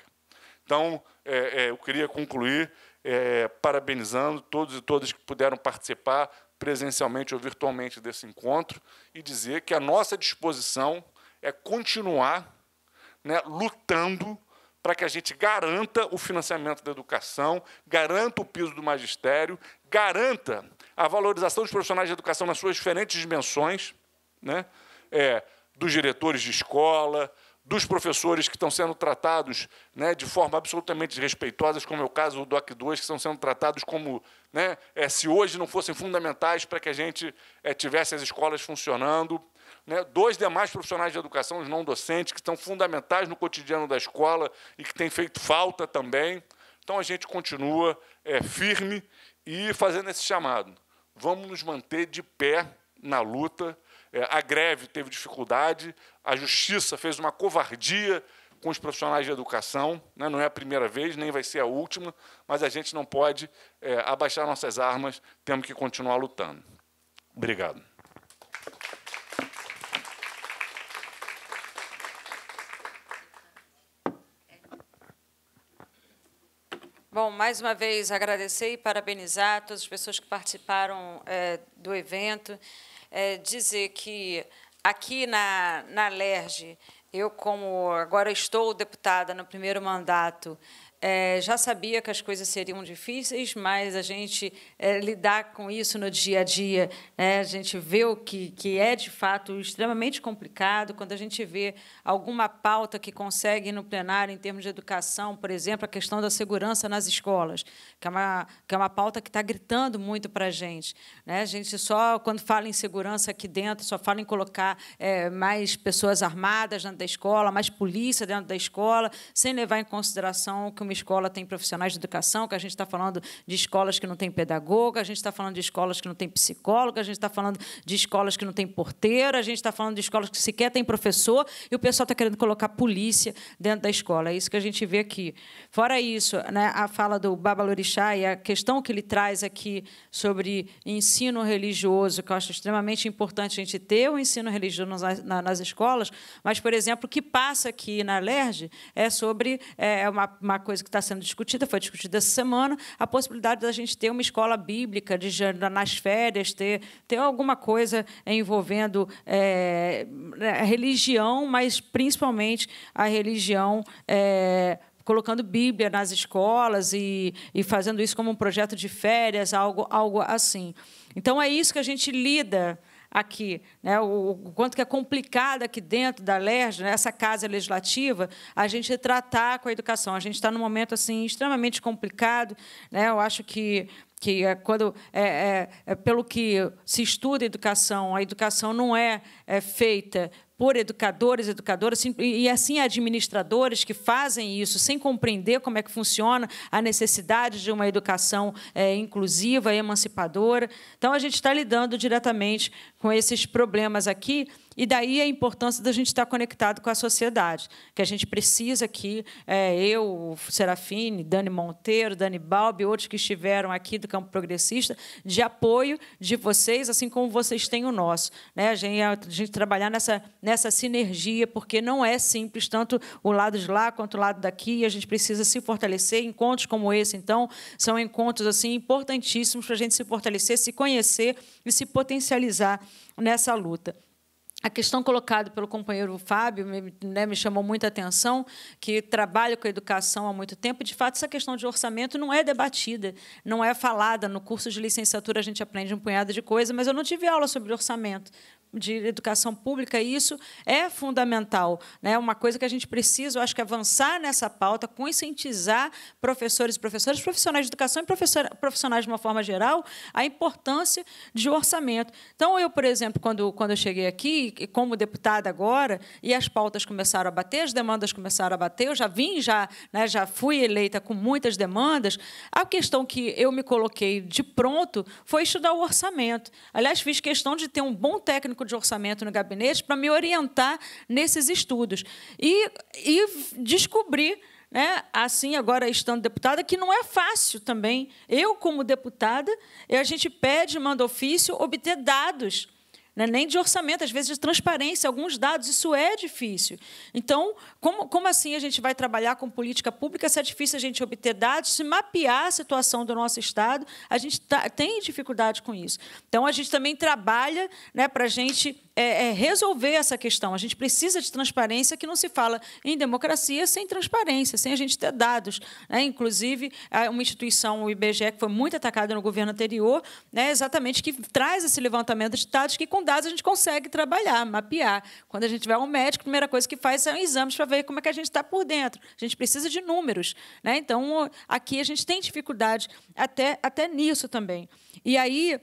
Então, é, é, eu queria concluir é, parabenizando todos e todas que puderam participar presencialmente ou virtualmente desse encontro e dizer que a nossa disposição é continuar né, lutando para que a gente garanta o financiamento da educação, garanta o piso do magistério, garanta a valorização dos profissionais de educação nas suas diferentes dimensões, né? é, dos diretores de escola, dos professores que estão sendo tratados né, de forma absolutamente desrespeitosa, como é o caso do DOC 2 que estão sendo tratados como né, é, se hoje não fossem fundamentais para que a gente é, tivesse as escolas funcionando. Né, dois demais profissionais de educação, os não docentes, que estão fundamentais no cotidiano da escola e que têm feito falta também. Então a gente continua é, firme e fazendo esse chamado. Vamos nos manter de pé na luta é, a greve teve dificuldade, a justiça fez uma covardia com os profissionais de educação, né? não é a primeira vez, nem vai ser a última, mas a gente não pode é, abaixar nossas armas, temos que continuar lutando. Obrigado. Bom, mais uma vez agradecer e parabenizar todas as pessoas que participaram é, do evento. É, dizer que aqui na, na LERJ, eu como agora estou deputada no primeiro mandato é, já sabia que as coisas seriam difíceis, mas a gente é, lidar com isso no dia a dia, né? a gente vê o que, que é de fato extremamente complicado. Quando a gente vê alguma pauta que consegue no plenário, em termos de educação, por exemplo, a questão da segurança nas escolas, que é uma, que é uma pauta que está gritando muito para a gente. Né? A gente só, quando fala em segurança aqui dentro, só fala em colocar é, mais pessoas armadas dentro da escola, mais polícia dentro da escola, sem levar em consideração o que o uma escola tem profissionais de educação, que a gente está falando de escolas que não tem pedagogo, a gente está falando de escolas que não tem psicólogo, a gente está falando de escolas que não tem porteiro, a gente está falando de escolas que sequer tem professor, e o pessoal está querendo colocar polícia dentro da escola. É isso que a gente vê aqui. Fora isso, né, a fala do Babalorixá e a questão que ele traz aqui sobre ensino religioso, que eu acho extremamente importante a gente ter o ensino religioso nas, nas escolas, mas, por exemplo, o que passa aqui na LERJ é sobre é, uma, uma coisa coisa que está sendo discutida, foi discutida essa semana, a possibilidade da gente ter uma escola bíblica de nas férias, ter, ter alguma coisa envolvendo é, a religião, mas principalmente a religião. É, colocando Bíblia nas escolas e, e fazendo isso como um projeto de férias, algo, algo assim. Então, é isso que a gente lida aqui, né, o, o quanto que é complicado aqui dentro da LERJ, nessa né, casa legislativa, a gente tratar com a educação. A gente está num momento assim extremamente complicado. Né, eu acho que que é quando é, é, é, pelo que se estuda educação, a educação não é, é feita por educadores, educadoras e, assim administradores que fazem isso sem compreender como é que funciona a necessidade de uma educação é, inclusiva, emancipadora. Então, a gente está lidando diretamente com esses problemas aqui e daí a importância da gente estar conectado com a sociedade, que a gente precisa que é, eu, Serafine, Dani Monteiro, Dani Balbi, outros que estiveram aqui do campo progressista, de apoio de vocês, assim como vocês têm o nosso. Né? A, gente, a gente trabalhar nessa, nessa sinergia, porque não é simples, tanto o lado de lá quanto o lado daqui, e a gente precisa se fortalecer. Encontros como esse, então, são encontros assim importantíssimos para a gente se fortalecer, se conhecer e se potencializar nessa luta a questão colocada pelo companheiro Fábio me, né, me, chamou muita atenção, que trabalha com a educação há muito tempo. De fato, essa questão de orçamento não é debatida, não é falada. No curso de licenciatura, a gente aprende um punhado de coisa, mas eu não tive aula sobre orçamento de educação pública, e isso é fundamental. Né? Uma coisa que a gente precisa, eu acho que avançar nessa pauta, conscientizar professores e professoras, profissionais de educação e profissionais de uma forma geral, a importância de orçamento. Então, eu, por exemplo, quando, quando eu cheguei aqui, como deputada agora, e as pautas começaram a bater, as demandas começaram a bater, eu já vim, já, né, já fui eleita com muitas demandas, a questão que eu me coloquei de pronto foi estudar o orçamento. Aliás, fiz questão de ter um bom técnico técnico de orçamento no gabinete para me orientar nesses estudos. E, e descobri né? assim agora estando deputada, que não é fácil também. Eu, como deputada, a gente pede, manda ofício, obter dados né? nem de orçamento, às vezes de transparência, alguns dados, isso é difícil. Então, como, como assim a gente vai trabalhar com política pública se é difícil a gente obter dados, se mapear a situação do nosso Estado? A gente tá, tem dificuldade com isso. Então, a gente também trabalha né, para a gente é, é resolver essa questão. A gente precisa de transparência, que não se fala em democracia sem transparência, sem a gente ter dados. Né? Inclusive, é uma instituição, o IBGE, que foi muito atacada no governo anterior, né, exatamente que traz esse levantamento de dados, que com dados a gente consegue trabalhar, mapear. Quando a gente vai ao médico, a primeira coisa que faz são exames para ver como é que a gente está por dentro. A gente precisa de números. Né? Então, aqui a gente tem dificuldade até, até nisso também. E aí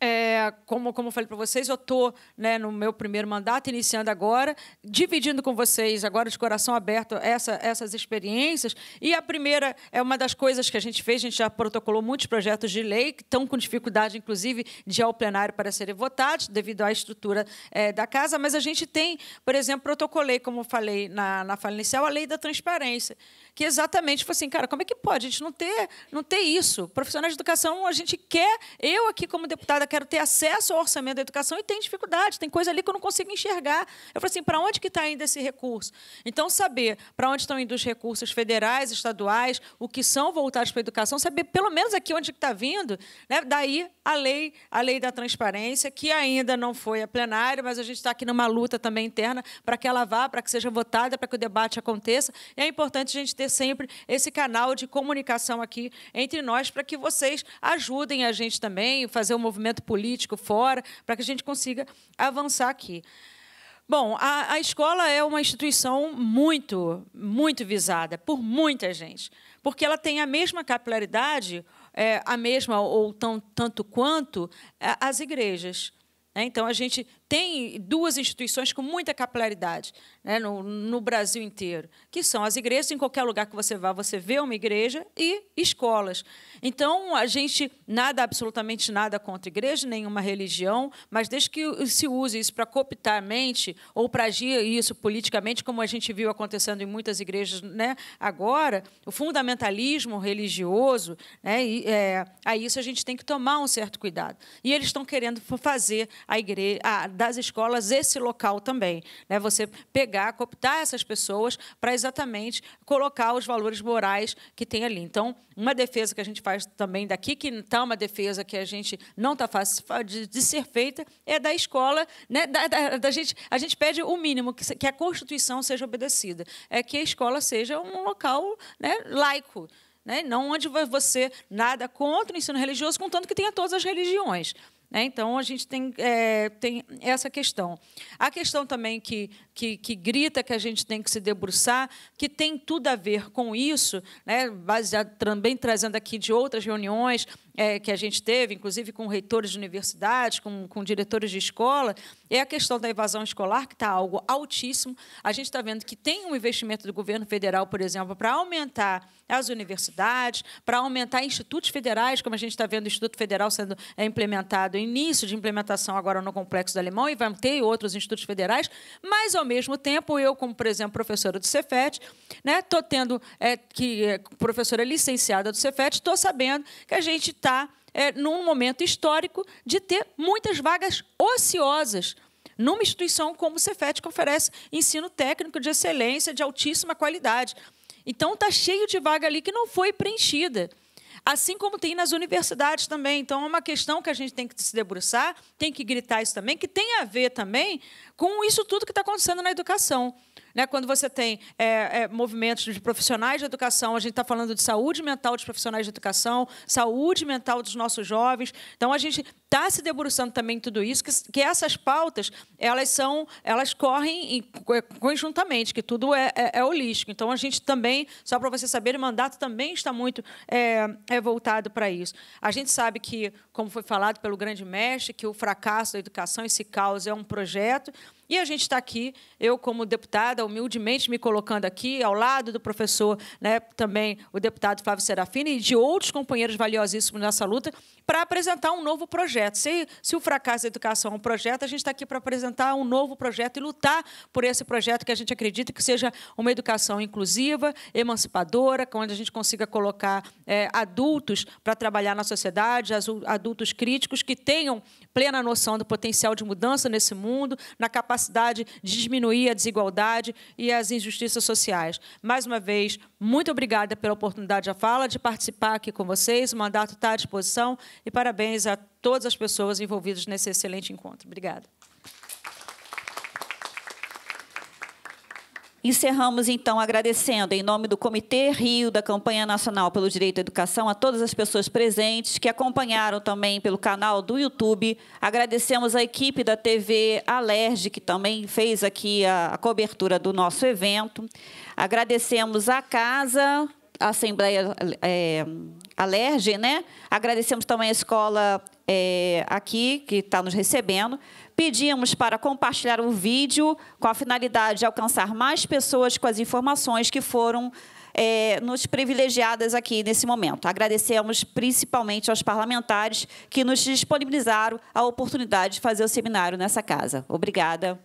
é, como, como eu falei para vocês, eu estou né, no meu primeiro mandato, iniciando agora, dividindo com vocês, agora de coração aberto, essa, essas experiências. E a primeira é uma das coisas que a gente fez, a gente já protocolou muitos projetos de lei que estão com dificuldade, inclusive, de ir ao plenário para serem votados, devido à estrutura é, da casa, mas a gente tem, por exemplo, protocolei, como falei na, na fala inicial, a lei da transparência que exatamente foi assim, cara, como é que pode a gente não ter, não ter isso? Profissionais de educação, a gente quer, eu aqui como deputada quero ter acesso ao orçamento da educação e tem dificuldade, tem coisa ali que eu não consigo enxergar. Eu falei assim, para onde que está indo esse recurso? Então, saber para onde estão indo os recursos federais, estaduais, o que são voltados para a educação, saber pelo menos aqui onde está vindo, né? daí a lei, a lei da transparência, que ainda não foi a plenário, mas a gente está aqui numa luta também interna para que ela vá, para que seja votada, para que o debate aconteça. E é importante a gente ter sempre esse canal de comunicação aqui entre nós para que vocês ajudem a gente também, fazer o um movimento político fora, para que a gente consiga avançar aqui. Bom, a, a, escola é uma instituição muito, muito visada por muita gente, porque ela tem a mesma capilaridade, é, a mesma ou tão, tanto quanto é, as igrejas. Né? Então, a gente tem duas instituições com muita capilaridade né, no, no, Brasil inteiro, que são as igrejas. Em qualquer lugar que você vá, você vê uma igreja e escolas. Então, a gente, nada, absolutamente nada contra igreja, nenhuma religião, mas desde que se use isso para cooptar a mente ou para agir isso politicamente, como a gente viu acontecendo em muitas igrejas né, agora, o fundamentalismo religioso, né, e, é, a isso a gente tem que tomar um certo cuidado. E eles estão querendo fazer a igreja. A, das escolas esse local também. Né? Você pegar, cooptar essas pessoas para exatamente colocar os valores morais que tem ali. Então, uma defesa que a gente faz também daqui, que está uma defesa que a gente não está fácil de, de, ser feita, é da escola, né? da, da, da gente, a gente pede o mínimo, que, que a Constituição seja obedecida, é que a escola seja um local né, laico, né? não onde você nada contra o ensino religioso, contanto que tenha todas as religiões. Né? Então, a gente tem, é, tem essa questão. A questão também que, que, que, grita que a gente tem que se debruçar, que tem tudo a ver com isso, né? baseado, também trazendo aqui de outras reuniões, é, que a gente teve, inclusive com reitores de universidades, com, com diretores de escola, é a questão da evasão escolar, que está algo altíssimo. A gente está vendo que tem um investimento do governo federal, por exemplo, para aumentar as universidades, para aumentar institutos federais, como a gente está vendo o Instituto Federal sendo é, implementado, início de implementação agora no Complexo do Alemão, e vai ter outros institutos federais, mas, ao mesmo tempo, eu, como, por exemplo, professora do Cefet, estou né, tendo, é, que é, professora licenciada do Cefet, estou sabendo que a gente está está é, num momento histórico de ter muitas vagas ociosas numa instituição como o Cefet, que oferece ensino técnico de excelência, de altíssima qualidade. Então, está cheio de vaga ali que não foi preenchida. Assim como tem nas universidades também. Então, é uma questão que a gente tem que se debruçar, tem que gritar isso também, que tem a ver também com isso tudo que está acontecendo na educação. Né? Quando você tem é, é, movimentos de profissionais de educação, a gente está falando de saúde mental dos profissionais de educação, saúde mental dos nossos jovens. Então, a gente está se debruçando também em tudo isso, que, que essas pautas elas são, elas correm em, é, conjuntamente, que tudo é, é, é, holístico. Então, a gente também, só para você saber, o mandato também está muito é, é voltado para isso. A gente sabe que, como foi falado pelo grande mestre, que o fracasso da educação, esse caos, é um projeto e a gente está aqui, eu como deputada, humildemente me colocando aqui, ao lado do professor, né, também o deputado Flávio Serafini e de outros companheiros valiosíssimos nessa luta, para apresentar um novo projeto. Se, se o fracasso da educação é um projeto, a gente está aqui para apresentar um novo projeto e lutar por esse projeto que a gente acredita que seja uma educação inclusiva, emancipadora, onde a gente consiga colocar é, adultos para trabalhar na sociedade, adultos críticos que tenham plena noção do potencial de mudança nesse mundo, na capacidade capacidade de diminuir a desigualdade e as injustiças sociais. Mais uma vez, muito obrigada pela oportunidade da fala, de participar aqui com vocês. O mandato está à disposição e parabéns a todas as pessoas envolvidas nesse excelente encontro. Obrigada. Encerramos, então, agradecendo, em nome do Comitê Rio da Campanha Nacional pelo Direito à Educação, a todas as pessoas presentes que acompanharam também pelo canal do YouTube. Agradecemos a equipe da TV Alerj, que também fez aqui a, a cobertura do nosso evento. Agradecemos a casa, a Assembleia é, Alerj, né? Agradecemos também a escola é, aqui, que está nos recebendo. Pedimos para compartilhar o vídeo com a finalidade de alcançar mais pessoas com as informações que foram é, nos privilegiadas aqui nesse momento. Agradecemos principalmente aos parlamentares que nos disponibilizaram a oportunidade de fazer o seminário nessa casa. Obrigada.